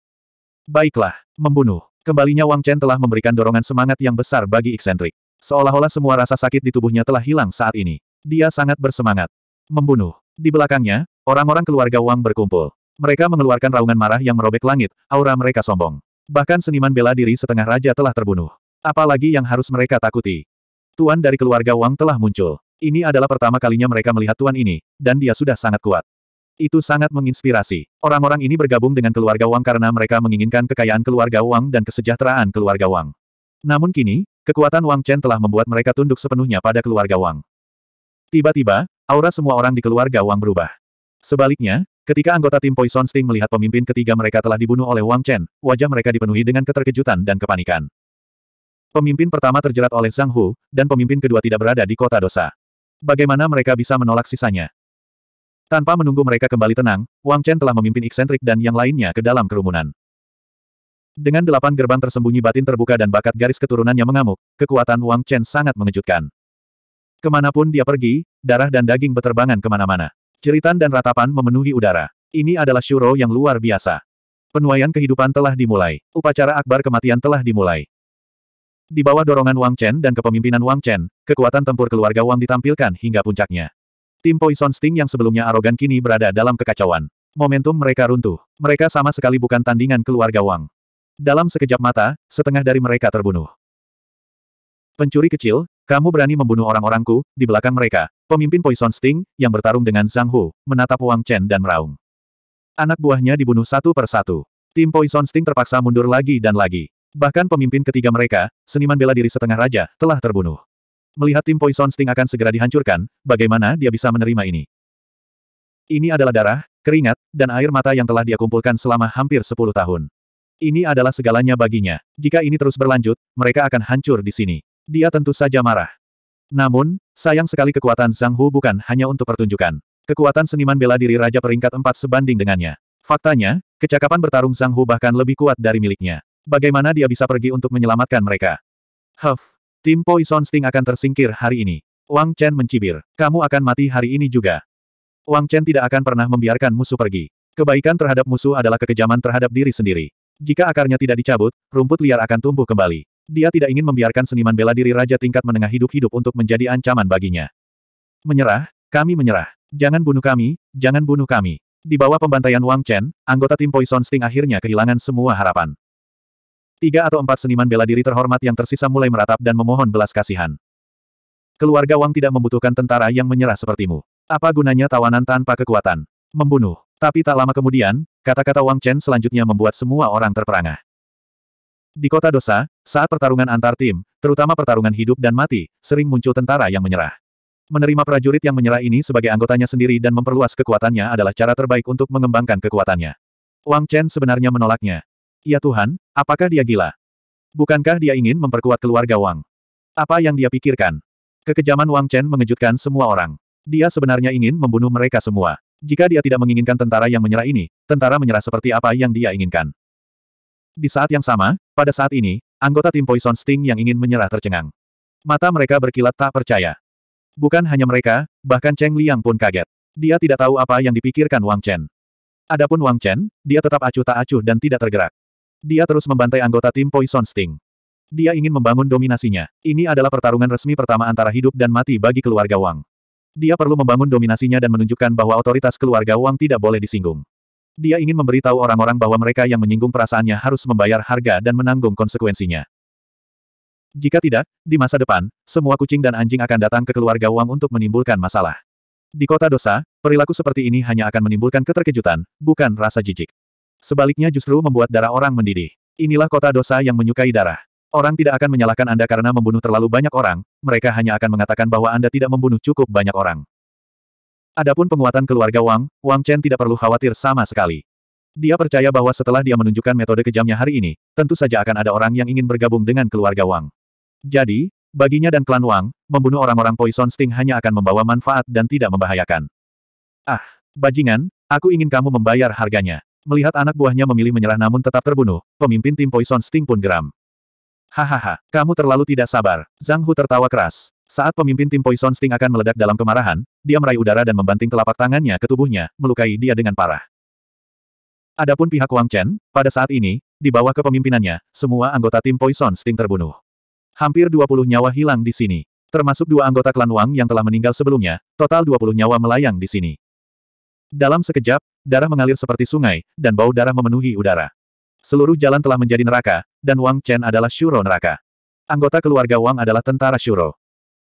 Baiklah, membunuh. Kembalinya Wang Chen telah memberikan dorongan semangat yang besar bagi eksentrik. Seolah-olah semua rasa sakit di tubuhnya telah hilang saat ini. Dia sangat bersemangat. Membunuh. Di belakangnya, orang-orang keluarga Wang berkumpul. Mereka mengeluarkan raungan marah yang merobek langit, aura mereka sombong. Bahkan seniman bela diri setengah raja telah terbunuh. Apalagi yang harus mereka takuti. Tuan dari keluarga Wang telah muncul. Ini adalah pertama kalinya mereka melihat tuan ini, dan dia sudah sangat kuat. Itu sangat menginspirasi. Orang-orang ini bergabung dengan keluarga Wang karena mereka menginginkan kekayaan keluarga Wang dan kesejahteraan keluarga Wang. Namun kini, kekuatan Wang Chen telah membuat mereka tunduk sepenuhnya pada keluarga Wang. Tiba-tiba, Aura semua orang di keluarga Wang berubah. Sebaliknya, ketika anggota tim Poison Sting melihat pemimpin ketiga mereka telah dibunuh oleh Wang Chen, wajah mereka dipenuhi dengan keterkejutan dan kepanikan. Pemimpin pertama terjerat oleh Zhang Hu, dan pemimpin kedua tidak berada di kota dosa. Bagaimana mereka bisa menolak sisanya? Tanpa menunggu mereka kembali tenang, Wang Chen telah memimpin eksentrik dan yang lainnya ke dalam kerumunan. Dengan delapan gerbang tersembunyi batin terbuka dan bakat garis keturunannya mengamuk, kekuatan Wang Chen sangat mengejutkan. Kemanapun dia pergi, darah dan daging beterbangan kemana-mana. Ceritan dan ratapan memenuhi udara. Ini adalah syuro yang luar biasa. Penuaian kehidupan telah dimulai. Upacara akbar kematian telah dimulai. Di bawah dorongan Wang Chen dan kepemimpinan Wang Chen, kekuatan tempur keluarga Wang ditampilkan hingga puncaknya. Tim Poison Sting yang sebelumnya arogan kini berada dalam kekacauan. Momentum mereka runtuh. Mereka sama sekali bukan tandingan keluarga Wang. Dalam sekejap mata, setengah dari mereka terbunuh. Pencuri kecil, kamu berani membunuh orang-orangku, di belakang mereka, pemimpin Poison Sting, yang bertarung dengan Zhang Hu, menatap Wang Chen dan meraung. Anak buahnya dibunuh satu per satu. Tim Poison Sting terpaksa mundur lagi dan lagi. Bahkan pemimpin ketiga mereka, seniman bela diri setengah raja, telah terbunuh. Melihat tim Poison Sting akan segera dihancurkan, bagaimana dia bisa menerima ini? Ini adalah darah, keringat, dan air mata yang telah dia kumpulkan selama hampir sepuluh tahun. Ini adalah segalanya baginya. Jika ini terus berlanjut, mereka akan hancur di sini. Dia tentu saja marah. Namun, sayang sekali kekuatan Zhang Hu bukan hanya untuk pertunjukan. Kekuatan seniman bela diri Raja Peringkat empat sebanding dengannya. Faktanya, kecakapan bertarung Zhang Hu bahkan lebih kuat dari miliknya. Bagaimana dia bisa pergi untuk menyelamatkan mereka? Huff, tim Poison Sting akan tersingkir hari ini. Wang Chen mencibir, kamu akan mati hari ini juga. Wang Chen tidak akan pernah membiarkan musuh pergi. Kebaikan terhadap musuh adalah kekejaman terhadap diri sendiri. Jika akarnya tidak dicabut, rumput liar akan tumbuh kembali. Dia tidak ingin membiarkan seniman bela diri raja tingkat menengah hidup-hidup untuk menjadi ancaman baginya. Menyerah, kami menyerah. Jangan bunuh kami, jangan bunuh kami. Di bawah pembantaian Wang Chen, anggota tim Poison Sting akhirnya kehilangan semua harapan. Tiga atau empat seniman bela diri terhormat yang tersisa mulai meratap dan memohon belas kasihan. Keluarga Wang tidak membutuhkan tentara yang menyerah sepertimu. Apa gunanya tawanan tanpa kekuatan? Membunuh. Tapi tak lama kemudian, kata-kata Wang Chen selanjutnya membuat semua orang terperangah. Di kota dosa, saat pertarungan antar tim, terutama pertarungan hidup dan mati, sering muncul tentara yang menyerah. Menerima prajurit yang menyerah ini sebagai anggotanya sendiri dan memperluas kekuatannya adalah cara terbaik untuk mengembangkan kekuatannya. Wang Chen sebenarnya menolaknya. Ya Tuhan, apakah dia gila? Bukankah dia ingin memperkuat keluarga Wang? Apa yang dia pikirkan? Kekejaman Wang Chen mengejutkan semua orang. Dia sebenarnya ingin membunuh mereka semua. Jika dia tidak menginginkan tentara yang menyerah ini, tentara menyerah seperti apa yang dia inginkan. Di saat yang sama, pada saat ini, anggota tim Poison Sting yang ingin menyerah tercengang. Mata mereka berkilat tak percaya. Bukan hanya mereka, bahkan Cheng Liang pun kaget. Dia tidak tahu apa yang dipikirkan Wang Chen. Adapun Wang Chen, dia tetap acuh tak acuh dan tidak tergerak. Dia terus membantai anggota tim Poison Sting. Dia ingin membangun dominasinya. Ini adalah pertarungan resmi pertama antara hidup dan mati bagi keluarga Wang. Dia perlu membangun dominasinya dan menunjukkan bahwa otoritas keluarga Wang tidak boleh disinggung. Dia ingin memberitahu orang-orang bahwa mereka yang menyinggung perasaannya harus membayar harga dan menanggung konsekuensinya. Jika tidak, di masa depan, semua kucing dan anjing akan datang ke keluarga Wang untuk menimbulkan masalah. Di kota dosa, perilaku seperti ini hanya akan menimbulkan keterkejutan, bukan rasa jijik. Sebaliknya justru membuat darah orang mendidih. Inilah kota dosa yang menyukai darah. Orang tidak akan menyalahkan Anda karena membunuh terlalu banyak orang, mereka hanya akan mengatakan bahwa Anda tidak membunuh cukup banyak orang. Adapun penguatan keluarga Wang, Wang Chen tidak perlu khawatir sama sekali. Dia percaya bahwa setelah dia menunjukkan metode kejamnya hari ini, tentu saja akan ada orang yang ingin bergabung dengan keluarga Wang. Jadi, baginya dan klan Wang, membunuh orang-orang Poison Sting hanya akan membawa manfaat dan tidak membahayakan. Ah, bajingan, aku ingin kamu membayar harganya. Melihat anak buahnya memilih menyerah namun tetap terbunuh, pemimpin tim Poison Sting pun geram. Hahaha, kamu terlalu tidak sabar. Zhang Hu tertawa keras. Saat pemimpin tim Poison Sting akan meledak dalam kemarahan, dia meraih udara dan membanting telapak tangannya ke tubuhnya, melukai dia dengan parah. Adapun pihak Wang Chen, pada saat ini, di bawah kepemimpinannya, semua anggota tim Poison Sting terbunuh. Hampir 20 nyawa hilang di sini. Termasuk dua anggota klan Wang yang telah meninggal sebelumnya, total 20 nyawa melayang di sini. Dalam sekejap, darah mengalir seperti sungai, dan bau darah memenuhi udara. Seluruh jalan telah menjadi neraka, dan Wang Chen adalah Shuro neraka. Anggota keluarga Wang adalah tentara Shuro.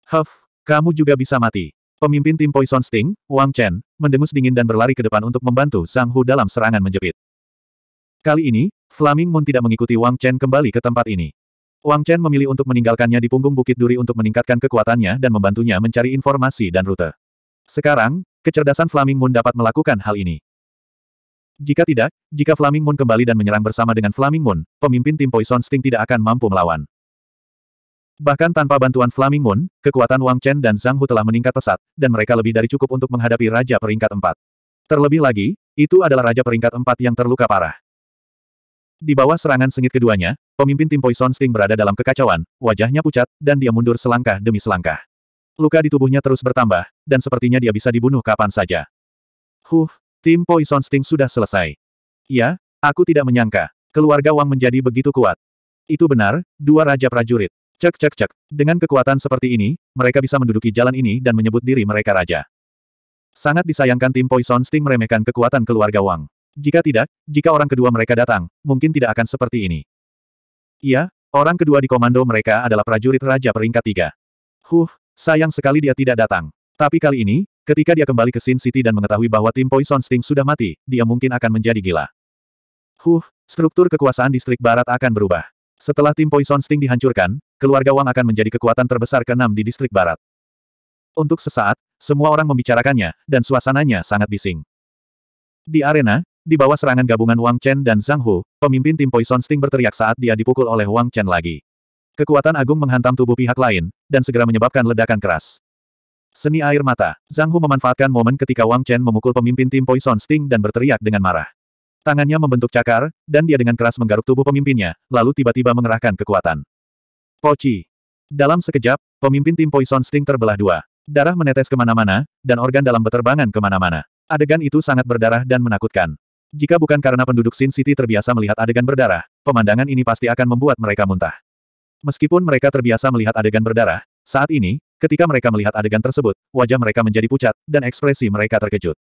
Huff, kamu juga bisa mati. Pemimpin tim Poison Sting, Wang Chen, mendengus dingin dan berlari ke depan untuk membantu Sang Hu dalam serangan menjepit. Kali ini, Flaming Moon tidak mengikuti Wang Chen kembali ke tempat ini. Wang Chen memilih untuk meninggalkannya di punggung Bukit Duri untuk meningkatkan kekuatannya dan membantunya mencari informasi dan rute. Sekarang, kecerdasan Flaming Moon dapat melakukan hal ini. Jika tidak, jika Flaming Moon kembali dan menyerang bersama dengan Flaming Moon, pemimpin tim Poison Sting tidak akan mampu melawan. Bahkan tanpa bantuan Flaming Moon, kekuatan Wang Chen dan Zhang Hu telah meningkat pesat, dan mereka lebih dari cukup untuk menghadapi Raja Peringkat Empat. Terlebih lagi, itu adalah Raja Peringkat Empat yang terluka parah. Di bawah serangan sengit keduanya, pemimpin tim Poison Sting berada dalam kekacauan, wajahnya pucat, dan dia mundur selangkah demi selangkah. Luka di tubuhnya terus bertambah, dan sepertinya dia bisa dibunuh kapan saja. Huh, tim Poison Sting sudah selesai. Ya, aku tidak menyangka, keluarga Wang menjadi begitu kuat. Itu benar, dua raja prajurit. Cek cek cek. Dengan kekuatan seperti ini, mereka bisa menduduki jalan ini dan menyebut diri mereka raja. Sangat disayangkan tim Poison Sting meremehkan kekuatan keluarga Wang. Jika tidak, jika orang kedua mereka datang, mungkin tidak akan seperti ini. Iya, orang kedua di komando mereka adalah prajurit raja peringkat tiga. Huh, sayang sekali dia tidak datang. Tapi kali ini, ketika dia kembali ke Sin City dan mengetahui bahwa tim Poison Sting sudah mati, dia mungkin akan menjadi gila. Huh, struktur kekuasaan distrik barat akan berubah. Setelah tim Poison Sting dihancurkan, keluarga Wang akan menjadi kekuatan terbesar keenam di distrik barat. Untuk sesaat, semua orang membicarakannya, dan suasananya sangat bising. Di arena, di bawah serangan gabungan Wang Chen dan Zhang Hu, pemimpin tim Poison Sting berteriak saat dia dipukul oleh Wang Chen lagi. Kekuatan agung menghantam tubuh pihak lain, dan segera menyebabkan ledakan keras. Seni air mata, Zhang Hu memanfaatkan momen ketika Wang Chen memukul pemimpin tim Poison Sting dan berteriak dengan marah. Tangannya membentuk cakar, dan dia dengan keras menggaruk tubuh pemimpinnya, lalu tiba-tiba mengerahkan kekuatan. Poci. Dalam sekejap, pemimpin tim Poison Sting terbelah dua. Darah menetes kemana-mana, dan organ dalam beterbangan kemana-mana. Adegan itu sangat berdarah dan menakutkan. Jika bukan karena penduduk Sin City terbiasa melihat adegan berdarah, pemandangan ini pasti akan membuat mereka muntah. Meskipun mereka terbiasa melihat adegan berdarah, saat ini, ketika mereka melihat adegan tersebut, wajah mereka menjadi pucat, dan ekspresi mereka terkejut.